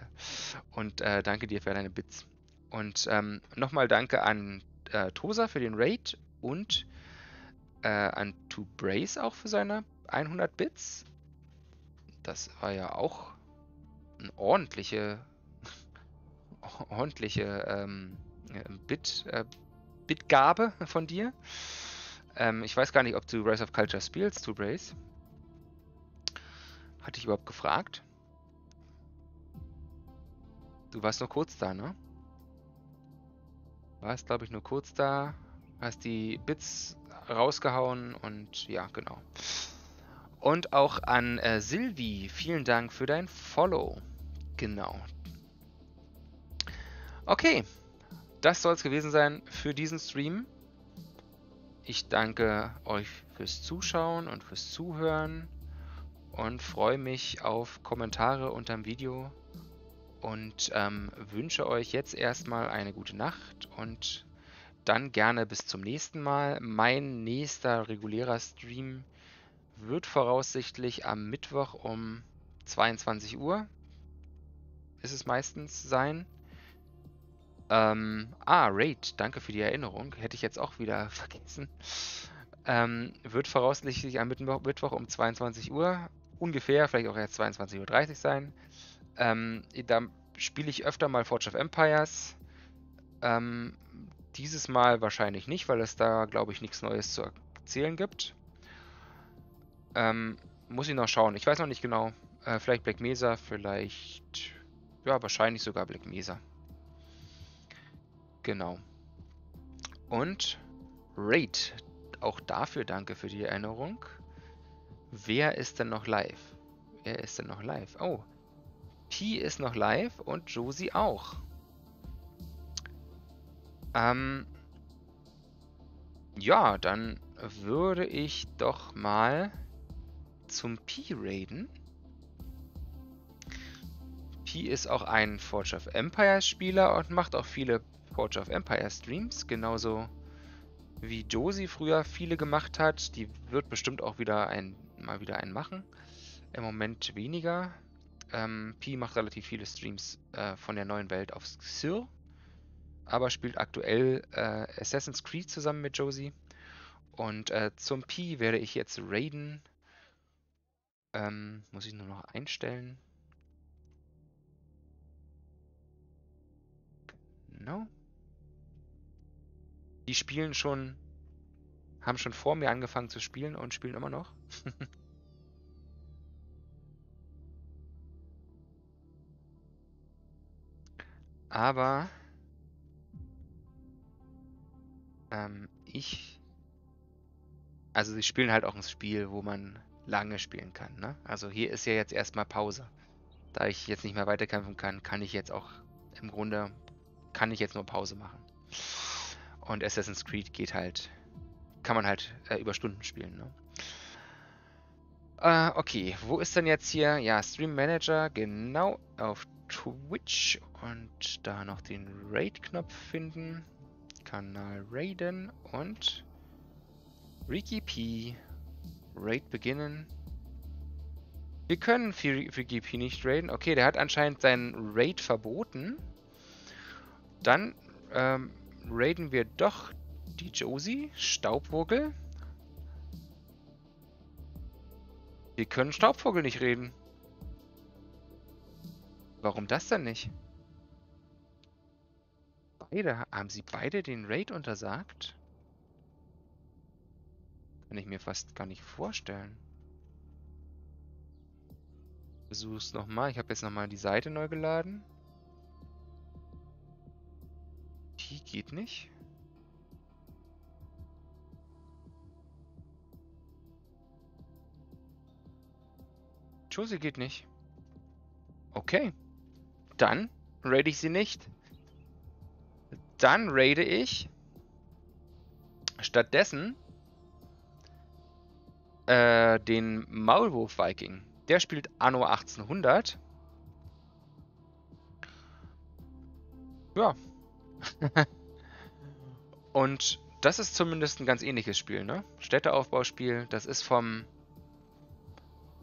Und äh, danke dir für deine Bits. Und ähm, nochmal danke an äh, Tosa für den Raid und äh, an To Brace auch für seine 100 Bits. Das war ja auch eine ordentliche ordentliche ähm, äh, Bit, äh, Bitgabe von dir. Ähm, ich weiß gar nicht, ob du Rise of Culture spielst, to Brace. Hatte ich überhaupt gefragt? Du warst nur kurz da, ne? Warst, glaube ich, nur kurz da. Hast die Bits rausgehauen und ja, genau. Und auch an äh, Silvi, vielen Dank für dein Follow. Genau. Okay, das soll es gewesen sein für diesen Stream. Ich danke euch fürs Zuschauen und fürs Zuhören und freue mich auf Kommentare unterm Video und ähm, wünsche euch jetzt erstmal eine gute Nacht und dann gerne bis zum nächsten Mal. Mein nächster regulärer Stream wird voraussichtlich am Mittwoch um 22 Uhr ist es meistens sein. Ähm, ah, Raid, danke für die Erinnerung. Hätte ich jetzt auch wieder vergessen. Ähm, wird voraussichtlich am Mittwoch, um 22 Uhr ungefähr, vielleicht auch erst 22.30 Uhr sein. Ähm, da spiele ich öfter mal Forge of Empires. Ähm, dieses Mal wahrscheinlich nicht, weil es da, glaube ich, nichts Neues zu erzählen gibt. Ähm, muss ich noch schauen. Ich weiß noch nicht genau. Äh, vielleicht Black Mesa, vielleicht. Ja, wahrscheinlich sogar Black Mesa. Genau. Und Raid, auch dafür danke für die Erinnerung. Wer ist denn noch live? Wer ist denn noch live? Oh, Pi ist noch live und Josie auch. Ähm, ja, dann würde ich doch mal zum Pi raiden. Pi ist auch ein Forge of Empires Spieler und macht auch viele Forge of Empire Streams, genauso wie Josie früher viele gemacht hat. Die wird bestimmt auch wieder ein, mal wieder einen machen. Im Moment weniger. Ähm, Pi macht relativ viele Streams äh, von der neuen Welt auf Xyr, aber spielt aktuell äh, Assassin's Creed zusammen mit Josie. Und äh, zum Pi werde ich jetzt Raiden. Ähm, muss ich nur noch einstellen. No die spielen schon, haben schon vor mir angefangen zu spielen und spielen immer noch. Aber ähm, ich, also sie spielen halt auch ein Spiel, wo man lange spielen kann. Ne? Also hier ist ja jetzt erstmal Pause. Da ich jetzt nicht mehr weiterkämpfen kann, kann ich jetzt auch im Grunde, kann ich jetzt nur Pause machen. Und Assassin's Creed geht halt, kann man halt äh, über Stunden spielen. Ne? Äh, okay, wo ist denn jetzt hier? Ja, Stream Manager, genau auf Twitch. Und da noch den Raid-Knopf finden. Kanal Raiden und Ricky P. Raid beginnen. Wir können Ricky P nicht raiden. Okay, der hat anscheinend seinen Raid verboten. Dann ähm, raiden wir doch die Josie, Staubvogel. Wir können Staubvogel nicht reden. Warum das denn nicht? Beide, haben sie beide den Raid untersagt? Kann ich mir fast gar nicht vorstellen. Versuch's nochmal. Ich habe jetzt nochmal die Seite neu geladen. Die geht nicht. Josie geht nicht. Okay. Dann raid ich sie nicht. Dann raide ich stattdessen äh, den Maulwurf-Viking. Der spielt Anno 1800. Ja, Und das ist zumindest ein ganz ähnliches Spiel, ne? Städteaufbauspiel, das ist vom,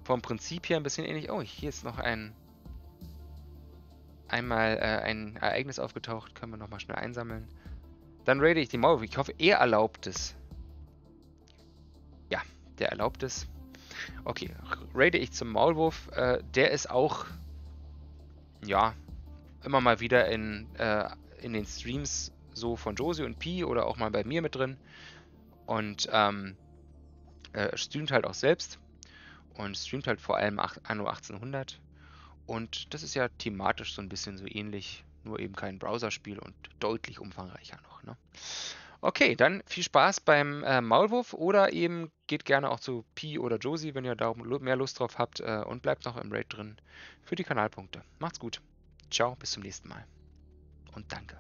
vom Prinzip her ein bisschen ähnlich. Oh, hier ist noch ein einmal äh, ein Ereignis aufgetaucht, können wir nochmal schnell einsammeln. Dann raide ich die Mauer. Ich hoffe, er erlaubt es. Ja, der erlaubt es. Okay, raide ich zum Maulwurf. Äh, der ist auch, ja, immer mal wieder in äh, in den Streams so von Josie und Pi oder auch mal bei mir mit drin und ähm, äh, streamt halt auch selbst und streamt halt vor allem Anno 1800 und das ist ja thematisch so ein bisschen so ähnlich, nur eben kein Browserspiel und deutlich umfangreicher noch. Ne? Okay, dann viel Spaß beim äh, Maulwurf oder eben geht gerne auch zu Pi oder Josie, wenn ihr da mehr Lust drauf habt äh, und bleibt noch im Raid drin für die Kanalpunkte. Macht's gut. Ciao, bis zum nächsten Mal und danke.